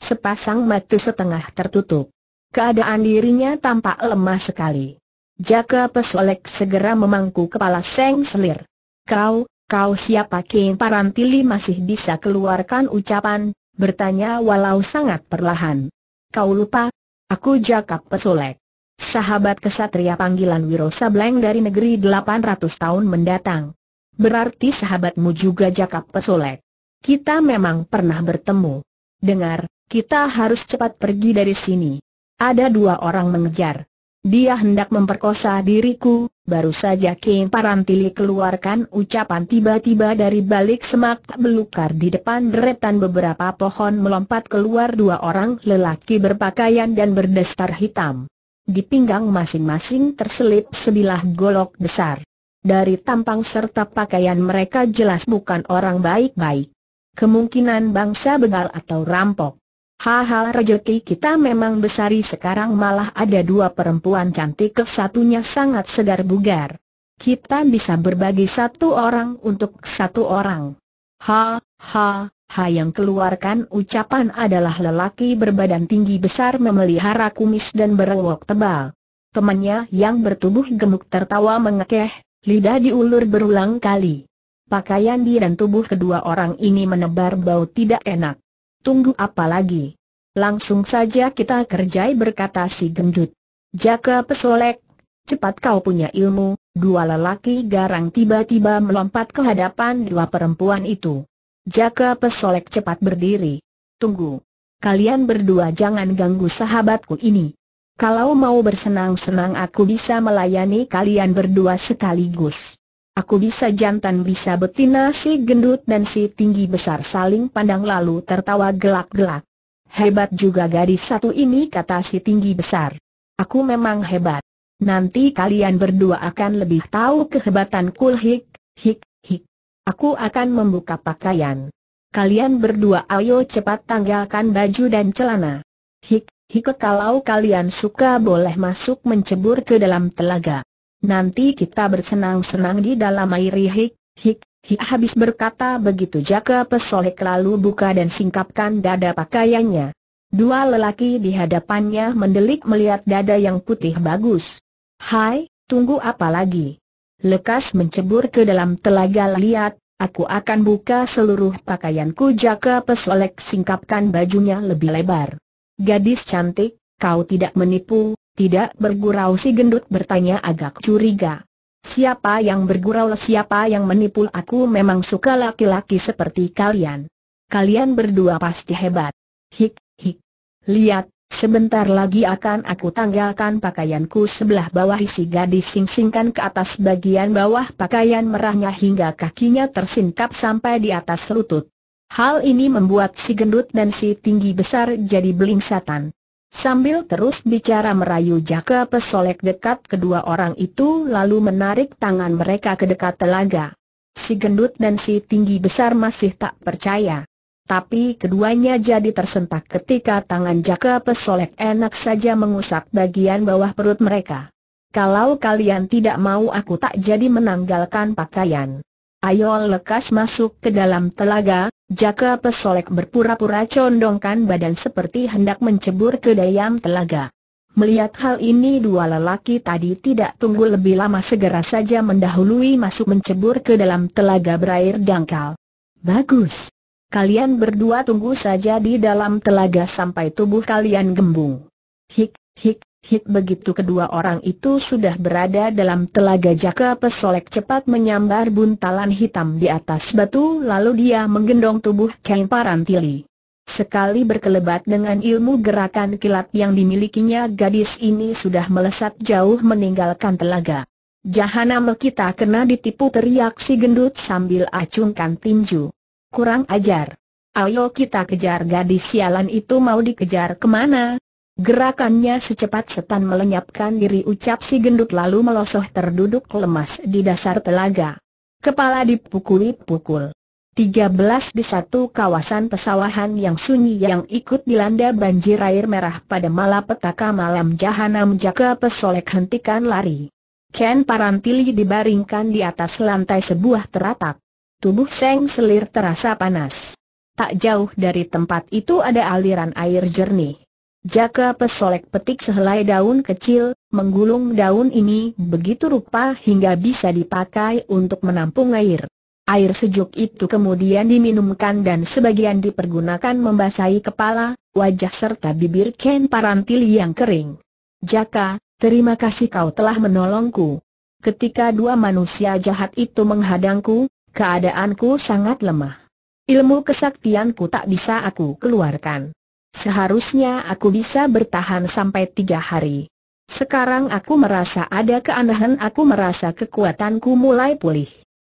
Sepasang mata setengah tertutup. Keadaan dirinya tampak lemah sekali. Jaka Pesolek segera memangku kepala Seng Selir. Kau, kau siapa King Parantili masih bisa keluarkan ucapan, bertanya walau sangat perlahan. Kau lupa, aku Jaka Pesolek. Sahabat kesatria panggilan Wiro Sableng dari negeri 800 tahun mendatang. Berarti sahabatmu juga Jakap Pesolek. Kita memang pernah bertemu. Dengar, kita harus cepat pergi dari sini. Ada dua orang mengejar. Dia hendak memperkosa diriku, baru saja King Parantili keluarkan ucapan tiba-tiba dari balik semak belukar di depan deretan beberapa pohon melompat keluar dua orang lelaki berpakaian dan berdestar hitam. Di pinggang masing-masing terselip sebilah golok besar. Dari tampang serta pakaian mereka jelas bukan orang baik-baik. Kemungkinan bangsa begal atau rampok. Hal-hal rejeki kita memang besar. sekarang malah ada dua perempuan cantik Kesatunya sangat segar bugar. Kita bisa berbagi satu orang untuk satu orang. Ha, ha, ha yang keluarkan ucapan adalah lelaki berbadan tinggi besar memelihara kumis dan berwok tebal. Temannya yang bertubuh gemuk tertawa mengekeh, Lidah diulur berulang kali. Pakaian di dan tubuh kedua orang ini menebar bau tidak enak. Tunggu apa lagi? Langsung saja kita kerjai berkata si gendut. Jaka pesolek, cepat kau punya ilmu, dua lelaki garang tiba-tiba melompat ke hadapan dua perempuan itu. Jaka pesolek cepat berdiri. Tunggu. Kalian berdua jangan ganggu sahabatku ini. Kalau mau bersenang-senang aku bisa melayani kalian berdua sekaligus. Aku bisa jantan bisa betina si gendut dan si tinggi besar saling pandang lalu tertawa gelak-gelak. Hebat juga gadis satu ini kata si tinggi besar. Aku memang hebat. Nanti kalian berdua akan lebih tahu kehebatan kul hik, hik, hik. Aku akan membuka pakaian. Kalian berdua ayo cepat tanggalkan baju dan celana. Hik, Hiko kalau kalian suka boleh masuk mencebur ke dalam telaga. Nanti kita bersenang-senang di dalam air hik, hik, hik habis berkata begitu jaga Pesolek lalu buka dan singkapkan dada pakaiannya. Dua lelaki di hadapannya mendelik melihat dada yang putih bagus. Hai, tunggu apa lagi? Lekas mencebur ke dalam telaga lihat, aku akan buka seluruh pakaianku jaga Pesolek singkapkan bajunya lebih lebar. Gadis cantik, kau tidak menipu, tidak bergurau si gendut bertanya agak curiga. Siapa yang bergurau siapa yang menipu aku memang suka laki-laki seperti kalian. Kalian berdua pasti hebat. Hik, hik. Lihat, sebentar lagi akan aku tanggalkan pakaianku sebelah bawah isi gadis sing-singkan ke atas bagian bawah pakaian merahnya hingga kakinya tersingkap sampai di atas lutut. Hal ini membuat si gendut dan si tinggi besar jadi belingsatan. Sambil terus bicara merayu Jaka Pesolek dekat kedua orang itu lalu menarik tangan mereka ke dekat telaga. Si gendut dan si tinggi besar masih tak percaya. Tapi keduanya jadi tersentak ketika tangan Jaka Pesolek enak saja mengusap bagian bawah perut mereka. Kalau kalian tidak mau aku tak jadi menanggalkan pakaian. Ayo lekas masuk ke dalam telaga, Jaka Pesolek berpura-pura condongkan badan seperti hendak mencebur ke dalam telaga. Melihat hal ini dua lelaki tadi tidak tunggu lebih lama segera saja mendahului masuk mencebur ke dalam telaga berair dangkal. Bagus. Kalian berdua tunggu saja di dalam telaga sampai tubuh kalian gembung. Hik, hik, Hit begitu kedua orang itu sudah berada dalam telaga jaka pesolek cepat menyambar buntalan hitam di atas batu lalu dia menggendong tubuh Kain Parantili. Sekali berkelebat dengan ilmu gerakan kilat yang dimilikinya gadis ini sudah melesat jauh meninggalkan telaga. Jahanam kita kena ditipu teriak si gendut sambil acungkan tinju. Kurang ajar. Ayo kita kejar gadis sialan itu mau dikejar kemana? Gerakannya secepat setan melenyapkan diri ucap si gendut lalu melosoh terduduk lemas di dasar telaga. Kepala dipukuli-pukul. 13 di satu kawasan pesawahan yang sunyi yang ikut dilanda banjir air merah pada malapetaka malam jahanam jaka pesolek hentikan lari. Ken Parantili dibaringkan di atas lantai sebuah teratak. Tubuh Seng Selir terasa panas. Tak jauh dari tempat itu ada aliran air jernih. Jaka pesolek petik sehelai daun kecil, menggulung daun ini begitu rupa hingga bisa dipakai untuk menampung air. Air sejuk itu kemudian diminumkan dan sebagian dipergunakan membasahi kepala, wajah serta bibir Ken Parantil yang kering. Jaka, terima kasih kau telah menolongku. Ketika dua manusia jahat itu menghadangku, keadaanku sangat lemah. Ilmu kesaktianku tak bisa aku keluarkan. Seharusnya aku bisa bertahan sampai tiga hari. Sekarang aku merasa ada keanehan aku merasa kekuatanku mulai pulih.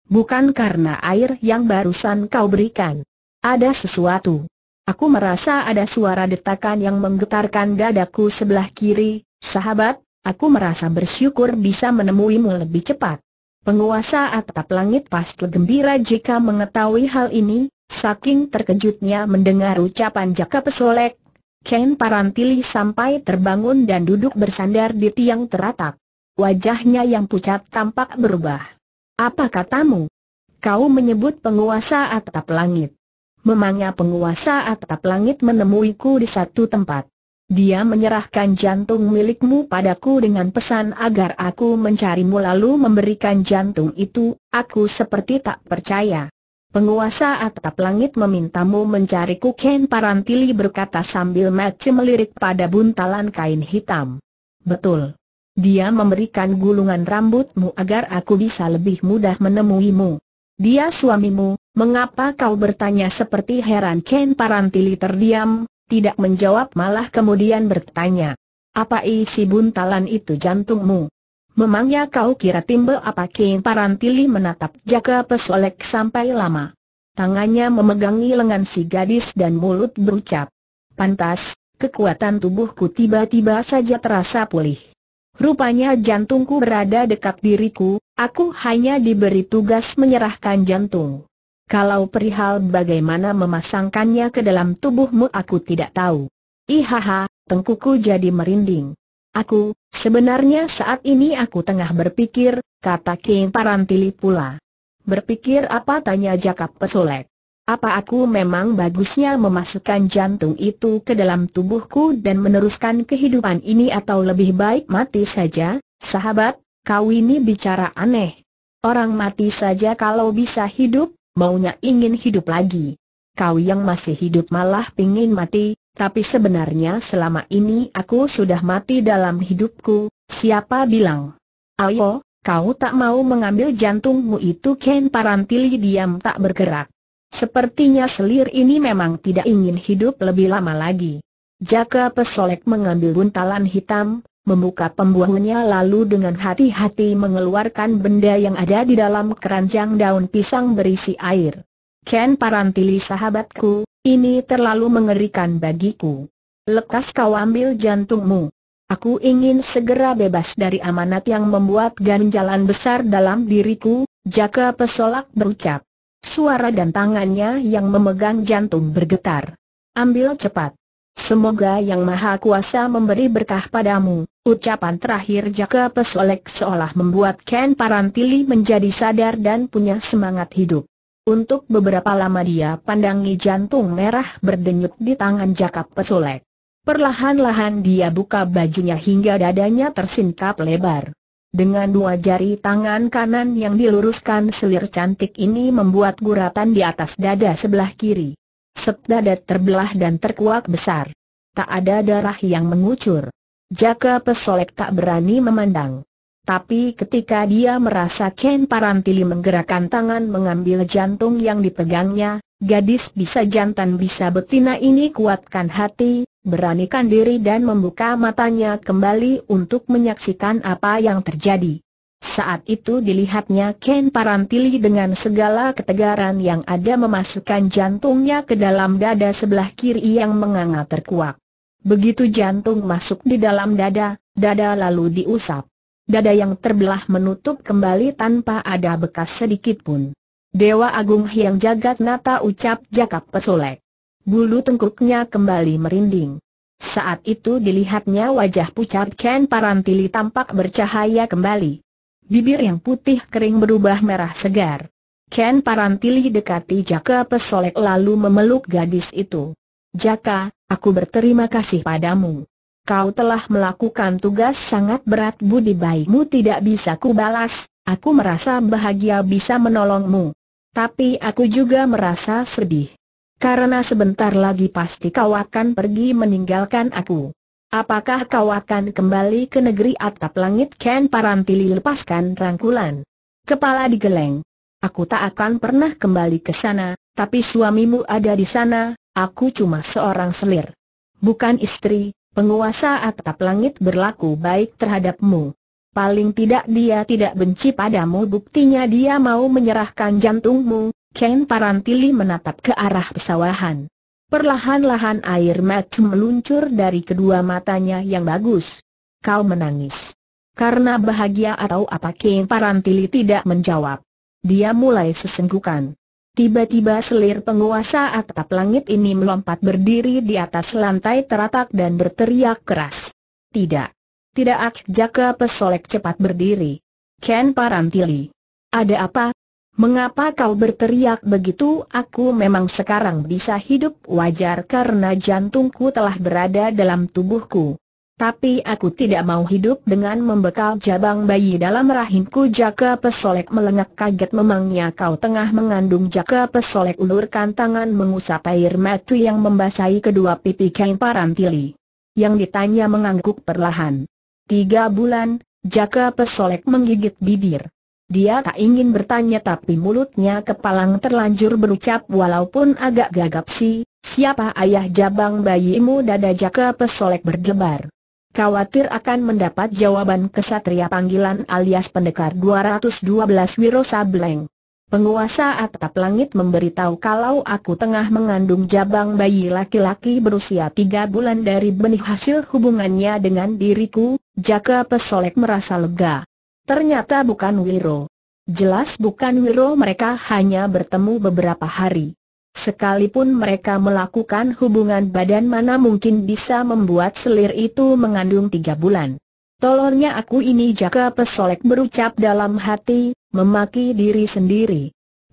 Bukan karena air yang barusan kau berikan. Ada sesuatu. Aku merasa ada suara detakan yang menggetarkan dadaku sebelah kiri, sahabat, aku merasa bersyukur bisa menemuimu lebih cepat. Penguasa atap langit pasti gembira jika mengetahui hal ini, Saking terkejutnya mendengar ucapan Jaka Pesolek, Ken Parantili sampai terbangun dan duduk bersandar di tiang teratak. Wajahnya yang pucat tampak berubah. Apa katamu? Kau menyebut penguasa atap langit. Memangnya penguasa atap langit menemuiku di satu tempat. Dia menyerahkan jantung milikmu padaku dengan pesan agar aku mencarimu lalu memberikan jantung itu, aku seperti tak percaya. Penguasa atap langit memintamu mencariku Ken Parantili berkata sambil mati melirik pada buntalan kain hitam. Betul. Dia memberikan gulungan rambutmu agar aku bisa lebih mudah menemuimu. Dia suamimu, mengapa kau bertanya seperti heran Ken Parantili terdiam, tidak menjawab malah kemudian bertanya. Apa isi buntalan itu jantungmu? Memangnya kau kira timba apa King Parantili menatap jaga Pesolek sampai lama. Tangannya memegangi lengan si gadis dan mulut berucap. Pantas, kekuatan tubuhku tiba-tiba saja terasa pulih. Rupanya jantungku berada dekat diriku, aku hanya diberi tugas menyerahkan jantung. Kalau perihal bagaimana memasangkannya ke dalam tubuhmu aku tidak tahu. Ihaha, tengkuku jadi merinding. Aku, sebenarnya saat ini aku tengah berpikir, kata King Parantili pula. Berpikir apa tanya Jakap Pesolek. Apa aku memang bagusnya memasukkan jantung itu ke dalam tubuhku dan meneruskan kehidupan ini atau lebih baik mati saja, sahabat, kau ini bicara aneh. Orang mati saja kalau bisa hidup, maunya ingin hidup lagi. Kau yang masih hidup malah pingin mati, tapi sebenarnya selama ini aku sudah mati dalam hidupku, siapa bilang? Ayo, kau tak mau mengambil jantungmu itu Ken Parantili diam tak bergerak. Sepertinya selir ini memang tidak ingin hidup lebih lama lagi. Jaka Pesolek mengambil buntalan hitam, membuka pembuahannya lalu dengan hati-hati mengeluarkan benda yang ada di dalam keranjang daun pisang berisi air. Ken Parantili sahabatku, ini terlalu mengerikan bagiku. Lekas kau ambil jantungmu. Aku ingin segera bebas dari amanat yang membuat ganjalan besar dalam diriku, Jaka Pesolak berucap. Suara dan tangannya yang memegang jantung bergetar. Ambil cepat. Semoga Yang Maha Kuasa memberi berkah padamu. Ucapan terakhir Jaka Pesolek seolah membuat Ken Parantili menjadi sadar dan punya semangat hidup. Untuk beberapa lama dia pandangi jantung merah berdenyut di tangan Jakap Pesolek. Perlahan-lahan dia buka bajunya hingga dadanya tersingkap lebar. Dengan dua jari tangan kanan yang diluruskan selir cantik ini membuat guratan di atas dada sebelah kiri. Set dada terbelah dan terkuak besar. Tak ada darah yang mengucur. Jaka Pesolek tak berani memandang. Tapi ketika dia merasa Ken Parantili menggerakkan tangan mengambil jantung yang dipegangnya, gadis bisa jantan bisa betina ini kuatkan hati, beranikan diri dan membuka matanya kembali untuk menyaksikan apa yang terjadi. Saat itu dilihatnya Ken Parantili dengan segala ketegaran yang ada memasukkan jantungnya ke dalam dada sebelah kiri yang menganga terkuak. Begitu jantung masuk di dalam dada, dada lalu diusap dada yang terbelah menutup kembali tanpa ada bekas sedikit pun. Dewa Agung yang Jagat Nata ucap Jakap Pesolek. Bulu tengkuknya kembali merinding. Saat itu dilihatnya wajah pucat Ken Parantili tampak bercahaya kembali. Bibir yang putih kering berubah merah segar. Ken Parantili dekati Jaka Pesolek lalu memeluk gadis itu. Jaka, aku berterima kasih padamu kau telah melakukan tugas sangat berat budi baikmu tidak bisa kubalas, aku merasa bahagia bisa menolongmu. Tapi aku juga merasa sedih. Karena sebentar lagi pasti kau akan pergi meninggalkan aku. Apakah kau akan kembali ke negeri atap langit Ken Parantili lepaskan rangkulan? Kepala digeleng. Aku tak akan pernah kembali ke sana, tapi suamimu ada di sana, aku cuma seorang selir. Bukan istri, penguasa atap langit berlaku baik terhadapmu. Paling tidak dia tidak benci padamu buktinya dia mau menyerahkan jantungmu, Ken Parantili menatap ke arah pesawahan. Perlahan-lahan air mata meluncur dari kedua matanya yang bagus. Kau menangis. Karena bahagia atau apa Ken Parantili tidak menjawab. Dia mulai sesenggukan. Tiba-tiba selir penguasa atap langit ini melompat berdiri di atas lantai teratak dan berteriak keras. Tidak. Tidak Ak Jaka Pesolek cepat berdiri. Ken Parantili. Ada apa? Mengapa kau berteriak begitu? Aku memang sekarang bisa hidup wajar karena jantungku telah berada dalam tubuhku. Tapi aku tidak mau hidup dengan membekal jabang bayi dalam rahimku Jaka Pesolek melengak kaget memangnya kau tengah mengandung Jaka Pesolek ulurkan tangan mengusap air mata yang membasahi kedua pipi kain parantili Yang ditanya mengangguk perlahan Tiga bulan, Jaka Pesolek menggigit bibir Dia tak ingin bertanya tapi mulutnya kepalang terlanjur berucap walaupun agak gagap sih Siapa ayah jabang bayimu dada Jaka Pesolek berdebar khawatir akan mendapat jawaban kesatria panggilan alias pendekar 212 Wiro Sableng. Penguasa atap langit memberitahu kalau aku tengah mengandung jabang bayi laki-laki berusia tiga bulan dari benih hasil hubungannya dengan diriku, Jaka Pesolek merasa lega. Ternyata bukan Wiro. Jelas bukan Wiro mereka hanya bertemu beberapa hari. Sekalipun mereka melakukan hubungan badan mana mungkin bisa membuat selir itu mengandung tiga bulan. Tolongnya aku ini jaka pesolek berucap dalam hati, memaki diri sendiri.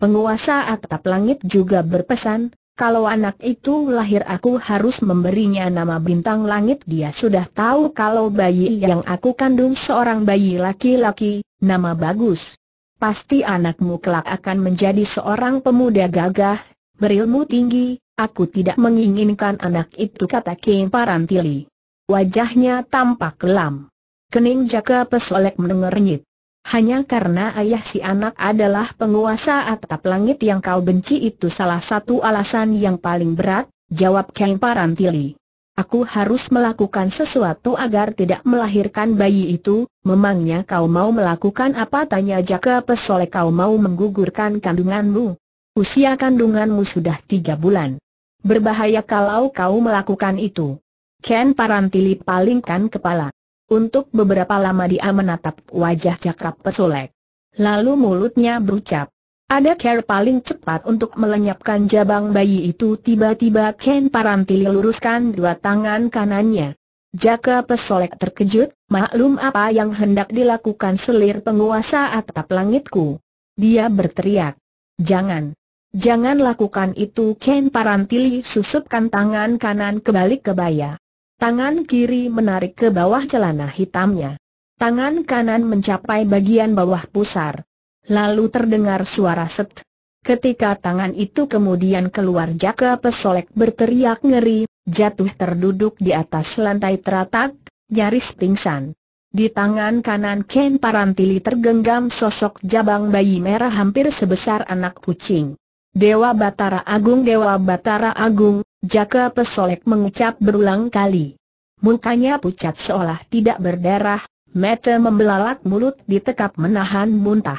Penguasa atap langit juga berpesan, kalau anak itu lahir aku harus memberinya nama bintang langit Dia sudah tahu kalau bayi yang aku kandung seorang bayi laki-laki, nama bagus Pasti anakmu kelak akan menjadi seorang pemuda gagah berilmu tinggi, aku tidak menginginkan anak itu kata King Parantili. Wajahnya tampak kelam. Kening Jaka Pesolek menengernyit. Hanya karena ayah si anak adalah penguasa atap langit yang kau benci itu salah satu alasan yang paling berat, jawab King Parantili. Aku harus melakukan sesuatu agar tidak melahirkan bayi itu, memangnya kau mau melakukan apa tanya Jaka Pesolek kau mau menggugurkan kandunganmu? Usia kandunganmu sudah tiga bulan. Berbahaya kalau kau melakukan itu. Ken Parantili palingkan kepala. Untuk beberapa lama dia menatap wajah cakap pesolek. Lalu mulutnya berucap. Ada care paling cepat untuk melenyapkan jabang bayi itu tiba-tiba Ken Parantili luruskan dua tangan kanannya. Jaka pesolek terkejut, maklum apa yang hendak dilakukan selir penguasa atap langitku. Dia berteriak. Jangan. Jangan lakukan itu Ken Parantili susupkan tangan kanan kebalik kebaya. Tangan kiri menarik ke bawah celana hitamnya. Tangan kanan mencapai bagian bawah pusar. Lalu terdengar suara set. Ketika tangan itu kemudian keluar Jaka Pesolek berteriak ngeri, jatuh terduduk di atas lantai teratak, nyaris pingsan. Di tangan kanan Ken Parantili tergenggam sosok jabang bayi merah hampir sebesar anak kucing. Dewa Batara Agung Dewa Batara Agung, Jaka Pesolek mengucap berulang kali. Mukanya pucat seolah tidak berdarah, mata membelalak mulut ditekap menahan muntah.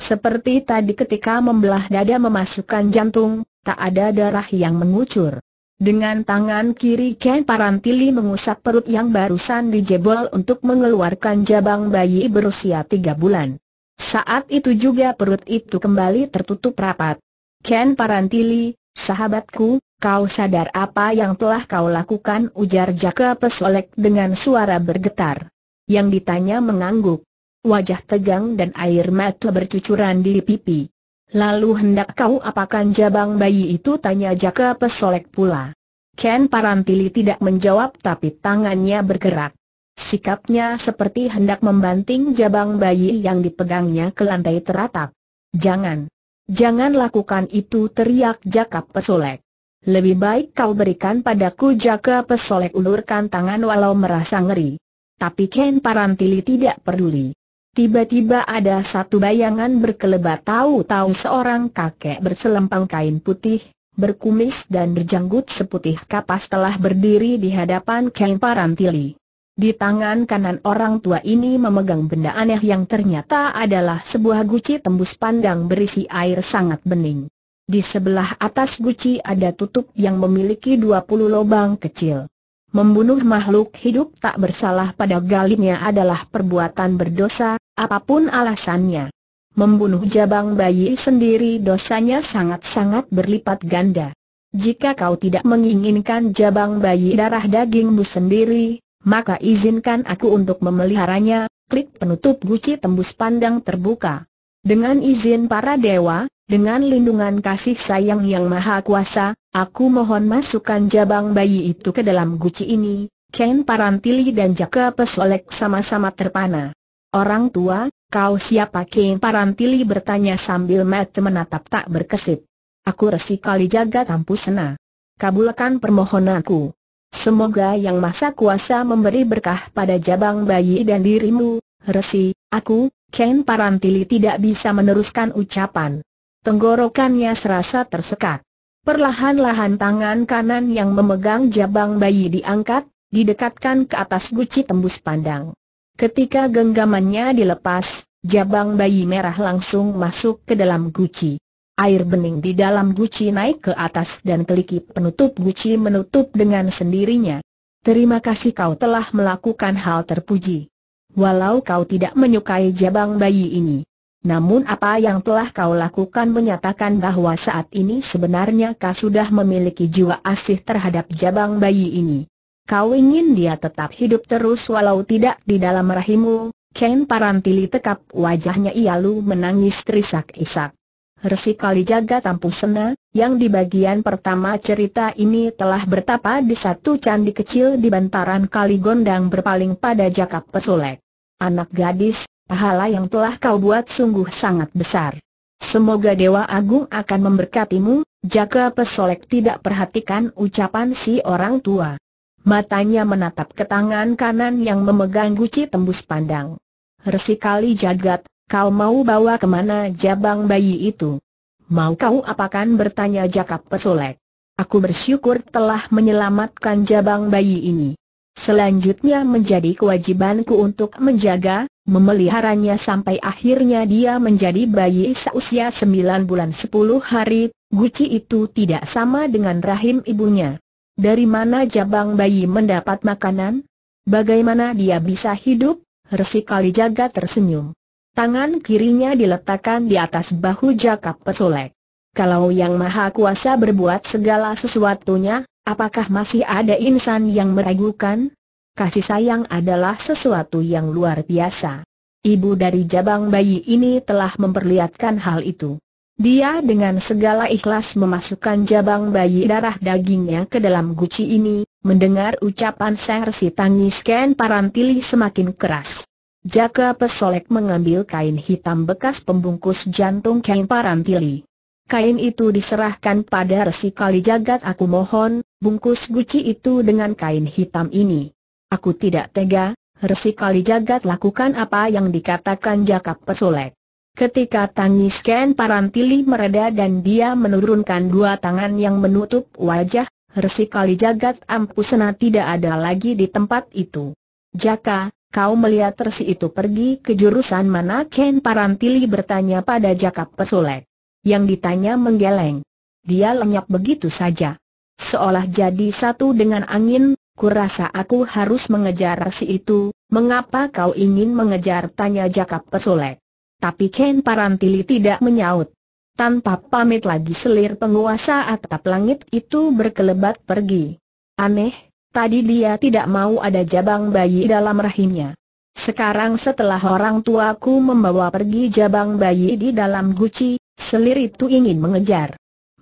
Seperti tadi ketika membelah dada memasukkan jantung, tak ada darah yang mengucur. Dengan tangan kiri Ken Parantili mengusap perut yang barusan dijebol untuk mengeluarkan jabang bayi berusia tiga bulan. Saat itu juga perut itu kembali tertutup rapat. Ken Parantili, sahabatku, kau sadar apa yang telah kau lakukan ujar Jaka Pesolek dengan suara bergetar. Yang ditanya mengangguk. Wajah tegang dan air mata bercucuran di pipi. Lalu hendak kau apakan jabang bayi itu tanya Jaka Pesolek pula. Ken Parantili tidak menjawab tapi tangannya bergerak. Sikapnya seperti hendak membanting jabang bayi yang dipegangnya ke lantai teratap. Jangan. Jangan lakukan itu teriak Jaka Pesolek. Lebih baik kau berikan padaku Jaka Pesolek ulurkan tangan walau merasa ngeri. Tapi Ken Parantili tidak peduli. Tiba-tiba ada satu bayangan berkelebat tahu-tahu seorang kakek berselempang kain putih, berkumis dan berjanggut seputih kapas telah berdiri di hadapan Ken Parantili. Di tangan kanan orang tua ini memegang benda aneh yang ternyata adalah sebuah guci tembus pandang berisi air sangat bening. Di sebelah atas guci ada tutup yang memiliki 20 lubang kecil. Membunuh makhluk hidup tak bersalah pada galinya adalah perbuatan berdosa, apapun alasannya. Membunuh jabang bayi sendiri dosanya sangat-sangat berlipat ganda. Jika kau tidak menginginkan jabang bayi darah dagingmu sendiri, maka izinkan aku untuk memeliharanya, klik penutup guci tembus pandang terbuka. Dengan izin para dewa, dengan lindungan kasih sayang yang maha kuasa, aku mohon masukkan jabang bayi itu ke dalam guci ini, Ken Parantili dan Jaka Pesolek sama-sama terpana. Orang tua, kau siapa Ken Parantili bertanya sambil mata menatap tak berkesip. Aku resi kali jaga sena. Kabulkan permohonanku. Semoga yang masa kuasa memberi berkah pada jabang bayi dan dirimu, Resi, aku, Ken Parantili tidak bisa meneruskan ucapan. Tenggorokannya serasa tersekat. Perlahan-lahan tangan kanan yang memegang jabang bayi diangkat, didekatkan ke atas guci tembus pandang. Ketika genggamannya dilepas, jabang bayi merah langsung masuk ke dalam guci. Air bening di dalam guci naik ke atas dan keliki penutup guci menutup dengan sendirinya. Terima kasih kau telah melakukan hal terpuji. Walau kau tidak menyukai jabang bayi ini. Namun apa yang telah kau lakukan menyatakan bahwa saat ini sebenarnya kau sudah memiliki jiwa asih terhadap jabang bayi ini. Kau ingin dia tetap hidup terus walau tidak di dalam rahimmu, Ken Parantili tekap wajahnya ialu menangis terisak-isak. Resi Kalijaga sena, yang di bagian pertama cerita ini telah bertapa di satu candi kecil di bantaran Kali Gondang berpaling pada Jakap Pesulek. Anak gadis, pahala yang telah kau buat sungguh sangat besar. Semoga Dewa Agung akan memberkatimu, Jaka Pesolek tidak perhatikan ucapan si orang tua. Matanya menatap ke tangan kanan yang memegang guci tembus pandang. Resi Kali Jagat, Kau mau bawa kemana jabang bayi itu? Mau kau apakan bertanya Jakap Pesolek. Aku bersyukur telah menyelamatkan jabang bayi ini. Selanjutnya menjadi kewajibanku untuk menjaga, memeliharanya sampai akhirnya dia menjadi bayi seusia 9 bulan 10 hari, guci itu tidak sama dengan rahim ibunya. Dari mana jabang bayi mendapat makanan? Bagaimana dia bisa hidup? Resi dijaga tersenyum. Tangan kirinya diletakkan di atas bahu Jaka Pesolek. Kalau yang maha kuasa berbuat segala sesuatunya, apakah masih ada insan yang meragukan? Kasih sayang adalah sesuatu yang luar biasa. Ibu dari jabang bayi ini telah memperlihatkan hal itu. Dia dengan segala ikhlas memasukkan jabang bayi darah dagingnya ke dalam guci ini, mendengar ucapan sersi tangis Ken Parantili semakin keras. Jaka Pesolek mengambil kain hitam bekas pembungkus jantung kain parantili. Kain itu diserahkan pada resi kali jagat aku mohon, bungkus guci itu dengan kain hitam ini. Aku tidak tega, resi kali jagat lakukan apa yang dikatakan Jaka Pesolek. Ketika tangis Kain Parantili mereda dan dia menurunkan dua tangan yang menutup wajah, Resi kali Kalijagat Ampusena tidak ada lagi di tempat itu. Jaka, Kau melihat tersi itu pergi ke jurusan mana Ken Parantili bertanya pada Jakab Pesulek. Yang ditanya menggeleng. Dia lenyap begitu saja. Seolah jadi satu dengan angin, kurasa aku harus mengejar si itu, mengapa kau ingin mengejar tanya Jakab Pesulek. Tapi Ken Parantili tidak menyaut. Tanpa pamit lagi selir penguasa atap langit itu berkelebat pergi. Aneh, Tadi dia tidak mau ada jabang bayi dalam rahimnya. Sekarang setelah orang tuaku membawa pergi jabang bayi di dalam guci, selir itu ingin mengejar.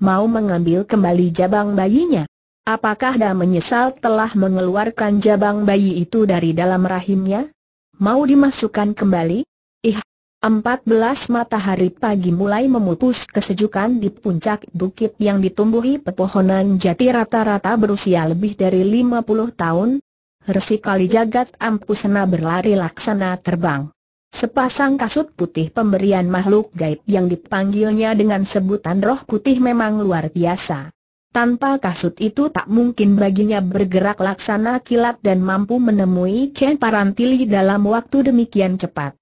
Mau mengambil kembali jabang bayinya. Apakah dah menyesal telah mengeluarkan jabang bayi itu dari dalam rahimnya? Mau dimasukkan kembali? Empat belas matahari pagi mulai memupus kesejukan di puncak bukit yang ditumbuhi pepohonan jati rata-rata berusia lebih dari lima puluh tahun. Resi kali jagat sena berlari laksana terbang. Sepasang kasut putih pemberian makhluk gaib yang dipanggilnya dengan sebutan roh putih memang luar biasa. Tanpa kasut itu tak mungkin baginya bergerak laksana kilat dan mampu menemui Ken Parantili dalam waktu demikian cepat.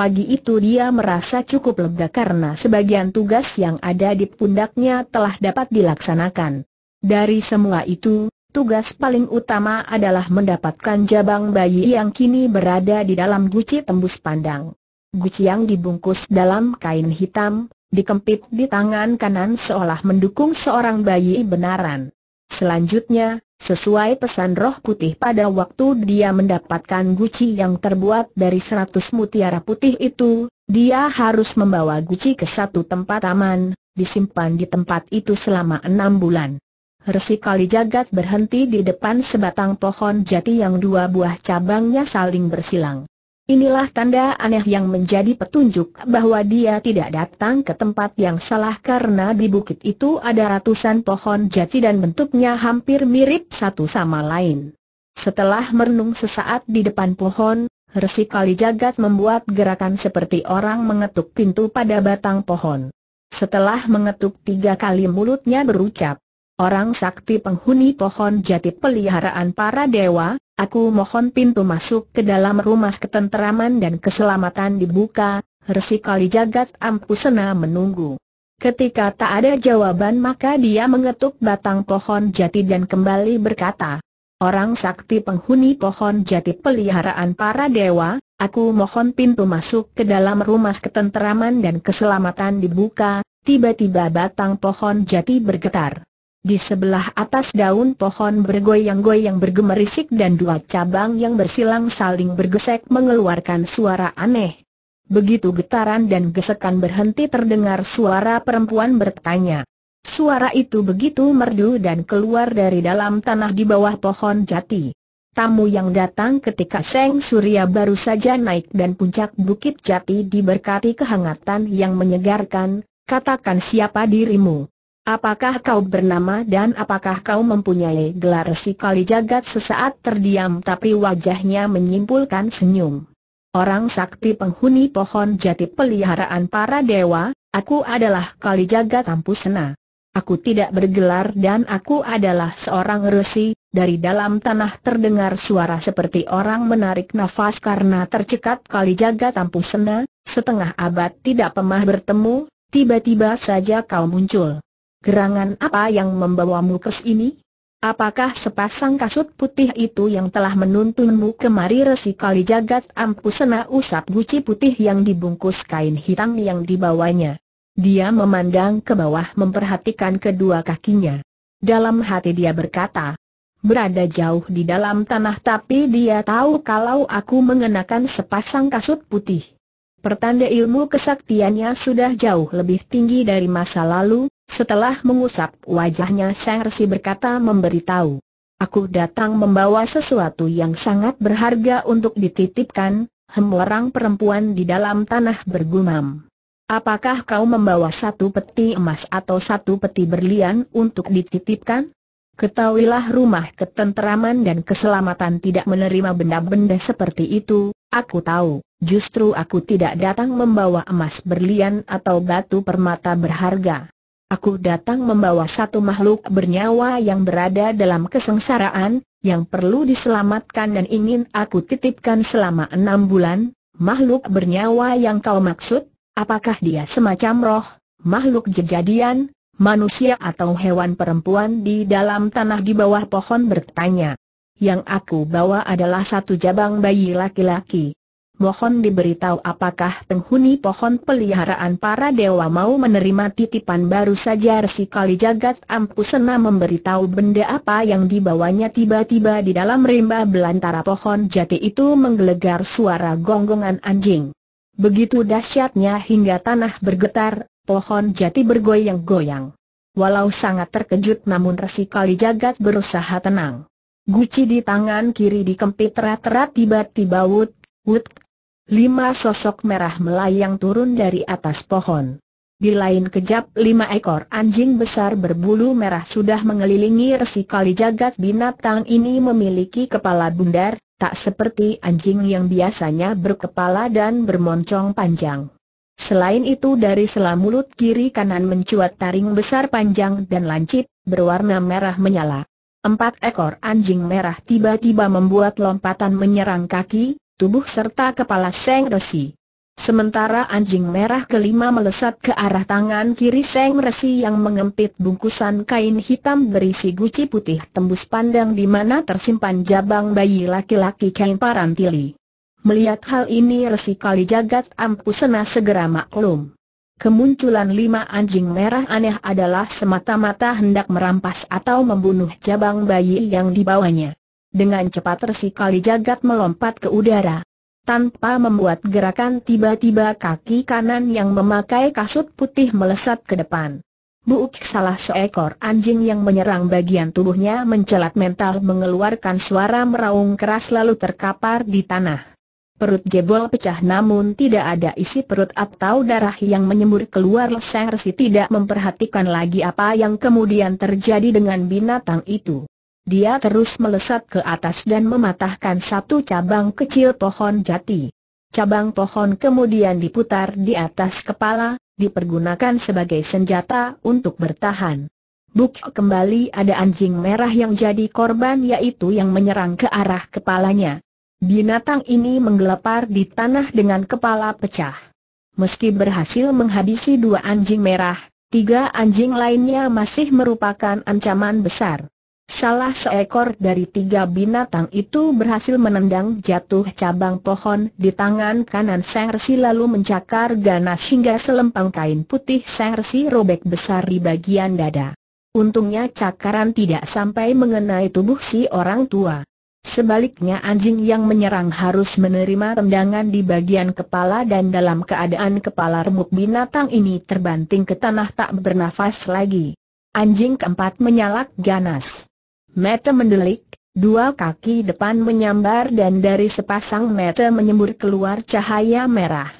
Pagi itu dia merasa cukup lega karena sebagian tugas yang ada di pundaknya telah dapat dilaksanakan. Dari semua itu, tugas paling utama adalah mendapatkan jabang bayi yang kini berada di dalam guci tembus pandang. Guci yang dibungkus dalam kain hitam, dikempit di tangan kanan seolah mendukung seorang bayi benaran. Selanjutnya, Sesuai pesan roh putih pada waktu dia mendapatkan guci yang terbuat dari seratus mutiara putih itu, dia harus membawa guci ke satu tempat aman, disimpan di tempat itu selama enam bulan. Resi kali jagat berhenti di depan sebatang pohon jati yang dua buah cabangnya saling bersilang. Inilah tanda aneh yang menjadi petunjuk bahwa dia tidak datang ke tempat yang salah karena di bukit itu ada ratusan pohon jati dan bentuknya hampir mirip satu sama lain. Setelah merenung sesaat di depan pohon, Resi Kalijagat membuat gerakan seperti orang mengetuk pintu pada batang pohon. Setelah mengetuk tiga kali mulutnya berucap, Orang sakti penghuni pohon jati peliharaan para dewa, aku mohon pintu masuk ke dalam rumah ketenteraman dan keselamatan dibuka, resi kali jagat ampusena menunggu. Ketika tak ada jawaban maka dia mengetuk batang pohon jati dan kembali berkata, Orang sakti penghuni pohon jati peliharaan para dewa, aku mohon pintu masuk ke dalam rumah ketenteraman dan keselamatan dibuka, tiba-tiba batang pohon jati bergetar. Di sebelah atas daun pohon bergoyang-goyang bergemerisik dan dua cabang yang bersilang saling bergesek mengeluarkan suara aneh. Begitu getaran dan gesekan berhenti terdengar suara perempuan bertanya. Suara itu begitu merdu dan keluar dari dalam tanah di bawah pohon jati. Tamu yang datang ketika Seng Surya baru saja naik dan puncak Bukit Jati diberkati kehangatan yang menyegarkan, katakan siapa dirimu. Apakah kau bernama dan apakah kau mempunyai gelar si kali jagat sesaat terdiam tapi wajahnya menyimpulkan senyum. Orang sakti penghuni pohon jati peliharaan para dewa, aku adalah kali jagat Sena. Aku tidak bergelar dan aku adalah seorang resi, dari dalam tanah terdengar suara seperti orang menarik nafas karena tercekat kali jaga Sena, setengah abad tidak pemah bertemu, tiba-tiba saja kau muncul gerangan apa yang membawamu ke sini? Apakah sepasang kasut putih itu yang telah menuntunmu kemari resi kali jagat sena usap guci putih yang dibungkus kain hitam yang dibawanya? Dia memandang ke bawah memperhatikan kedua kakinya. Dalam hati dia berkata, berada jauh di dalam tanah tapi dia tahu kalau aku mengenakan sepasang kasut putih. Pertanda ilmu kesaktiannya sudah jauh lebih tinggi dari masa lalu, setelah mengusap wajahnya Sang Resi berkata memberitahu. Aku datang membawa sesuatu yang sangat berharga untuk dititipkan, hemorang perempuan di dalam tanah bergumam. Apakah kau membawa satu peti emas atau satu peti berlian untuk dititipkan? Ketahuilah rumah ketenteraman dan keselamatan tidak menerima benda-benda seperti itu, aku tahu, justru aku tidak datang membawa emas berlian atau batu permata berharga. Aku datang membawa satu makhluk bernyawa yang berada dalam kesengsaraan, yang perlu diselamatkan dan ingin aku titipkan selama enam bulan. Makhluk bernyawa yang kau maksud, apakah dia semacam roh, makhluk jejadian, manusia atau hewan perempuan di dalam tanah di bawah pohon bertanya. Yang aku bawa adalah satu jabang bayi laki-laki mohon diberitahu apakah penghuni pohon peliharaan para dewa mau menerima titipan baru saja Resi Kali Jagat Ampusena memberitahu benda apa yang dibawanya tiba-tiba di dalam rimba belantara pohon jati itu menggelegar suara gonggongan anjing. Begitu dahsyatnya hingga tanah bergetar, pohon jati bergoyang-goyang. Walau sangat terkejut namun Resi Kali Jagat berusaha tenang. Guci di tangan kiri dikempit rat-rat tiba-tiba wut, wut Lima sosok merah melayang turun dari atas pohon. Di lain kejap lima ekor anjing besar berbulu merah sudah mengelilingi resi kali jagat binatang ini memiliki kepala bundar, tak seperti anjing yang biasanya berkepala dan bermoncong panjang. Selain itu dari selamulut mulut kiri kanan mencuat taring besar panjang dan lancip, berwarna merah menyala. Empat ekor anjing merah tiba-tiba membuat lompatan menyerang kaki, tubuh serta kepala Seng Resi. Sementara anjing merah kelima melesat ke arah tangan kiri Seng Resi yang mengempit bungkusan kain hitam berisi guci putih tembus pandang di mana tersimpan jabang bayi laki-laki kain parantili. Melihat hal ini Resi kali jagat sena segera maklum. Kemunculan lima anjing merah aneh adalah semata-mata hendak merampas atau membunuh jabang bayi yang dibawanya. Dengan cepat kali jagat melompat ke udara. Tanpa membuat gerakan tiba-tiba kaki kanan yang memakai kasut putih melesat ke depan. Buuk salah seekor anjing yang menyerang bagian tubuhnya mencelat mental mengeluarkan suara meraung keras lalu terkapar di tanah. Perut jebol pecah namun tidak ada isi perut atau darah yang menyembur keluar Lesang Resi tidak memperhatikan lagi apa yang kemudian terjadi dengan binatang itu dia terus melesat ke atas dan mematahkan satu cabang kecil pohon jati. Cabang pohon kemudian diputar di atas kepala, dipergunakan sebagai senjata untuk bertahan. Buk kembali ada anjing merah yang jadi korban yaitu yang menyerang ke arah kepalanya. Binatang ini menggelepar di tanah dengan kepala pecah. Meski berhasil menghabisi dua anjing merah, tiga anjing lainnya masih merupakan ancaman besar. Salah seekor dari tiga binatang itu berhasil menendang jatuh cabang pohon di tangan kanan Sengsi lalu mencakar ganas hingga selempang kain putih Sengsi robek besar di bagian dada. Untungnya cakaran tidak sampai mengenai tubuh si orang tua. Sebaliknya anjing yang menyerang harus menerima tendangan di bagian kepala dan dalam keadaan kepala remuk binatang ini terbanting ke tanah tak bernafas lagi. Anjing keempat menyalak ganas. Mata mendelik, dua kaki depan menyambar dan dari sepasang mata menyembur keluar cahaya merah.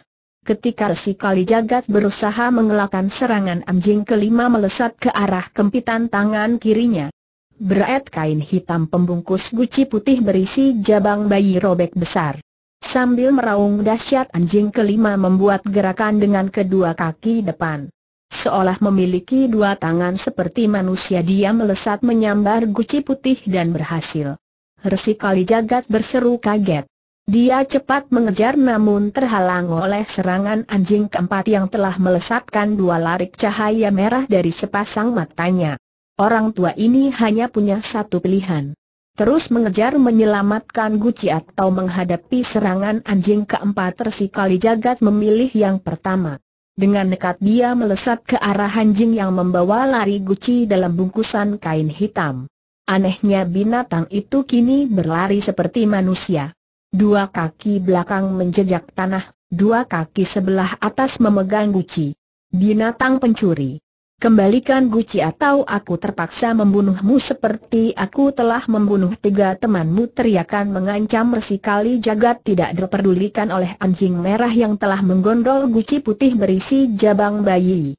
Ketika si kali jagat berusaha mengelakkan serangan anjing kelima melesat ke arah kempitan tangan kirinya. Berat kain hitam pembungkus guci putih berisi jabang bayi robek besar. Sambil meraung dahsyat anjing kelima membuat gerakan dengan kedua kaki depan. Seolah memiliki dua tangan seperti manusia dia melesat menyambar guci putih dan berhasil. Resi kali jagat berseru kaget. Dia cepat mengejar namun terhalang oleh serangan anjing keempat yang telah melesatkan dua larik cahaya merah dari sepasang matanya. Orang tua ini hanya punya satu pilihan. Terus mengejar menyelamatkan Guci atau menghadapi serangan anjing keempat Kali jagat memilih yang pertama. Dengan nekat dia melesat ke arah anjing yang membawa lari guci dalam bungkusan kain hitam. Anehnya binatang itu kini berlari seperti manusia. Dua kaki belakang menjejak tanah, dua kaki sebelah atas memegang guci. Binatang pencuri. Kembalikan guci atau aku terpaksa membunuhmu seperti aku telah membunuh tiga temanmu teriakan mengancam kali jagat tidak diperdulikan oleh anjing merah yang telah menggondol guci putih berisi jabang bayi.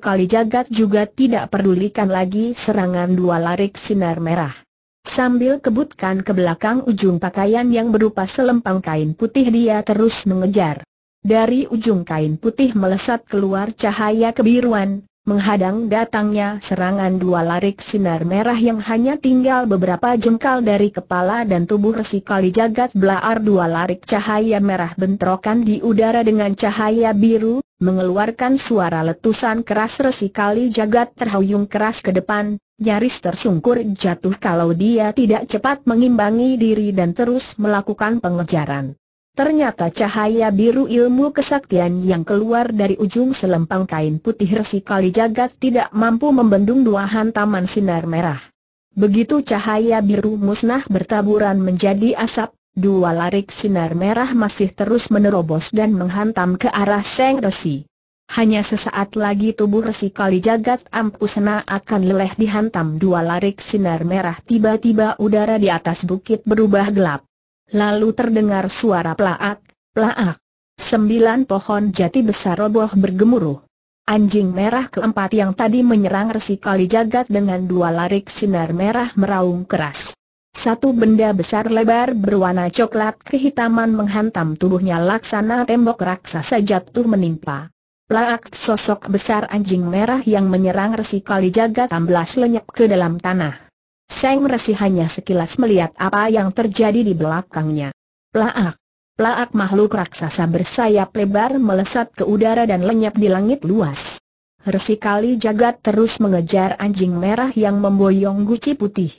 kali jagat juga tidak perdulikan lagi serangan dua larik sinar merah. Sambil kebutkan ke belakang ujung pakaian yang berupa selempang kain putih dia terus mengejar. Dari ujung kain putih melesat keluar cahaya kebiruan, menghadang datangnya serangan dua larik sinar merah yang hanya tinggal beberapa jengkal dari kepala dan tubuh resi kali jagat belaar dua larik cahaya merah bentrokan di udara dengan cahaya biru, mengeluarkan suara letusan keras resi kali jagat terhuyung keras ke depan, nyaris tersungkur jatuh kalau dia tidak cepat mengimbangi diri dan terus melakukan pengejaran. Ternyata cahaya biru ilmu kesaktian yang keluar dari ujung selempang kain putih resi kali jagat tidak mampu membendung dua hantaman sinar merah. Begitu cahaya biru musnah bertaburan menjadi asap, dua larik sinar merah masih terus menerobos dan menghantam ke arah Seng Resi. Hanya sesaat lagi tubuh Resi kali jagat sena akan leleh dihantam dua larik sinar merah tiba-tiba udara di atas bukit berubah gelap. Lalu terdengar suara plaak, plaak. Sembilan pohon jati besar roboh bergemuruh. Anjing merah keempat yang tadi menyerang resi kali jagat dengan dua larik sinar merah meraung keras. Satu benda besar lebar berwarna coklat kehitaman menghantam tubuhnya laksana tembok raksasa jatuh menimpa. Laak sosok besar anjing merah yang menyerang resi kali jagat amblas lenyap ke dalam tanah. Seng Resi hanya sekilas melihat apa yang terjadi di belakangnya. Laak! Laak makhluk raksasa bersayap lebar melesat ke udara dan lenyap di langit luas. Resi kali jagat terus mengejar anjing merah yang memboyong guci putih.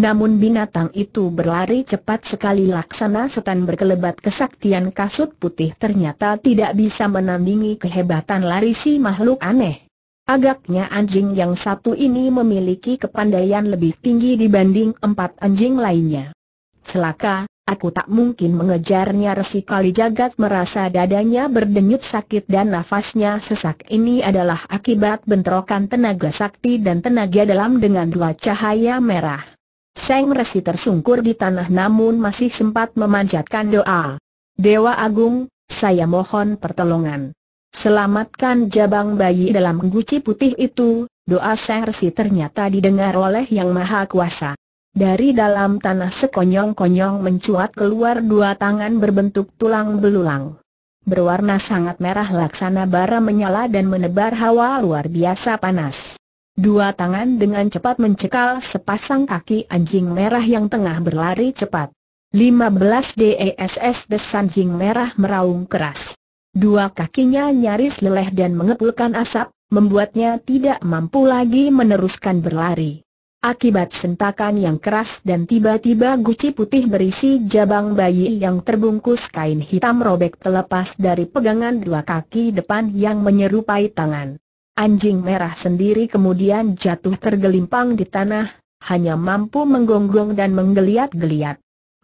Namun binatang itu berlari cepat sekali laksana setan berkelebat kesaktian kasut putih ternyata tidak bisa menandingi kehebatan lari si makhluk aneh. Agaknya anjing yang satu ini memiliki kepandaian lebih tinggi dibanding empat anjing lainnya. Celaka, aku tak mungkin mengejarnya resi kali jagat merasa dadanya berdenyut sakit dan nafasnya sesak ini adalah akibat bentrokan tenaga sakti dan tenaga dalam dengan dua cahaya merah. Seng resi tersungkur di tanah namun masih sempat memanjatkan doa. Dewa Agung, saya mohon pertolongan. Selamatkan jabang bayi dalam guci putih itu, doa Seng Resi ternyata didengar oleh Yang Maha Kuasa. Dari dalam tanah sekonyong-konyong mencuat keluar dua tangan berbentuk tulang belulang. Berwarna sangat merah laksana bara menyala dan menebar hawa luar biasa panas. Dua tangan dengan cepat mencekal sepasang kaki anjing merah yang tengah berlari cepat. 15 DESS Desanjing merah meraung keras. Dua kakinya nyaris leleh dan mengepulkan asap, membuatnya tidak mampu lagi meneruskan berlari. Akibat sentakan yang keras dan tiba-tiba guci putih berisi jabang bayi yang terbungkus kain hitam robek terlepas dari pegangan dua kaki depan yang menyerupai tangan. Anjing merah sendiri kemudian jatuh tergelimpang di tanah, hanya mampu menggonggong dan menggeliat-geliat.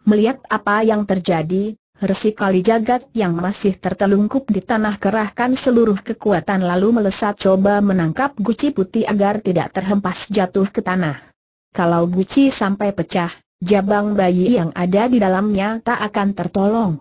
Melihat apa yang terjadi, Resi kali jagat yang masih tertelungkup di tanah kerahkan seluruh kekuatan lalu melesat coba menangkap guci putih agar tidak terhempas jatuh ke tanah. Kalau guci sampai pecah, jabang bayi yang ada di dalamnya tak akan tertolong.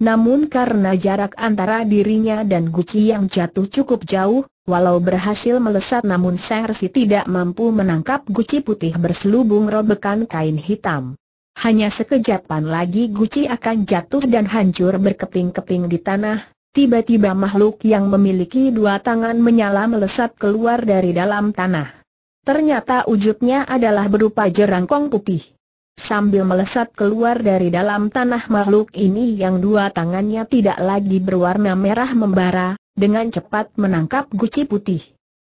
Namun karena jarak antara dirinya dan guci yang jatuh cukup jauh, walau berhasil melesat namun Sang Resi tidak mampu menangkap guci putih berselubung robekan kain hitam. Hanya sekejapan lagi guci akan jatuh dan hancur berkeping-keping di tanah, tiba-tiba makhluk yang memiliki dua tangan menyala melesat keluar dari dalam tanah. Ternyata wujudnya adalah berupa jerangkong putih. Sambil melesat keluar dari dalam tanah makhluk ini yang dua tangannya tidak lagi berwarna merah membara, dengan cepat menangkap guci putih.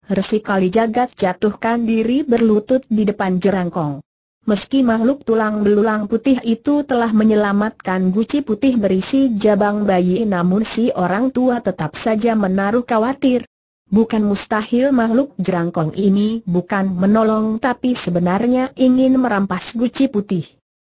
Resi kali jagat jatuhkan diri berlutut di depan jerangkong. Meski makhluk tulang belulang putih itu telah menyelamatkan guci putih berisi jabang bayi namun si orang tua tetap saja menaruh khawatir. Bukan mustahil makhluk jerangkong ini bukan menolong tapi sebenarnya ingin merampas guci putih.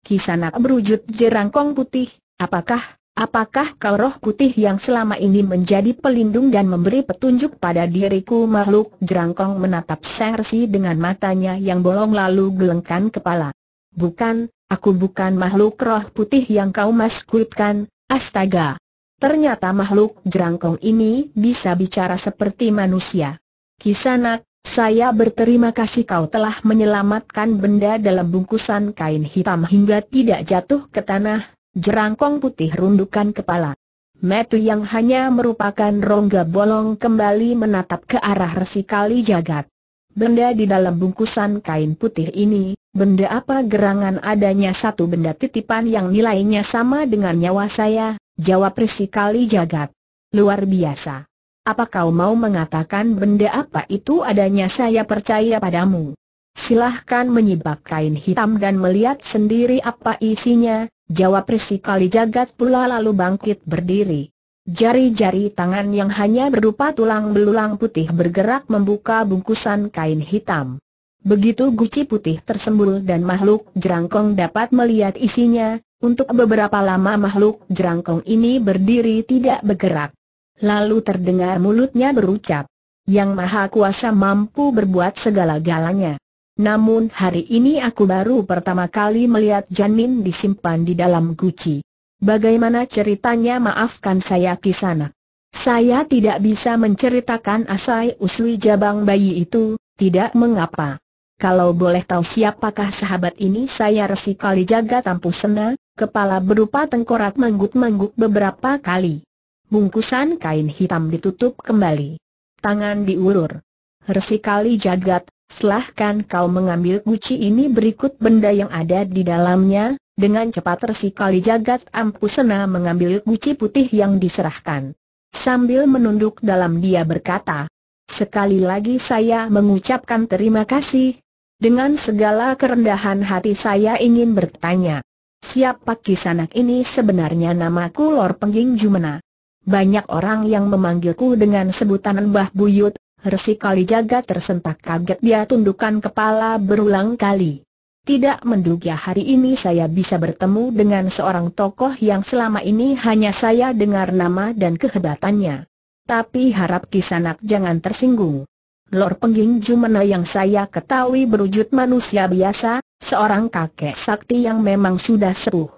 Kisanak berwujud jerangkong putih, apakah Apakah kau roh putih yang selama ini menjadi pelindung dan memberi petunjuk pada diriku makhluk jerangkong menatap resi dengan matanya yang bolong lalu gelengkan kepala. Bukan, aku bukan makhluk roh putih yang kau maskulkan, astaga. Ternyata makhluk jerangkong ini bisa bicara seperti manusia. Kisanak, saya berterima kasih kau telah menyelamatkan benda dalam bungkusan kain hitam hingga tidak jatuh ke tanah Jerangkong putih rundukan kepala. Metu yang hanya merupakan rongga bolong kembali menatap ke arah resi kali jagat. Benda di dalam bungkusan kain putih ini, benda apa gerangan adanya satu benda titipan yang nilainya sama dengan nyawa saya, jawab resi kali jagat. Luar biasa. Apa kau mau mengatakan benda apa itu adanya saya percaya padamu? Silahkan menyibak kain hitam dan melihat sendiri apa isinya, Jawab Resi jagat pula lalu bangkit berdiri. Jari-jari tangan yang hanya berupa tulang belulang putih bergerak membuka bungkusan kain hitam. Begitu guci putih tersembul dan makhluk jerangkong dapat melihat isinya, untuk beberapa lama makhluk jerangkong ini berdiri tidak bergerak. Lalu terdengar mulutnya berucap, Yang Maha Kuasa mampu berbuat segala galanya. Namun hari ini aku baru pertama kali melihat janin disimpan di dalam guci. Bagaimana ceritanya maafkan saya sana. Saya tidak bisa menceritakan asai usui jabang bayi itu, tidak mengapa. Kalau boleh tahu siapakah sahabat ini saya resi kali jaga tampu sena, kepala berupa tengkorak mangguk-mangguk beberapa kali. Bungkusan kain hitam ditutup kembali. Tangan diulur. Resi kali jagat, Silahkan kau mengambil guci ini berikut benda yang ada di dalamnya, dengan cepat tersikali jagat ampusena mengambil guci putih yang diserahkan. Sambil menunduk dalam dia berkata, Sekali lagi saya mengucapkan terima kasih. Dengan segala kerendahan hati saya ingin bertanya, siapa kisanak ini sebenarnya namaku Lor Pengging Jumena? Banyak orang yang memanggilku dengan sebutan Mbah Buyut, Resi kali jaga tersentak kaget dia tundukkan kepala berulang kali. Tidak menduga hari ini saya bisa bertemu dengan seorang tokoh yang selama ini hanya saya dengar nama dan kehebatannya. Tapi harap kisanak jangan tersinggung. Lor Pengging Jumena yang saya ketahui berwujud manusia biasa, seorang kakek sakti yang memang sudah sepuh.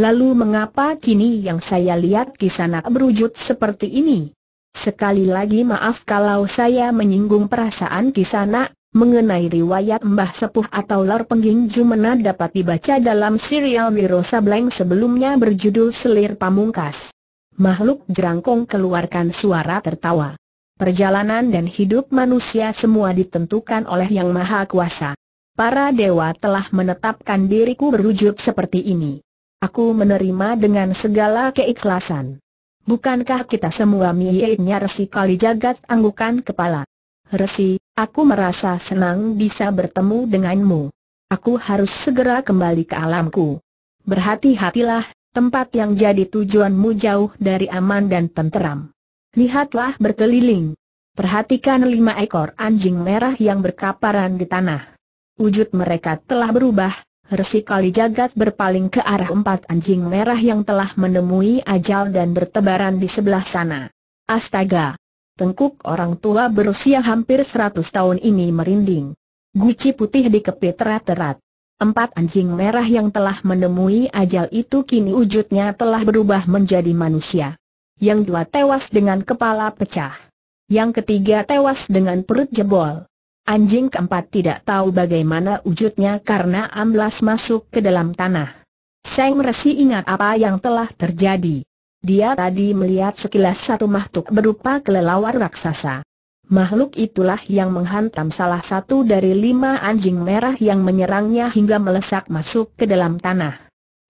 Lalu mengapa kini yang saya lihat kisanak berwujud seperti ini? Sekali lagi maaf kalau saya menyinggung perasaan Kisana, mengenai riwayat Mbah Sepuh atau Lor Pengging Jumena dapat dibaca dalam serial Wiro Sableng sebelumnya berjudul Selir Pamungkas. Makhluk jerangkong keluarkan suara tertawa. Perjalanan dan hidup manusia semua ditentukan oleh Yang Maha Kuasa. Para dewa telah menetapkan diriku berwujud seperti ini. Aku menerima dengan segala keikhlasan. Bukankah kita semua miliknya resi kali jagat anggukan kepala? Resi, aku merasa senang bisa bertemu denganmu. Aku harus segera kembali ke alamku. Berhati-hatilah, tempat yang jadi tujuanmu jauh dari aman dan tenteram. Lihatlah berkeliling. Perhatikan lima ekor anjing merah yang berkaparan di tanah. Wujud mereka telah berubah, Resi kali jagat berpaling ke arah empat anjing merah yang telah menemui ajal dan bertebaran di sebelah sana. Astaga! Tengkuk orang tua berusia hampir seratus tahun ini merinding. Guci putih dikepit erat-erat. Empat anjing merah yang telah menemui ajal itu kini wujudnya telah berubah menjadi manusia. Yang dua tewas dengan kepala pecah. Yang ketiga tewas dengan perut jebol. Anjing keempat tidak tahu bagaimana wujudnya karena amblas masuk ke dalam tanah. Seng Resi ingat apa yang telah terjadi. Dia tadi melihat sekilas satu makhluk berupa kelelawar raksasa. Makhluk itulah yang menghantam salah satu dari lima anjing merah yang menyerangnya hingga melesak masuk ke dalam tanah.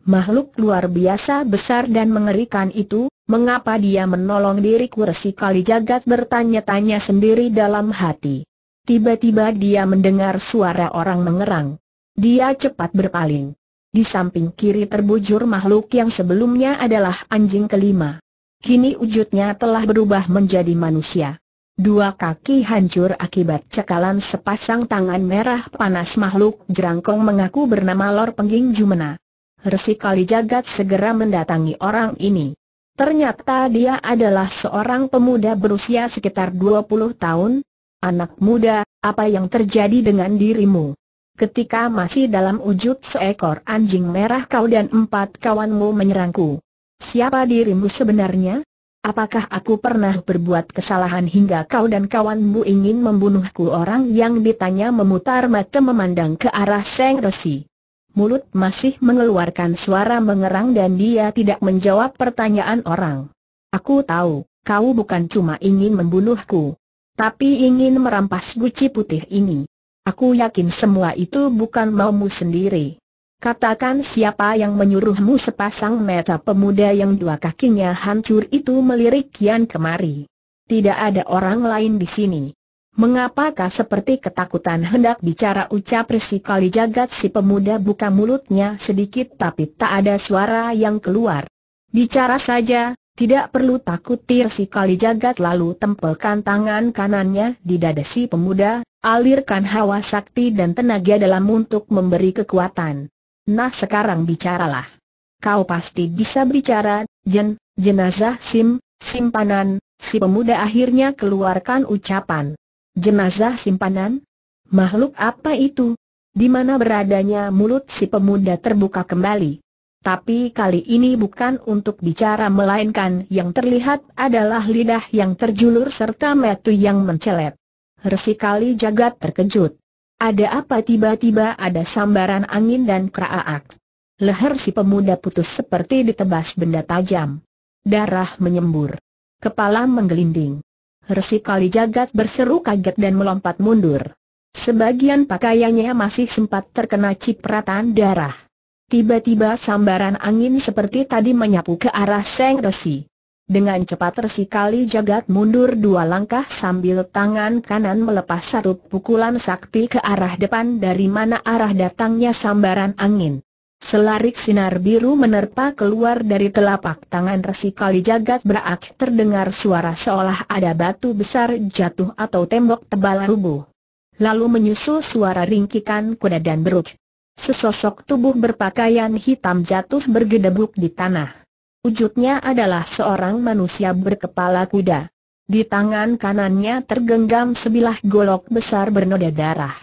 Makhluk luar biasa besar dan mengerikan itu, mengapa dia menolong diriku resi kali bertanya-tanya sendiri dalam hati. Tiba-tiba dia mendengar suara orang mengerang. Dia cepat berpaling. Di samping kiri terbujur makhluk yang sebelumnya adalah anjing kelima. Kini wujudnya telah berubah menjadi manusia. Dua kaki hancur akibat cekalan sepasang tangan merah panas makhluk jerangkong mengaku bernama Lor Pengging Jumena. Resi jagat segera mendatangi orang ini. Ternyata dia adalah seorang pemuda berusia sekitar 20 tahun, Anak muda, apa yang terjadi dengan dirimu? Ketika masih dalam wujud seekor anjing merah kau dan empat kawanmu menyerangku. Siapa dirimu sebenarnya? Apakah aku pernah berbuat kesalahan hingga kau dan kawanmu ingin membunuhku orang yang ditanya memutar mata memandang ke arah Seng Resi. Mulut masih mengeluarkan suara mengerang dan dia tidak menjawab pertanyaan orang. Aku tahu, kau bukan cuma ingin membunuhku tapi ingin merampas guci putih ini. Aku yakin semua itu bukan maumu sendiri. Katakan siapa yang menyuruhmu sepasang mata pemuda yang dua kakinya hancur itu melirik kian kemari. Tidak ada orang lain di sini. Mengapakah seperti ketakutan hendak bicara ucap resi kali jagat si pemuda buka mulutnya sedikit tapi tak ada suara yang keluar. Bicara saja, tidak perlu takut tir kali jagat lalu tempelkan tangan kanannya di dada si pemuda, alirkan hawa sakti dan tenaga dalam untuk memberi kekuatan. Nah sekarang bicaralah. Kau pasti bisa bicara, jen, jenazah sim, simpanan, si pemuda akhirnya keluarkan ucapan. Jenazah simpanan? Makhluk apa itu? Di mana beradanya mulut si pemuda terbuka kembali. Tapi kali ini bukan untuk bicara melainkan yang terlihat adalah lidah yang terjulur serta metu yang mencelet. Resikali jagat terkejut. Ada apa tiba-tiba ada sambaran angin dan keraak. Leher si pemuda putus seperti ditebas benda tajam. Darah menyembur. Kepala menggelinding. Resi kali jagat berseru kaget dan melompat mundur. Sebagian pakaiannya masih sempat terkena cipratan darah. Tiba-tiba sambaran angin seperti tadi menyapu ke arah Seng Resi. Dengan cepat Resi kali jagat mundur dua langkah sambil tangan kanan melepas satu pukulan sakti ke arah depan dari mana arah datangnya sambaran angin. Selarik sinar biru menerpa keluar dari telapak tangan Resi kali jagat berak terdengar suara seolah ada batu besar jatuh atau tembok tebal rubuh. Lalu menyusul suara ringkikan kuda dan beruk. Sesosok tubuh berpakaian hitam jatuh bergedebuk di tanah. Wujudnya adalah seorang manusia berkepala kuda. Di tangan kanannya tergenggam sebilah golok besar bernoda darah.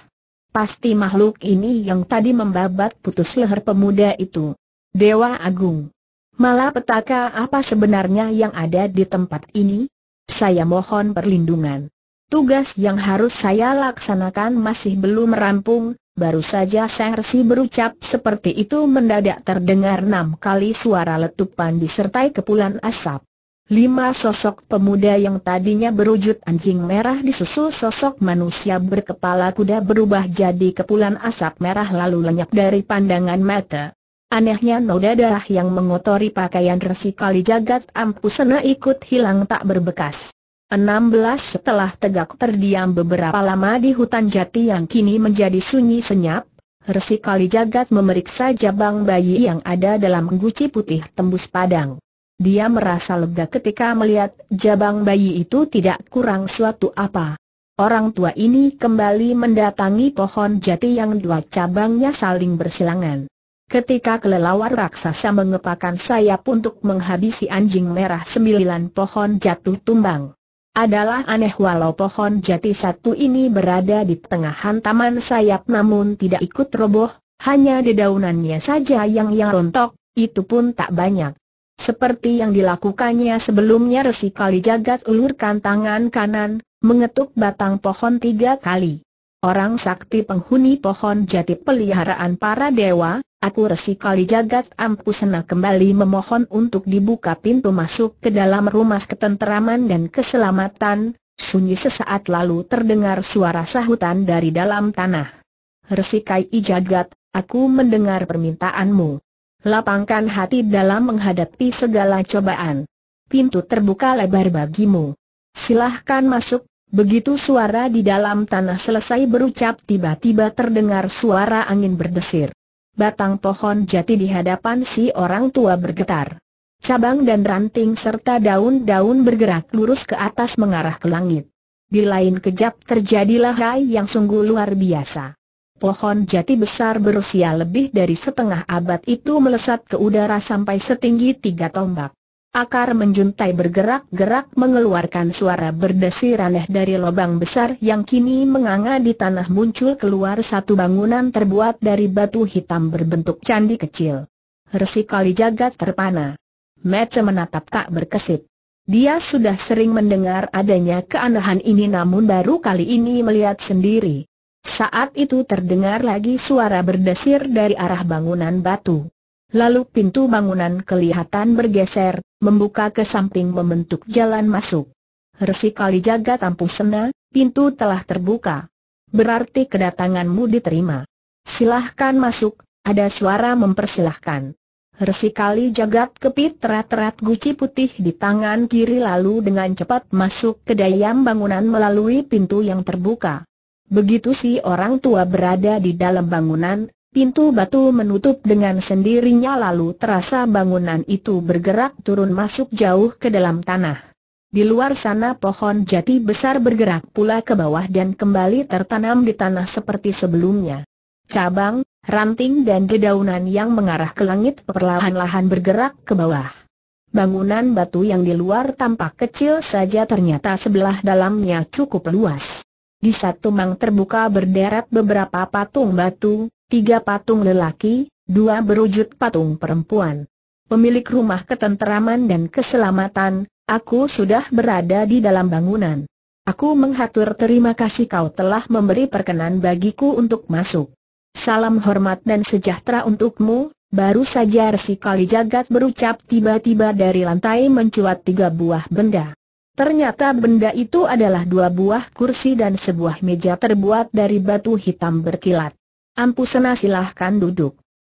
Pasti makhluk ini yang tadi membabat putus leher pemuda itu. Dewa Agung. Malah petaka apa sebenarnya yang ada di tempat ini? Saya mohon perlindungan. Tugas yang harus saya laksanakan masih belum rampung, Baru saja Sang Resi berucap seperti itu mendadak terdengar enam kali suara letupan disertai kepulan asap. Lima sosok pemuda yang tadinya berwujud anjing merah disusul sosok manusia berkepala kuda berubah jadi kepulan asap merah lalu lenyap dari pandangan mata. Anehnya noda darah yang mengotori pakaian Resi Kalijagat sena ikut hilang tak berbekas. 16 Setelah tegak terdiam beberapa lama di hutan jati yang kini menjadi sunyi senyap, Resi Kalijagat memeriksa jabang bayi yang ada dalam guci putih tembus padang. Dia merasa lega ketika melihat jabang bayi itu tidak kurang suatu apa. Orang tua ini kembali mendatangi pohon jati yang dua cabangnya saling bersilangan. Ketika kelelawar raksasa mengepakkan sayap untuk menghabisi anjing merah sembilan pohon jatuh tumbang. Adalah aneh walau pohon jati satu ini berada di tengahan taman sayap namun tidak ikut roboh, hanya dedaunannya saja yang yang rontok, itu pun tak banyak. Seperti yang dilakukannya sebelumnya Resi Kali Jagat ulurkan tangan kanan, mengetuk batang pohon tiga kali. Orang sakti penghuni pohon jati peliharaan para dewa, Aku resi kali jagat ampusena kembali memohon untuk dibuka pintu masuk ke dalam rumah ketenteraman dan keselamatan, sunyi sesaat lalu terdengar suara sahutan dari dalam tanah. Resikai jagat, aku mendengar permintaanmu. Lapangkan hati dalam menghadapi segala cobaan. Pintu terbuka lebar bagimu. Silahkan masuk, begitu suara di dalam tanah selesai berucap tiba-tiba terdengar suara angin berdesir batang pohon jati di hadapan si orang tua bergetar. Cabang dan ranting serta daun-daun bergerak lurus ke atas mengarah ke langit. Di lain kejap terjadilah hal yang sungguh luar biasa. Pohon jati besar berusia lebih dari setengah abad itu melesat ke udara sampai setinggi tiga tombak. Akar menjuntai bergerak-gerak mengeluarkan suara berdesir aneh dari lubang besar yang kini menganga di tanah muncul keluar satu bangunan terbuat dari batu hitam berbentuk candi kecil. Resi kali jagat terpana. Mece menatap tak berkesit. Dia sudah sering mendengar adanya keanehan ini namun baru kali ini melihat sendiri. Saat itu terdengar lagi suara berdesir dari arah bangunan batu. Lalu pintu bangunan kelihatan bergeser, membuka ke samping membentuk jalan masuk. Resi kali jaga tampu sena, pintu telah terbuka. Berarti kedatanganmu diterima. Silahkan masuk, ada suara mempersilahkan. Resi kali jagat kepit terat-terat guci putih di tangan kiri lalu dengan cepat masuk ke dalam bangunan melalui pintu yang terbuka. Begitu si orang tua berada di dalam bangunan, Pintu batu menutup dengan sendirinya lalu terasa bangunan itu bergerak turun masuk jauh ke dalam tanah. Di luar sana pohon jati besar bergerak pula ke bawah dan kembali tertanam di tanah seperti sebelumnya. Cabang, ranting dan dedaunan yang mengarah ke langit perlahan-lahan bergerak ke bawah. Bangunan batu yang di luar tampak kecil saja ternyata sebelah dalamnya cukup luas. Di satu mang terbuka berderet beberapa patung batu, tiga patung lelaki, dua berujud patung perempuan. Pemilik rumah ketenteraman dan keselamatan, aku sudah berada di dalam bangunan. Aku menghatur terima kasih kau telah memberi perkenan bagiku untuk masuk. Salam hormat dan sejahtera untukmu, baru saja Resi kali jagat berucap tiba-tiba dari lantai mencuat tiga buah benda. Ternyata benda itu adalah dua buah kursi dan sebuah meja terbuat dari batu hitam berkilat. Ampusena silahkan duduk.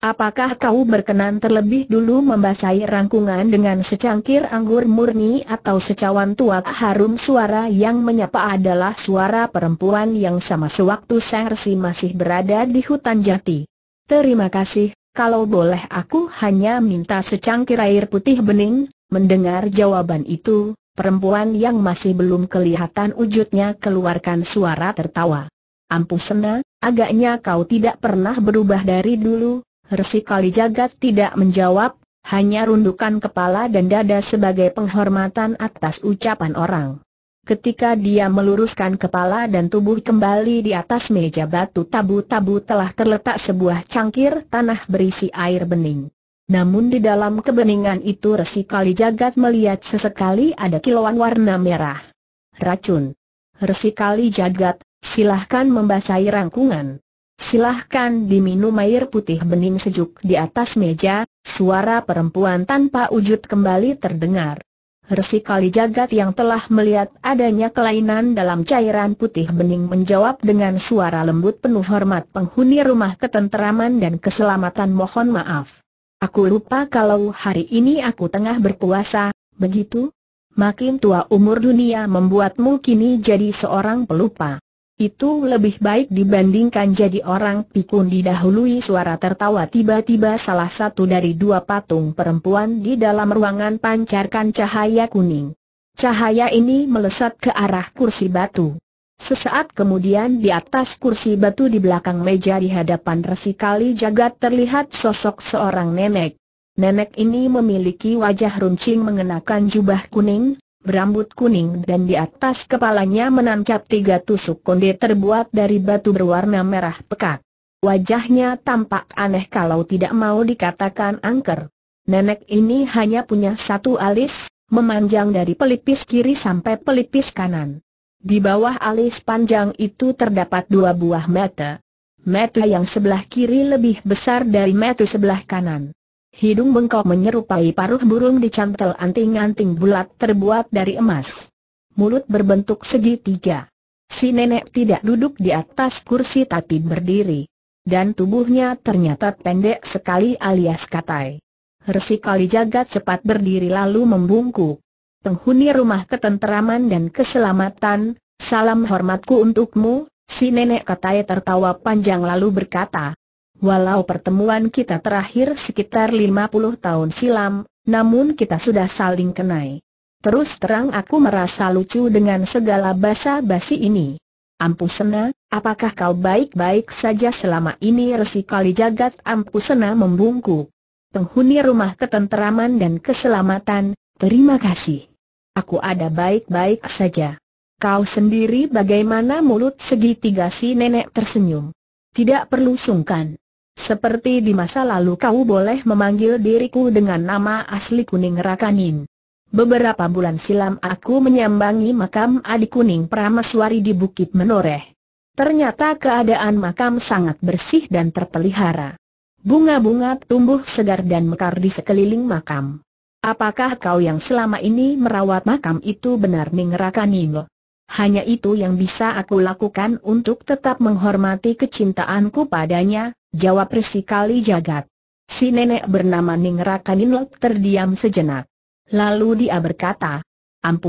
Apakah kau berkenan terlebih dulu membasahi rangkungan dengan secangkir anggur murni atau secawan tuak harum suara yang menyapa adalah suara perempuan yang sama sewaktu Sersi masih berada di hutan jati. Terima kasih, kalau boleh aku hanya minta secangkir air putih bening, mendengar jawaban itu, perempuan yang masih belum kelihatan wujudnya keluarkan suara tertawa. Ampusena, Agaknya kau tidak pernah berubah dari dulu, Resi Kalijagat tidak menjawab, hanya rundukan kepala dan dada sebagai penghormatan atas ucapan orang. Ketika dia meluruskan kepala dan tubuh kembali di atas meja batu tabu-tabu telah terletak sebuah cangkir tanah berisi air bening. Namun di dalam kebeningan itu Resi Kalijagat melihat sesekali ada kilauan warna merah. Racun. Resi Kalijagat, Silahkan membasahi rangkungan. Silahkan diminum air putih bening sejuk di atas meja, suara perempuan tanpa wujud kembali terdengar. Resi Kalijagat yang telah melihat adanya kelainan dalam cairan putih bening menjawab dengan suara lembut penuh hormat penghuni rumah ketenteraman dan keselamatan mohon maaf. Aku lupa kalau hari ini aku tengah berpuasa, begitu? Makin tua umur dunia membuatmu kini jadi seorang pelupa. Itu lebih baik dibandingkan jadi orang pikun didahului suara tertawa tiba-tiba salah satu dari dua patung perempuan di dalam ruangan pancarkan cahaya kuning. Cahaya ini melesat ke arah kursi batu. Sesaat kemudian di atas kursi batu di belakang meja di hadapan resi kali jagat terlihat sosok seorang nenek. Nenek ini memiliki wajah runcing mengenakan jubah kuning, berambut kuning dan di atas kepalanya menancap tiga tusuk konde terbuat dari batu berwarna merah pekat. Wajahnya tampak aneh kalau tidak mau dikatakan angker. Nenek ini hanya punya satu alis, memanjang dari pelipis kiri sampai pelipis kanan. Di bawah alis panjang itu terdapat dua buah mata. Mata yang sebelah kiri lebih besar dari mata sebelah kanan. Hidung bengkok menyerupai paruh burung dicantel anting-anting bulat terbuat dari emas. Mulut berbentuk segitiga. Si nenek tidak duduk di atas kursi tapi berdiri. Dan tubuhnya ternyata pendek sekali alias katai. Resi kali jagat cepat berdiri lalu membungkuk. Penghuni rumah ketenteraman dan keselamatan, salam hormatku untukmu, si nenek katai tertawa panjang lalu berkata, Walau pertemuan kita terakhir sekitar 50 tahun silam, namun kita sudah saling kenai. Terus terang aku merasa lucu dengan segala basa-basi ini. Ampusena, apakah kau baik-baik saja selama ini resi kali jagat Ampusena membungkuk. Penghuni rumah ketenteraman dan keselamatan, terima kasih. Aku ada baik-baik saja. Kau sendiri bagaimana mulut segitiga si nenek tersenyum. Tidak perlu sungkan. Seperti di masa lalu kau boleh memanggil diriku dengan nama asli Kuning Rakanin. Beberapa bulan silam aku menyambangi makam adik Kuning Prameswari di Bukit Menoreh. Ternyata keadaan makam sangat bersih dan terpelihara. Bunga-bunga tumbuh segar dan mekar di sekeliling makam. Apakah kau yang selama ini merawat makam itu benar Ning Rakanin? Hanya itu yang bisa aku lakukan untuk tetap menghormati kecintaanku padanya, jawab Resi Kali Jagat. Si nenek bernama Ningrakaninlok terdiam sejenak. Lalu dia berkata,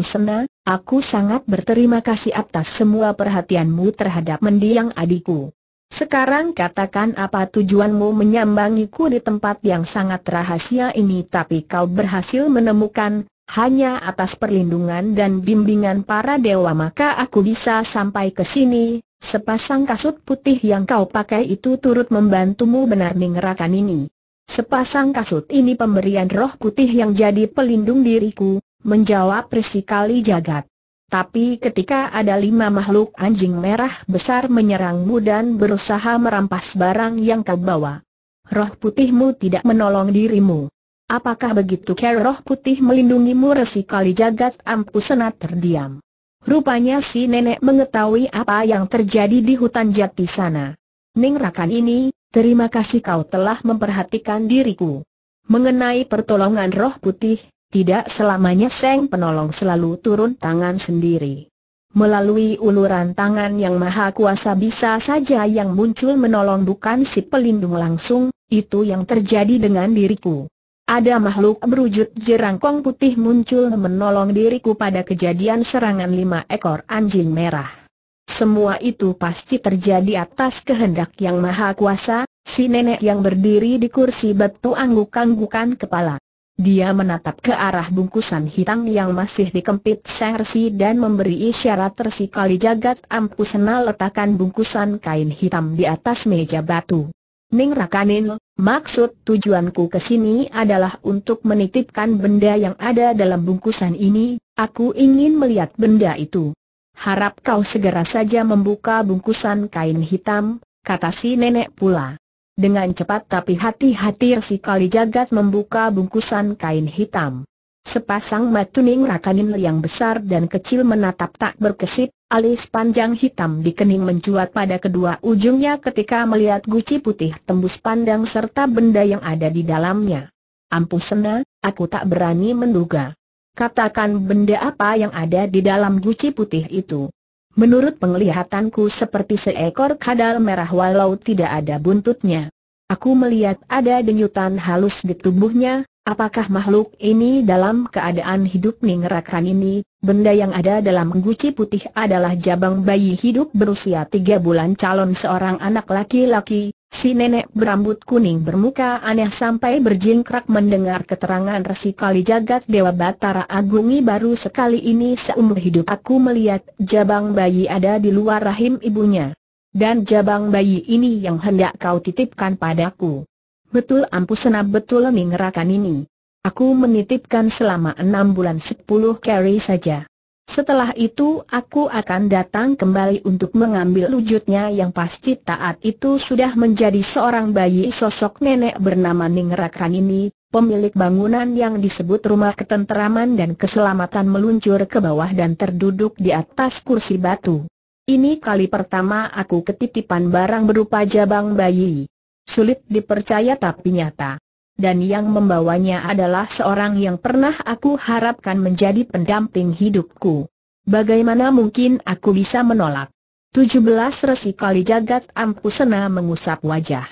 sena, aku sangat berterima kasih atas semua perhatianmu terhadap mendiang adikku. Sekarang katakan apa tujuanmu menyambangiku di tempat yang sangat rahasia ini tapi kau berhasil menemukan, hanya atas perlindungan dan bimbingan para dewa maka aku bisa sampai ke sini, sepasang kasut putih yang kau pakai itu turut membantumu benar Ningrakan ini. Sepasang kasut ini pemberian roh putih yang jadi pelindung diriku, menjawab Prisikali Jagat. Tapi ketika ada lima makhluk anjing merah besar menyerangmu dan berusaha merampas barang yang kau bawa, roh putihmu tidak menolong dirimu. Apakah begitu roh putih melindungimu resi kali jagat senat terdiam. Rupanya si nenek mengetahui apa yang terjadi di hutan jati sana. Ning Rakan ini, terima kasih kau telah memperhatikan diriku. Mengenai pertolongan roh putih, tidak selamanya Seng penolong selalu turun tangan sendiri. Melalui uluran tangan yang maha kuasa bisa saja yang muncul menolong bukan si pelindung langsung, itu yang terjadi dengan diriku. Ada makhluk berwujud jerangkong putih muncul menolong diriku pada kejadian serangan lima ekor anjing merah. Semua itu pasti terjadi atas kehendak yang maha kuasa, si nenek yang berdiri di kursi batu angguk-anggukan kepala. Dia menatap ke arah bungkusan hitam yang masih dikempit sersi dan memberi isyarat tersikali jagat senal letakkan bungkusan kain hitam di atas meja batu. Ning Rakanin, maksud tujuanku ke sini adalah untuk menitipkan benda yang ada dalam bungkusan ini, aku ingin melihat benda itu. Harap kau segera saja membuka bungkusan kain hitam, kata si nenek pula. Dengan cepat tapi hati-hati si kali jagat membuka bungkusan kain hitam. Sepasang mata Ning Rakanin yang besar dan kecil menatap tak berkesip, Alis panjang hitam di kening mencuat pada kedua ujungnya ketika melihat guci putih tembus pandang serta benda yang ada di dalamnya. Ampuh sena, aku tak berani menduga. Katakan benda apa yang ada di dalam guci putih itu. Menurut penglihatanku seperti seekor kadal merah walau tidak ada buntutnya. Aku melihat ada denyutan halus di tubuhnya, Apakah makhluk ini dalam keadaan hidup Ningrakan ini, benda yang ada dalam guci putih adalah jabang bayi hidup berusia tiga bulan calon seorang anak laki-laki, si nenek berambut kuning bermuka aneh sampai berjingkrak mendengar keterangan resi kali jagat Dewa Batara Agungi baru sekali ini seumur hidup aku melihat jabang bayi ada di luar rahim ibunya. Dan jabang bayi ini yang hendak kau titipkan padaku. Betul ampuh senap betul mengerakan ini. Aku menitipkan selama enam bulan sepuluh carry saja. Setelah itu aku akan datang kembali untuk mengambil wujudnya yang pasti taat itu sudah menjadi seorang bayi sosok nenek bernama Ningrakan ini, pemilik bangunan yang disebut rumah ketenteraman dan keselamatan meluncur ke bawah dan terduduk di atas kursi batu. Ini kali pertama aku ketitipan barang berupa jabang bayi sulit dipercaya tapi nyata. Dan yang membawanya adalah seorang yang pernah aku harapkan menjadi pendamping hidupku. Bagaimana mungkin aku bisa menolak? 17 resi kali jagat ampusena mengusap wajah.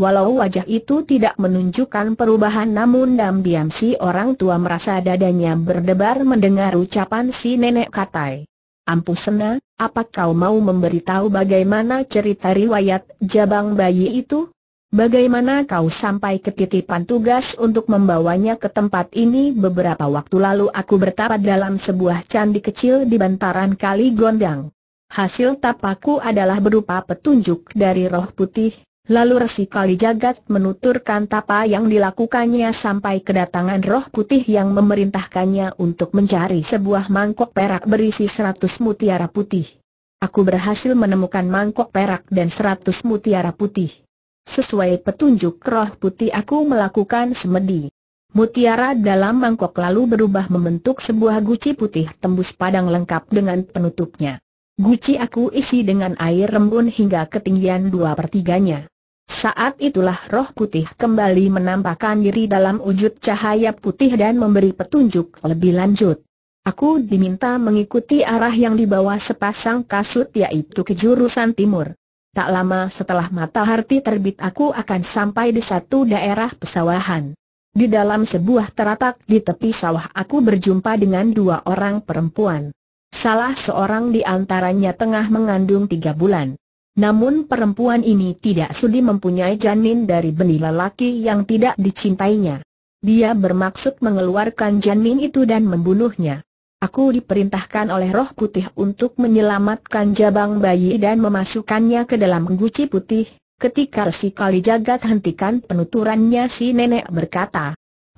Walau wajah itu tidak menunjukkan perubahan namun diam-diam si orang tua merasa dadanya berdebar mendengar ucapan si nenek katai. sena, apa kau mau memberitahu bagaimana cerita riwayat jabang bayi itu? Bagaimana kau sampai ke titipan tugas untuk membawanya ke tempat ini beberapa waktu lalu aku bertapa dalam sebuah candi kecil di bantaran Kali Gondang. Hasil tapaku adalah berupa petunjuk dari roh putih, lalu resi Kali Jagat menuturkan tapa yang dilakukannya sampai kedatangan roh putih yang memerintahkannya untuk mencari sebuah mangkok perak berisi seratus mutiara putih. Aku berhasil menemukan mangkok perak dan seratus mutiara putih. Sesuai petunjuk roh putih aku melakukan semedi. Mutiara dalam mangkok lalu berubah membentuk sebuah guci putih tembus padang lengkap dengan penutupnya. Guci aku isi dengan air rembun hingga ketinggian dua pertiganya. Saat itulah roh putih kembali menampakkan diri dalam wujud cahaya putih dan memberi petunjuk lebih lanjut. Aku diminta mengikuti arah yang dibawa sepasang kasut yaitu ke jurusan timur. Tak lama setelah matahari terbit aku akan sampai di satu daerah pesawahan. Di dalam sebuah teratak di tepi sawah aku berjumpa dengan dua orang perempuan. Salah seorang di antaranya tengah mengandung tiga bulan. Namun perempuan ini tidak sudi mempunyai janin dari benih lelaki yang tidak dicintainya. Dia bermaksud mengeluarkan janin itu dan membunuhnya. Aku diperintahkan oleh roh putih untuk menyelamatkan jabang bayi dan memasukkannya ke dalam guci putih. Ketika si kali jagat hentikan penuturannya si nenek berkata.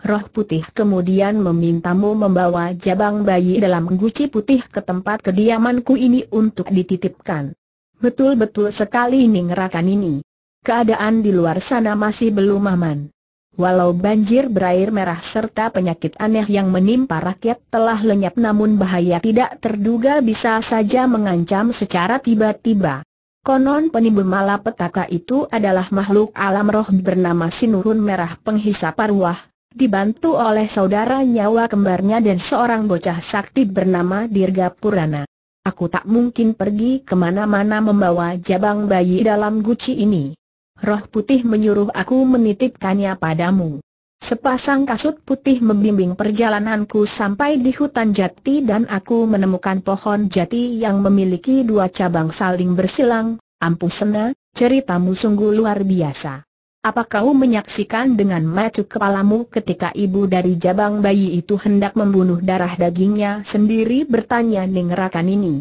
Roh putih kemudian memintamu membawa jabang bayi dalam guci putih ke tempat kediamanku ini untuk dititipkan. Betul-betul sekali ini ngerakan ini. Keadaan di luar sana masih belum aman. Walau banjir berair merah serta penyakit aneh yang menimpa rakyat telah lenyap namun bahaya tidak terduga bisa saja mengancam secara tiba-tiba. Konon penimbun malapetaka itu adalah makhluk alam roh bernama Sinurun Merah Penghisap Arwah, dibantu oleh saudara nyawa kembarnya dan seorang bocah sakti bernama Dirga Purana. Aku tak mungkin pergi kemana-mana membawa jabang bayi dalam guci ini roh putih menyuruh aku menitipkannya padamu. Sepasang kasut putih membimbing perjalananku sampai di hutan jati dan aku menemukan pohon jati yang memiliki dua cabang saling bersilang, sena, ceritamu sungguh luar biasa. Apa kau menyaksikan dengan mata kepalamu ketika ibu dari jabang bayi itu hendak membunuh darah dagingnya sendiri bertanya Ningrakan ini?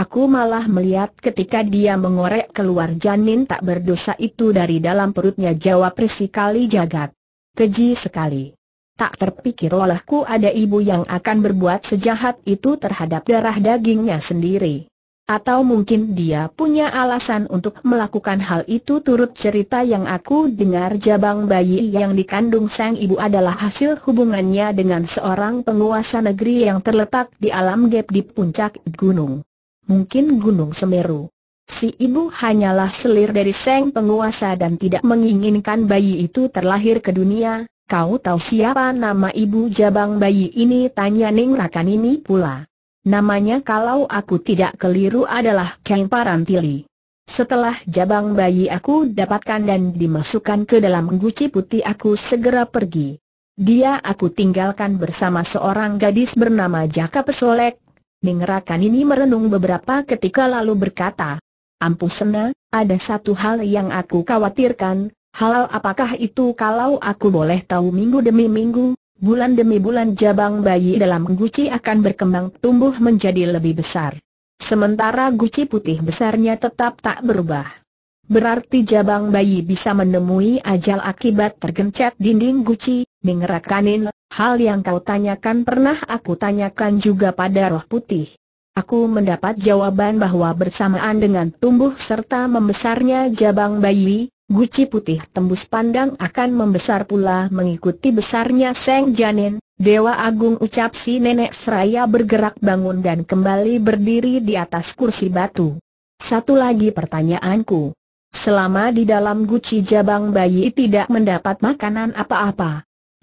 Aku malah melihat ketika dia mengorek keluar janin tak berdosa itu dari dalam perutnya jawab risi kali jagat. Keji sekali. Tak terpikir olehku ada ibu yang akan berbuat sejahat itu terhadap darah dagingnya sendiri. Atau mungkin dia punya alasan untuk melakukan hal itu turut cerita yang aku dengar jabang bayi yang dikandung sang ibu adalah hasil hubungannya dengan seorang penguasa negeri yang terletak di alam gap di puncak gunung mungkin Gunung Semeru. Si ibu hanyalah selir dari Seng penguasa dan tidak menginginkan bayi itu terlahir ke dunia, kau tahu siapa nama ibu jabang bayi ini tanya Ning Rakan ini pula. Namanya kalau aku tidak keliru adalah Kang Parantili. Setelah jabang bayi aku dapatkan dan dimasukkan ke dalam guci putih aku segera pergi. Dia aku tinggalkan bersama seorang gadis bernama Jaka Pesolek, Ning ini merenung beberapa ketika lalu berkata, sena, ada satu hal yang aku khawatirkan, halal apakah itu kalau aku boleh tahu minggu demi minggu, bulan demi bulan jabang bayi dalam guci akan berkembang tumbuh menjadi lebih besar. Sementara guci putih besarnya tetap tak berubah. Berarti jabang bayi bisa menemui ajal akibat tergencet dinding guci, Mengerakkanin, hal yang kau tanyakan pernah aku tanyakan juga pada roh putih. Aku mendapat jawaban bahwa bersamaan dengan tumbuh serta membesarnya jabang bayi, guci putih tembus pandang akan membesar pula mengikuti besarnya seng janin, Dewa Agung ucap si nenek seraya bergerak bangun dan kembali berdiri di atas kursi batu. Satu lagi pertanyaanku. Selama di dalam guci jabang bayi tidak mendapat makanan apa-apa,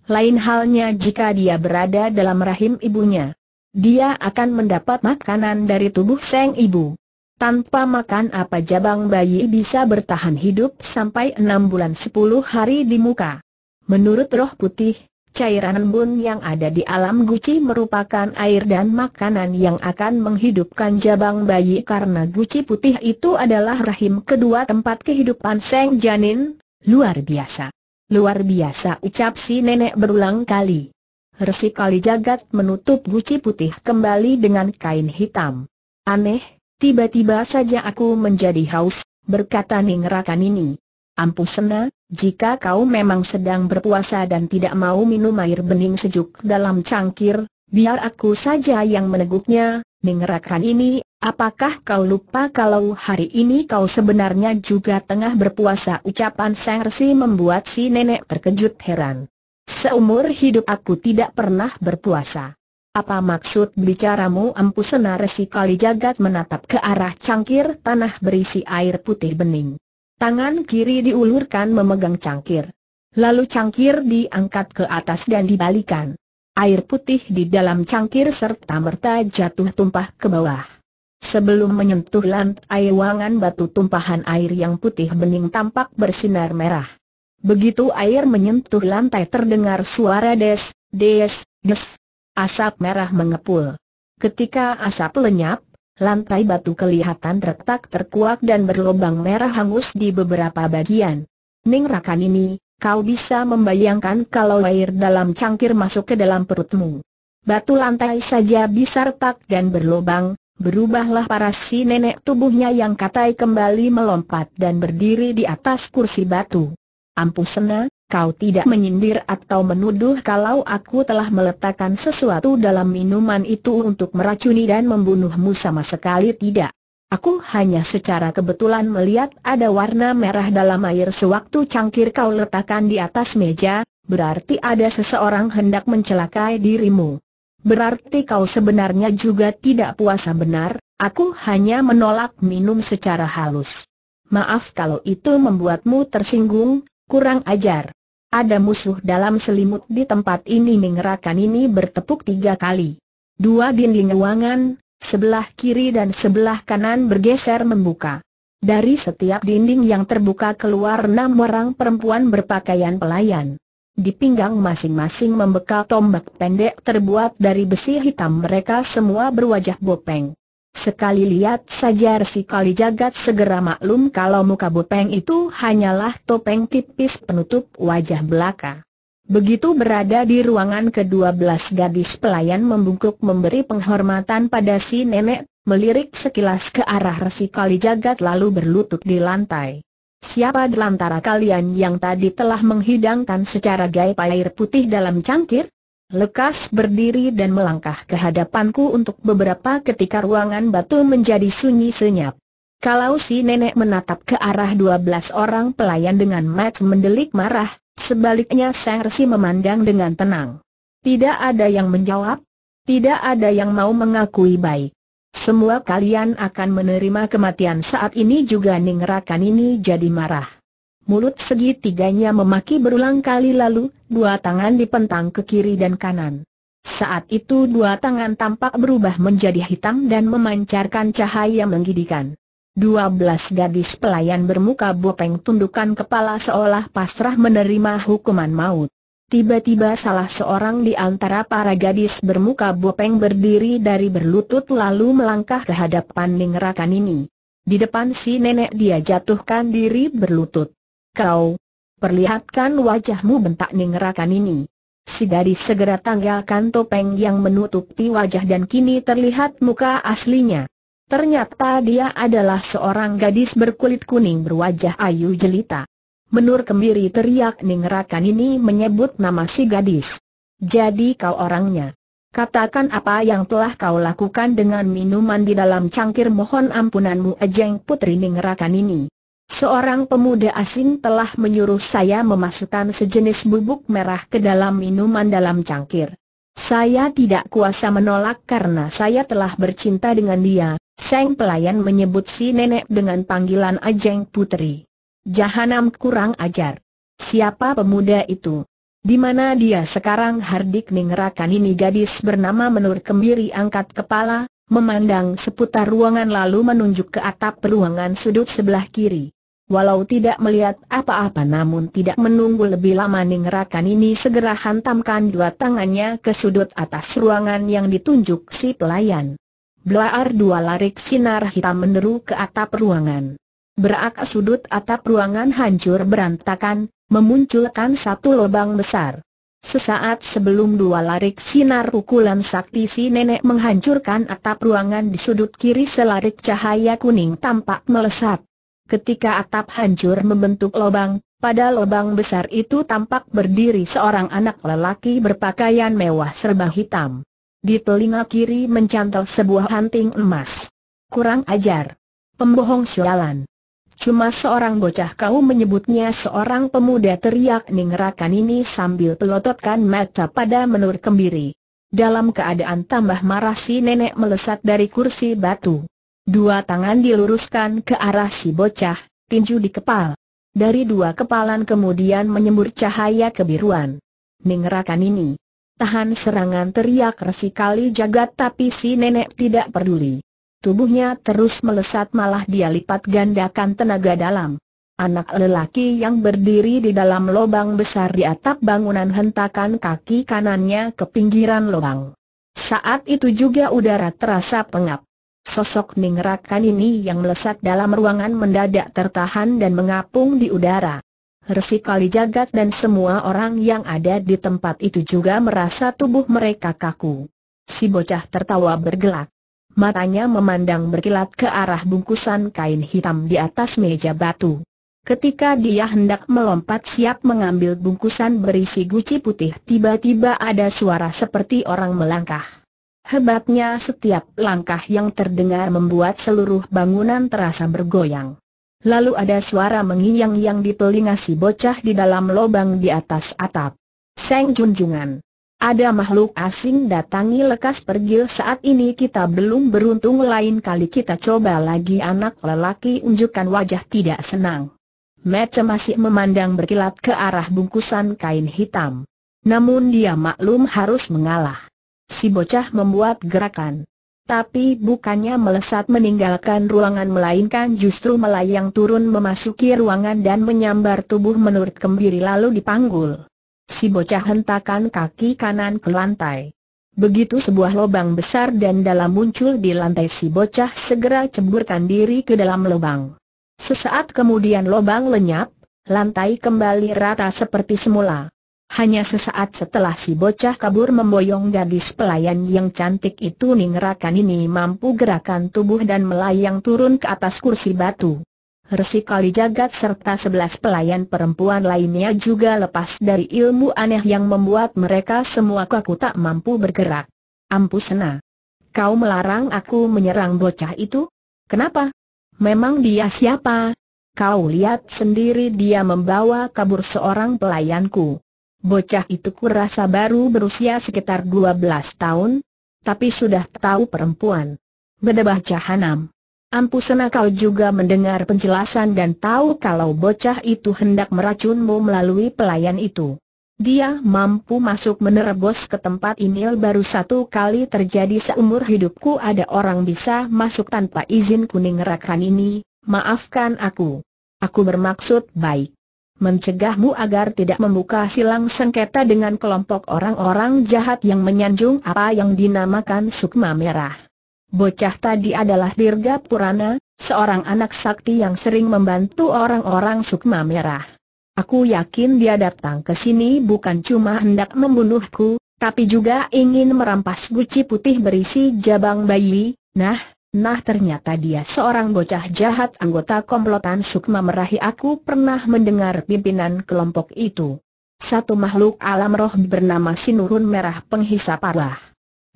lain halnya jika dia berada dalam rahim ibunya. Dia akan mendapat makanan dari tubuh sang ibu. Tanpa makan apa jabang bayi bisa bertahan hidup sampai 6 bulan 10 hari di muka. Menurut roh putih, cairan embun yang ada di alam guci merupakan air dan makanan yang akan menghidupkan jabang bayi karena guci putih itu adalah rahim kedua tempat kehidupan sang janin, luar biasa. Luar biasa ucap si nenek berulang kali. Resi kali jagat menutup guci putih kembali dengan kain hitam. Aneh, tiba-tiba saja aku menjadi haus, berkata ini. Ampun sena, jika kau memang sedang berpuasa dan tidak mau minum air bening sejuk dalam cangkir, biar aku saja yang meneguknya, Ning ini. Apakah kau lupa kalau hari ini kau sebenarnya juga tengah berpuasa? Ucapan Sang Resi membuat si nenek terkejut heran. Seumur hidup aku tidak pernah berpuasa. Apa maksud bicaramu empu senaresi kali jagat menatap ke arah cangkir tanah berisi air putih bening. Tangan kiri diulurkan memegang cangkir. Lalu cangkir diangkat ke atas dan dibalikan. Air putih di dalam cangkir serta merta jatuh tumpah ke bawah. Sebelum menyentuh lantai wangan batu tumpahan air yang putih bening tampak bersinar merah. Begitu air menyentuh lantai terdengar suara des, des, des. Asap merah mengepul. Ketika asap lenyap, lantai batu kelihatan retak terkuak dan berlobang merah hangus di beberapa bagian. Ning Rakan ini, kau bisa membayangkan kalau air dalam cangkir masuk ke dalam perutmu. Batu lantai saja bisa retak dan berlobang, Berubahlah para si nenek tubuhnya yang katai kembali melompat dan berdiri di atas kursi batu. sena, kau tidak menyindir atau menuduh kalau aku telah meletakkan sesuatu dalam minuman itu untuk meracuni dan membunuhmu sama sekali tidak. Aku hanya secara kebetulan melihat ada warna merah dalam air sewaktu cangkir kau letakkan di atas meja, berarti ada seseorang hendak mencelakai dirimu. Berarti kau sebenarnya juga tidak puasa benar, aku hanya menolak minum secara halus. Maaf kalau itu membuatmu tersinggung, kurang ajar. Ada musuh dalam selimut di tempat ini Ningrakan ini bertepuk tiga kali. Dua dinding ruangan, sebelah kiri dan sebelah kanan bergeser membuka. Dari setiap dinding yang terbuka keluar enam orang perempuan berpakaian pelayan. Di pinggang masing-masing membekal tombak pendek terbuat dari besi hitam mereka semua berwajah bopeng. Sekali lihat saja resi kali jagat segera maklum kalau muka bopeng itu hanyalah topeng tipis penutup wajah belaka. Begitu berada di ruangan ke-12 gadis pelayan membungkuk memberi penghormatan pada si nenek, melirik sekilas ke arah resi kali jagat lalu berlutut di lantai. Siapa di antara kalian yang tadi telah menghidangkan secara gaib air putih dalam cangkir? Lekas berdiri dan melangkah ke hadapanku untuk beberapa ketika ruangan batu menjadi sunyi senyap. Kalau si nenek menatap ke arah 12 orang pelayan dengan mat mendelik marah, sebaliknya Sersi memandang dengan tenang. Tidak ada yang menjawab, tidak ada yang mau mengakui baik. Semua kalian akan menerima kematian saat ini juga Ning ini jadi marah. Mulut segitiganya memaki berulang kali lalu, dua tangan dipentang ke kiri dan kanan. Saat itu dua tangan tampak berubah menjadi hitam dan memancarkan cahaya menggidikan. Dua belas gadis pelayan bermuka bopeng tundukkan kepala seolah pasrah menerima hukuman maut. Tiba-tiba salah seorang di antara para gadis bermuka bopeng berdiri dari berlutut lalu melangkah ke hadapan Ning Rakan ini. Di depan si nenek dia jatuhkan diri berlutut. Kau, perlihatkan wajahmu bentak Ning Rakan ini. Si gadis segera tanggalkan topeng yang menutupi wajah dan kini terlihat muka aslinya. Ternyata dia adalah seorang gadis berkulit kuning berwajah ayu jelita. Menur kembiri teriak Rakan ini menyebut nama si gadis. Jadi kau orangnya. Katakan apa yang telah kau lakukan dengan minuman di dalam cangkir mohon ampunanmu ajeng Putri Rakan ini. Seorang pemuda asing telah menyuruh saya memasukkan sejenis bubuk merah ke dalam minuman dalam cangkir. Saya tidak kuasa menolak karena saya telah bercinta dengan dia, Sang pelayan menyebut si nenek dengan panggilan Ajeng Putri. Jahanam kurang ajar. Siapa pemuda itu? Di mana dia sekarang Hardik Ningrakan ini gadis bernama Menur Kembiri angkat kepala, memandang seputar ruangan lalu menunjuk ke atap ruangan sudut sebelah kiri. Walau tidak melihat apa-apa namun tidak menunggu lebih lama Ningrakan ini segera hantamkan dua tangannya ke sudut atas ruangan yang ditunjuk si pelayan. Blaar dua larik sinar hitam meneru ke atap ruangan. Berak sudut atap ruangan hancur berantakan, memunculkan satu lubang besar. Sesaat sebelum dua larik sinar pukulan sakti si nenek menghancurkan atap ruangan di sudut kiri selarik cahaya kuning tampak melesat. Ketika atap hancur membentuk lubang, pada lubang besar itu tampak berdiri seorang anak lelaki berpakaian mewah serba hitam. Di telinga kiri mencantol sebuah hanting emas. Kurang ajar. Pembohong sialan. Cuma seorang bocah kau menyebutnya seorang pemuda teriak ningerakan ini sambil pelototkan mata pada menur kembiri. Dalam keadaan tambah marah si nenek melesat dari kursi batu. Dua tangan diluruskan ke arah si bocah, tinju di kepal. Dari dua kepalan kemudian menyembur cahaya kebiruan. Ningerakan ini. Tahan serangan teriak resi kali jagat tapi si nenek tidak peduli. Tubuhnya terus melesat malah dia lipat gandakan tenaga dalam. Anak lelaki yang berdiri di dalam lubang besar di atap bangunan hentakan kaki kanannya ke pinggiran lubang. Saat itu juga udara terasa pengap. Sosok ningrakan ini yang melesat dalam ruangan mendadak tertahan dan mengapung di udara. Resi kali jagat dan semua orang yang ada di tempat itu juga merasa tubuh mereka kaku. Si bocah tertawa bergelak matanya memandang berkilat ke arah bungkusan kain hitam di atas meja batu. Ketika dia hendak melompat siap mengambil bungkusan berisi guci putih tiba-tiba ada suara seperti orang melangkah. Hebatnya setiap langkah yang terdengar membuat seluruh bangunan terasa bergoyang. Lalu ada suara mengiang-yang di bocah di dalam lubang di atas atap. Seng Junjungan. Ada makhluk asing datangi lekas pergi saat ini kita belum beruntung lain kali kita coba lagi anak lelaki unjukkan wajah tidak senang. Mece masih memandang berkilat ke arah bungkusan kain hitam. Namun dia maklum harus mengalah. Si bocah membuat gerakan. Tapi bukannya melesat meninggalkan ruangan melainkan justru melayang turun memasuki ruangan dan menyambar tubuh menurut kembiri lalu dipanggul si bocah hentakan kaki kanan ke lantai. Begitu sebuah lubang besar dan dalam muncul di lantai si bocah segera cemburkan diri ke dalam lubang. Sesaat kemudian lubang lenyap, lantai kembali rata seperti semula. Hanya sesaat setelah si bocah kabur memboyong gadis pelayan yang cantik itu ningerakan ini mampu gerakan tubuh dan melayang turun ke atas kursi batu. Resi jagat serta sebelas pelayan perempuan lainnya juga lepas dari ilmu aneh yang membuat mereka semua kaku tak mampu bergerak. sena, Kau melarang aku menyerang bocah itu? Kenapa? Memang dia siapa? Kau lihat sendiri dia membawa kabur seorang pelayanku. Bocah itu kurasa baru berusia sekitar 12 tahun, tapi sudah tahu perempuan. Bedebah jahanam. Ampu kau juga mendengar penjelasan dan tahu kalau bocah itu hendak meracunmu melalui pelayan itu. Dia mampu masuk menerobos ke tempat ini baru satu kali terjadi seumur hidupku ada orang bisa masuk tanpa izin kuning rakan ini, maafkan aku. Aku bermaksud baik. Mencegahmu agar tidak membuka silang sengketa dengan kelompok orang-orang jahat yang menyanjung apa yang dinamakan sukma merah. Bocah tadi adalah Dirga Purana, seorang anak sakti yang sering membantu orang-orang Sukma Merah. Aku yakin dia datang ke sini bukan cuma hendak membunuhku, tapi juga ingin merampas guci putih berisi jabang bayi. Nah, nah ternyata dia seorang bocah jahat anggota komplotan Sukma Merahi. Aku pernah mendengar pimpinan kelompok itu. Satu makhluk alam roh bernama Sinurun Merah penghisap parah.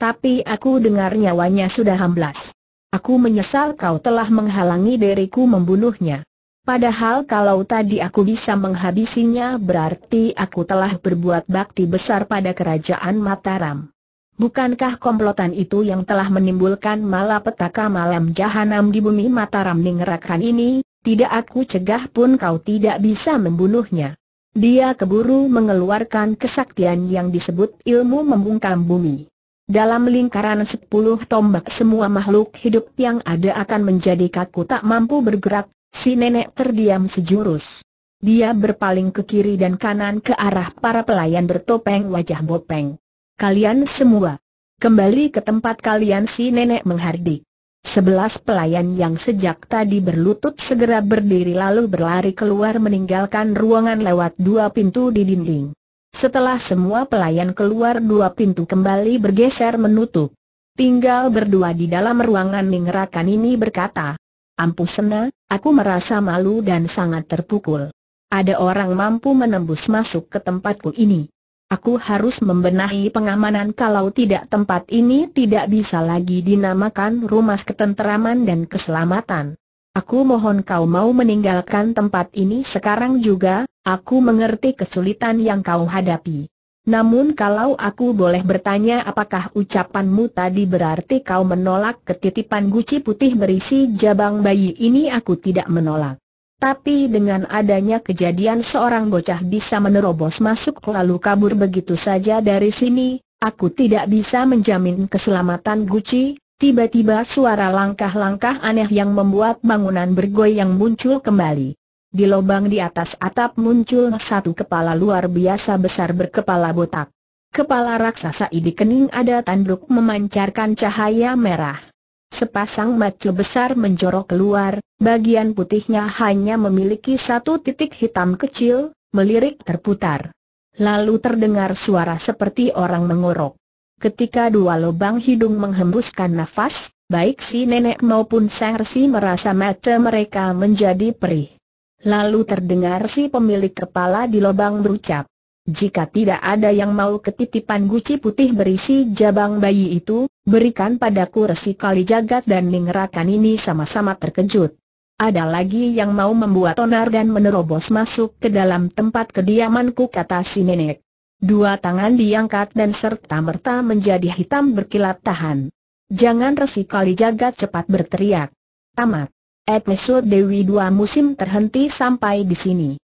Tapi aku dengar nyawanya sudah hamblas. Aku menyesal kau telah menghalangi diriku membunuhnya. Padahal kalau tadi aku bisa menghabisinya berarti aku telah berbuat bakti besar pada kerajaan Mataram. Bukankah komplotan itu yang telah menimbulkan malapetaka malam jahanam di bumi Mataram Ningrakan ini, tidak aku cegah pun kau tidak bisa membunuhnya. Dia keburu mengeluarkan kesaktian yang disebut ilmu membungkam bumi. Dalam lingkaran sepuluh tombak semua makhluk hidup yang ada akan menjadi kaku tak mampu bergerak, si nenek terdiam sejurus. Dia berpaling ke kiri dan kanan ke arah para pelayan bertopeng wajah bopeng. Kalian semua, kembali ke tempat kalian si nenek menghardik. Sebelas pelayan yang sejak tadi berlutut segera berdiri lalu berlari keluar meninggalkan ruangan lewat dua pintu di dinding. Setelah semua pelayan keluar dua pintu kembali bergeser menutup. Tinggal berdua di dalam ruangan Ningrakan ini berkata, sena, aku merasa malu dan sangat terpukul. Ada orang mampu menembus masuk ke tempatku ini. Aku harus membenahi pengamanan kalau tidak tempat ini tidak bisa lagi dinamakan rumah ketenteraman dan keselamatan. Aku mohon kau mau meninggalkan tempat ini sekarang juga, Aku mengerti kesulitan yang kau hadapi. Namun kalau aku boleh bertanya apakah ucapanmu tadi berarti kau menolak ketitipan guci putih berisi jabang bayi ini aku tidak menolak. Tapi dengan adanya kejadian seorang bocah bisa menerobos masuk lalu kabur begitu saja dari sini, aku tidak bisa menjamin keselamatan guci, tiba-tiba suara langkah-langkah aneh yang membuat bangunan bergoyang muncul kembali. Di lubang di atas atap muncul satu kepala luar biasa besar berkepala botak. Kepala raksasa ini kening ada tanduk memancarkan cahaya merah. Sepasang mata besar menjorok keluar, bagian putihnya hanya memiliki satu titik hitam kecil, melirik terputar. Lalu terdengar suara seperti orang mengorok. Ketika dua lubang hidung menghembuskan nafas, baik si nenek maupun Sangsi merasa mata mereka menjadi perih. Lalu terdengar si pemilik kepala di lubang berucap. Jika tidak ada yang mau ketitipan guci putih berisi jabang bayi itu, berikan padaku resi kali jagat dan ningrakan ini sama-sama terkejut. Ada lagi yang mau membuat onar dan menerobos masuk ke dalam tempat kediamanku kata si nenek. Dua tangan diangkat dan serta-merta menjadi hitam berkilat tahan. Jangan resi kali jagat cepat berteriak. Tamat. Episode Dewi dua musim terhenti sampai di sini.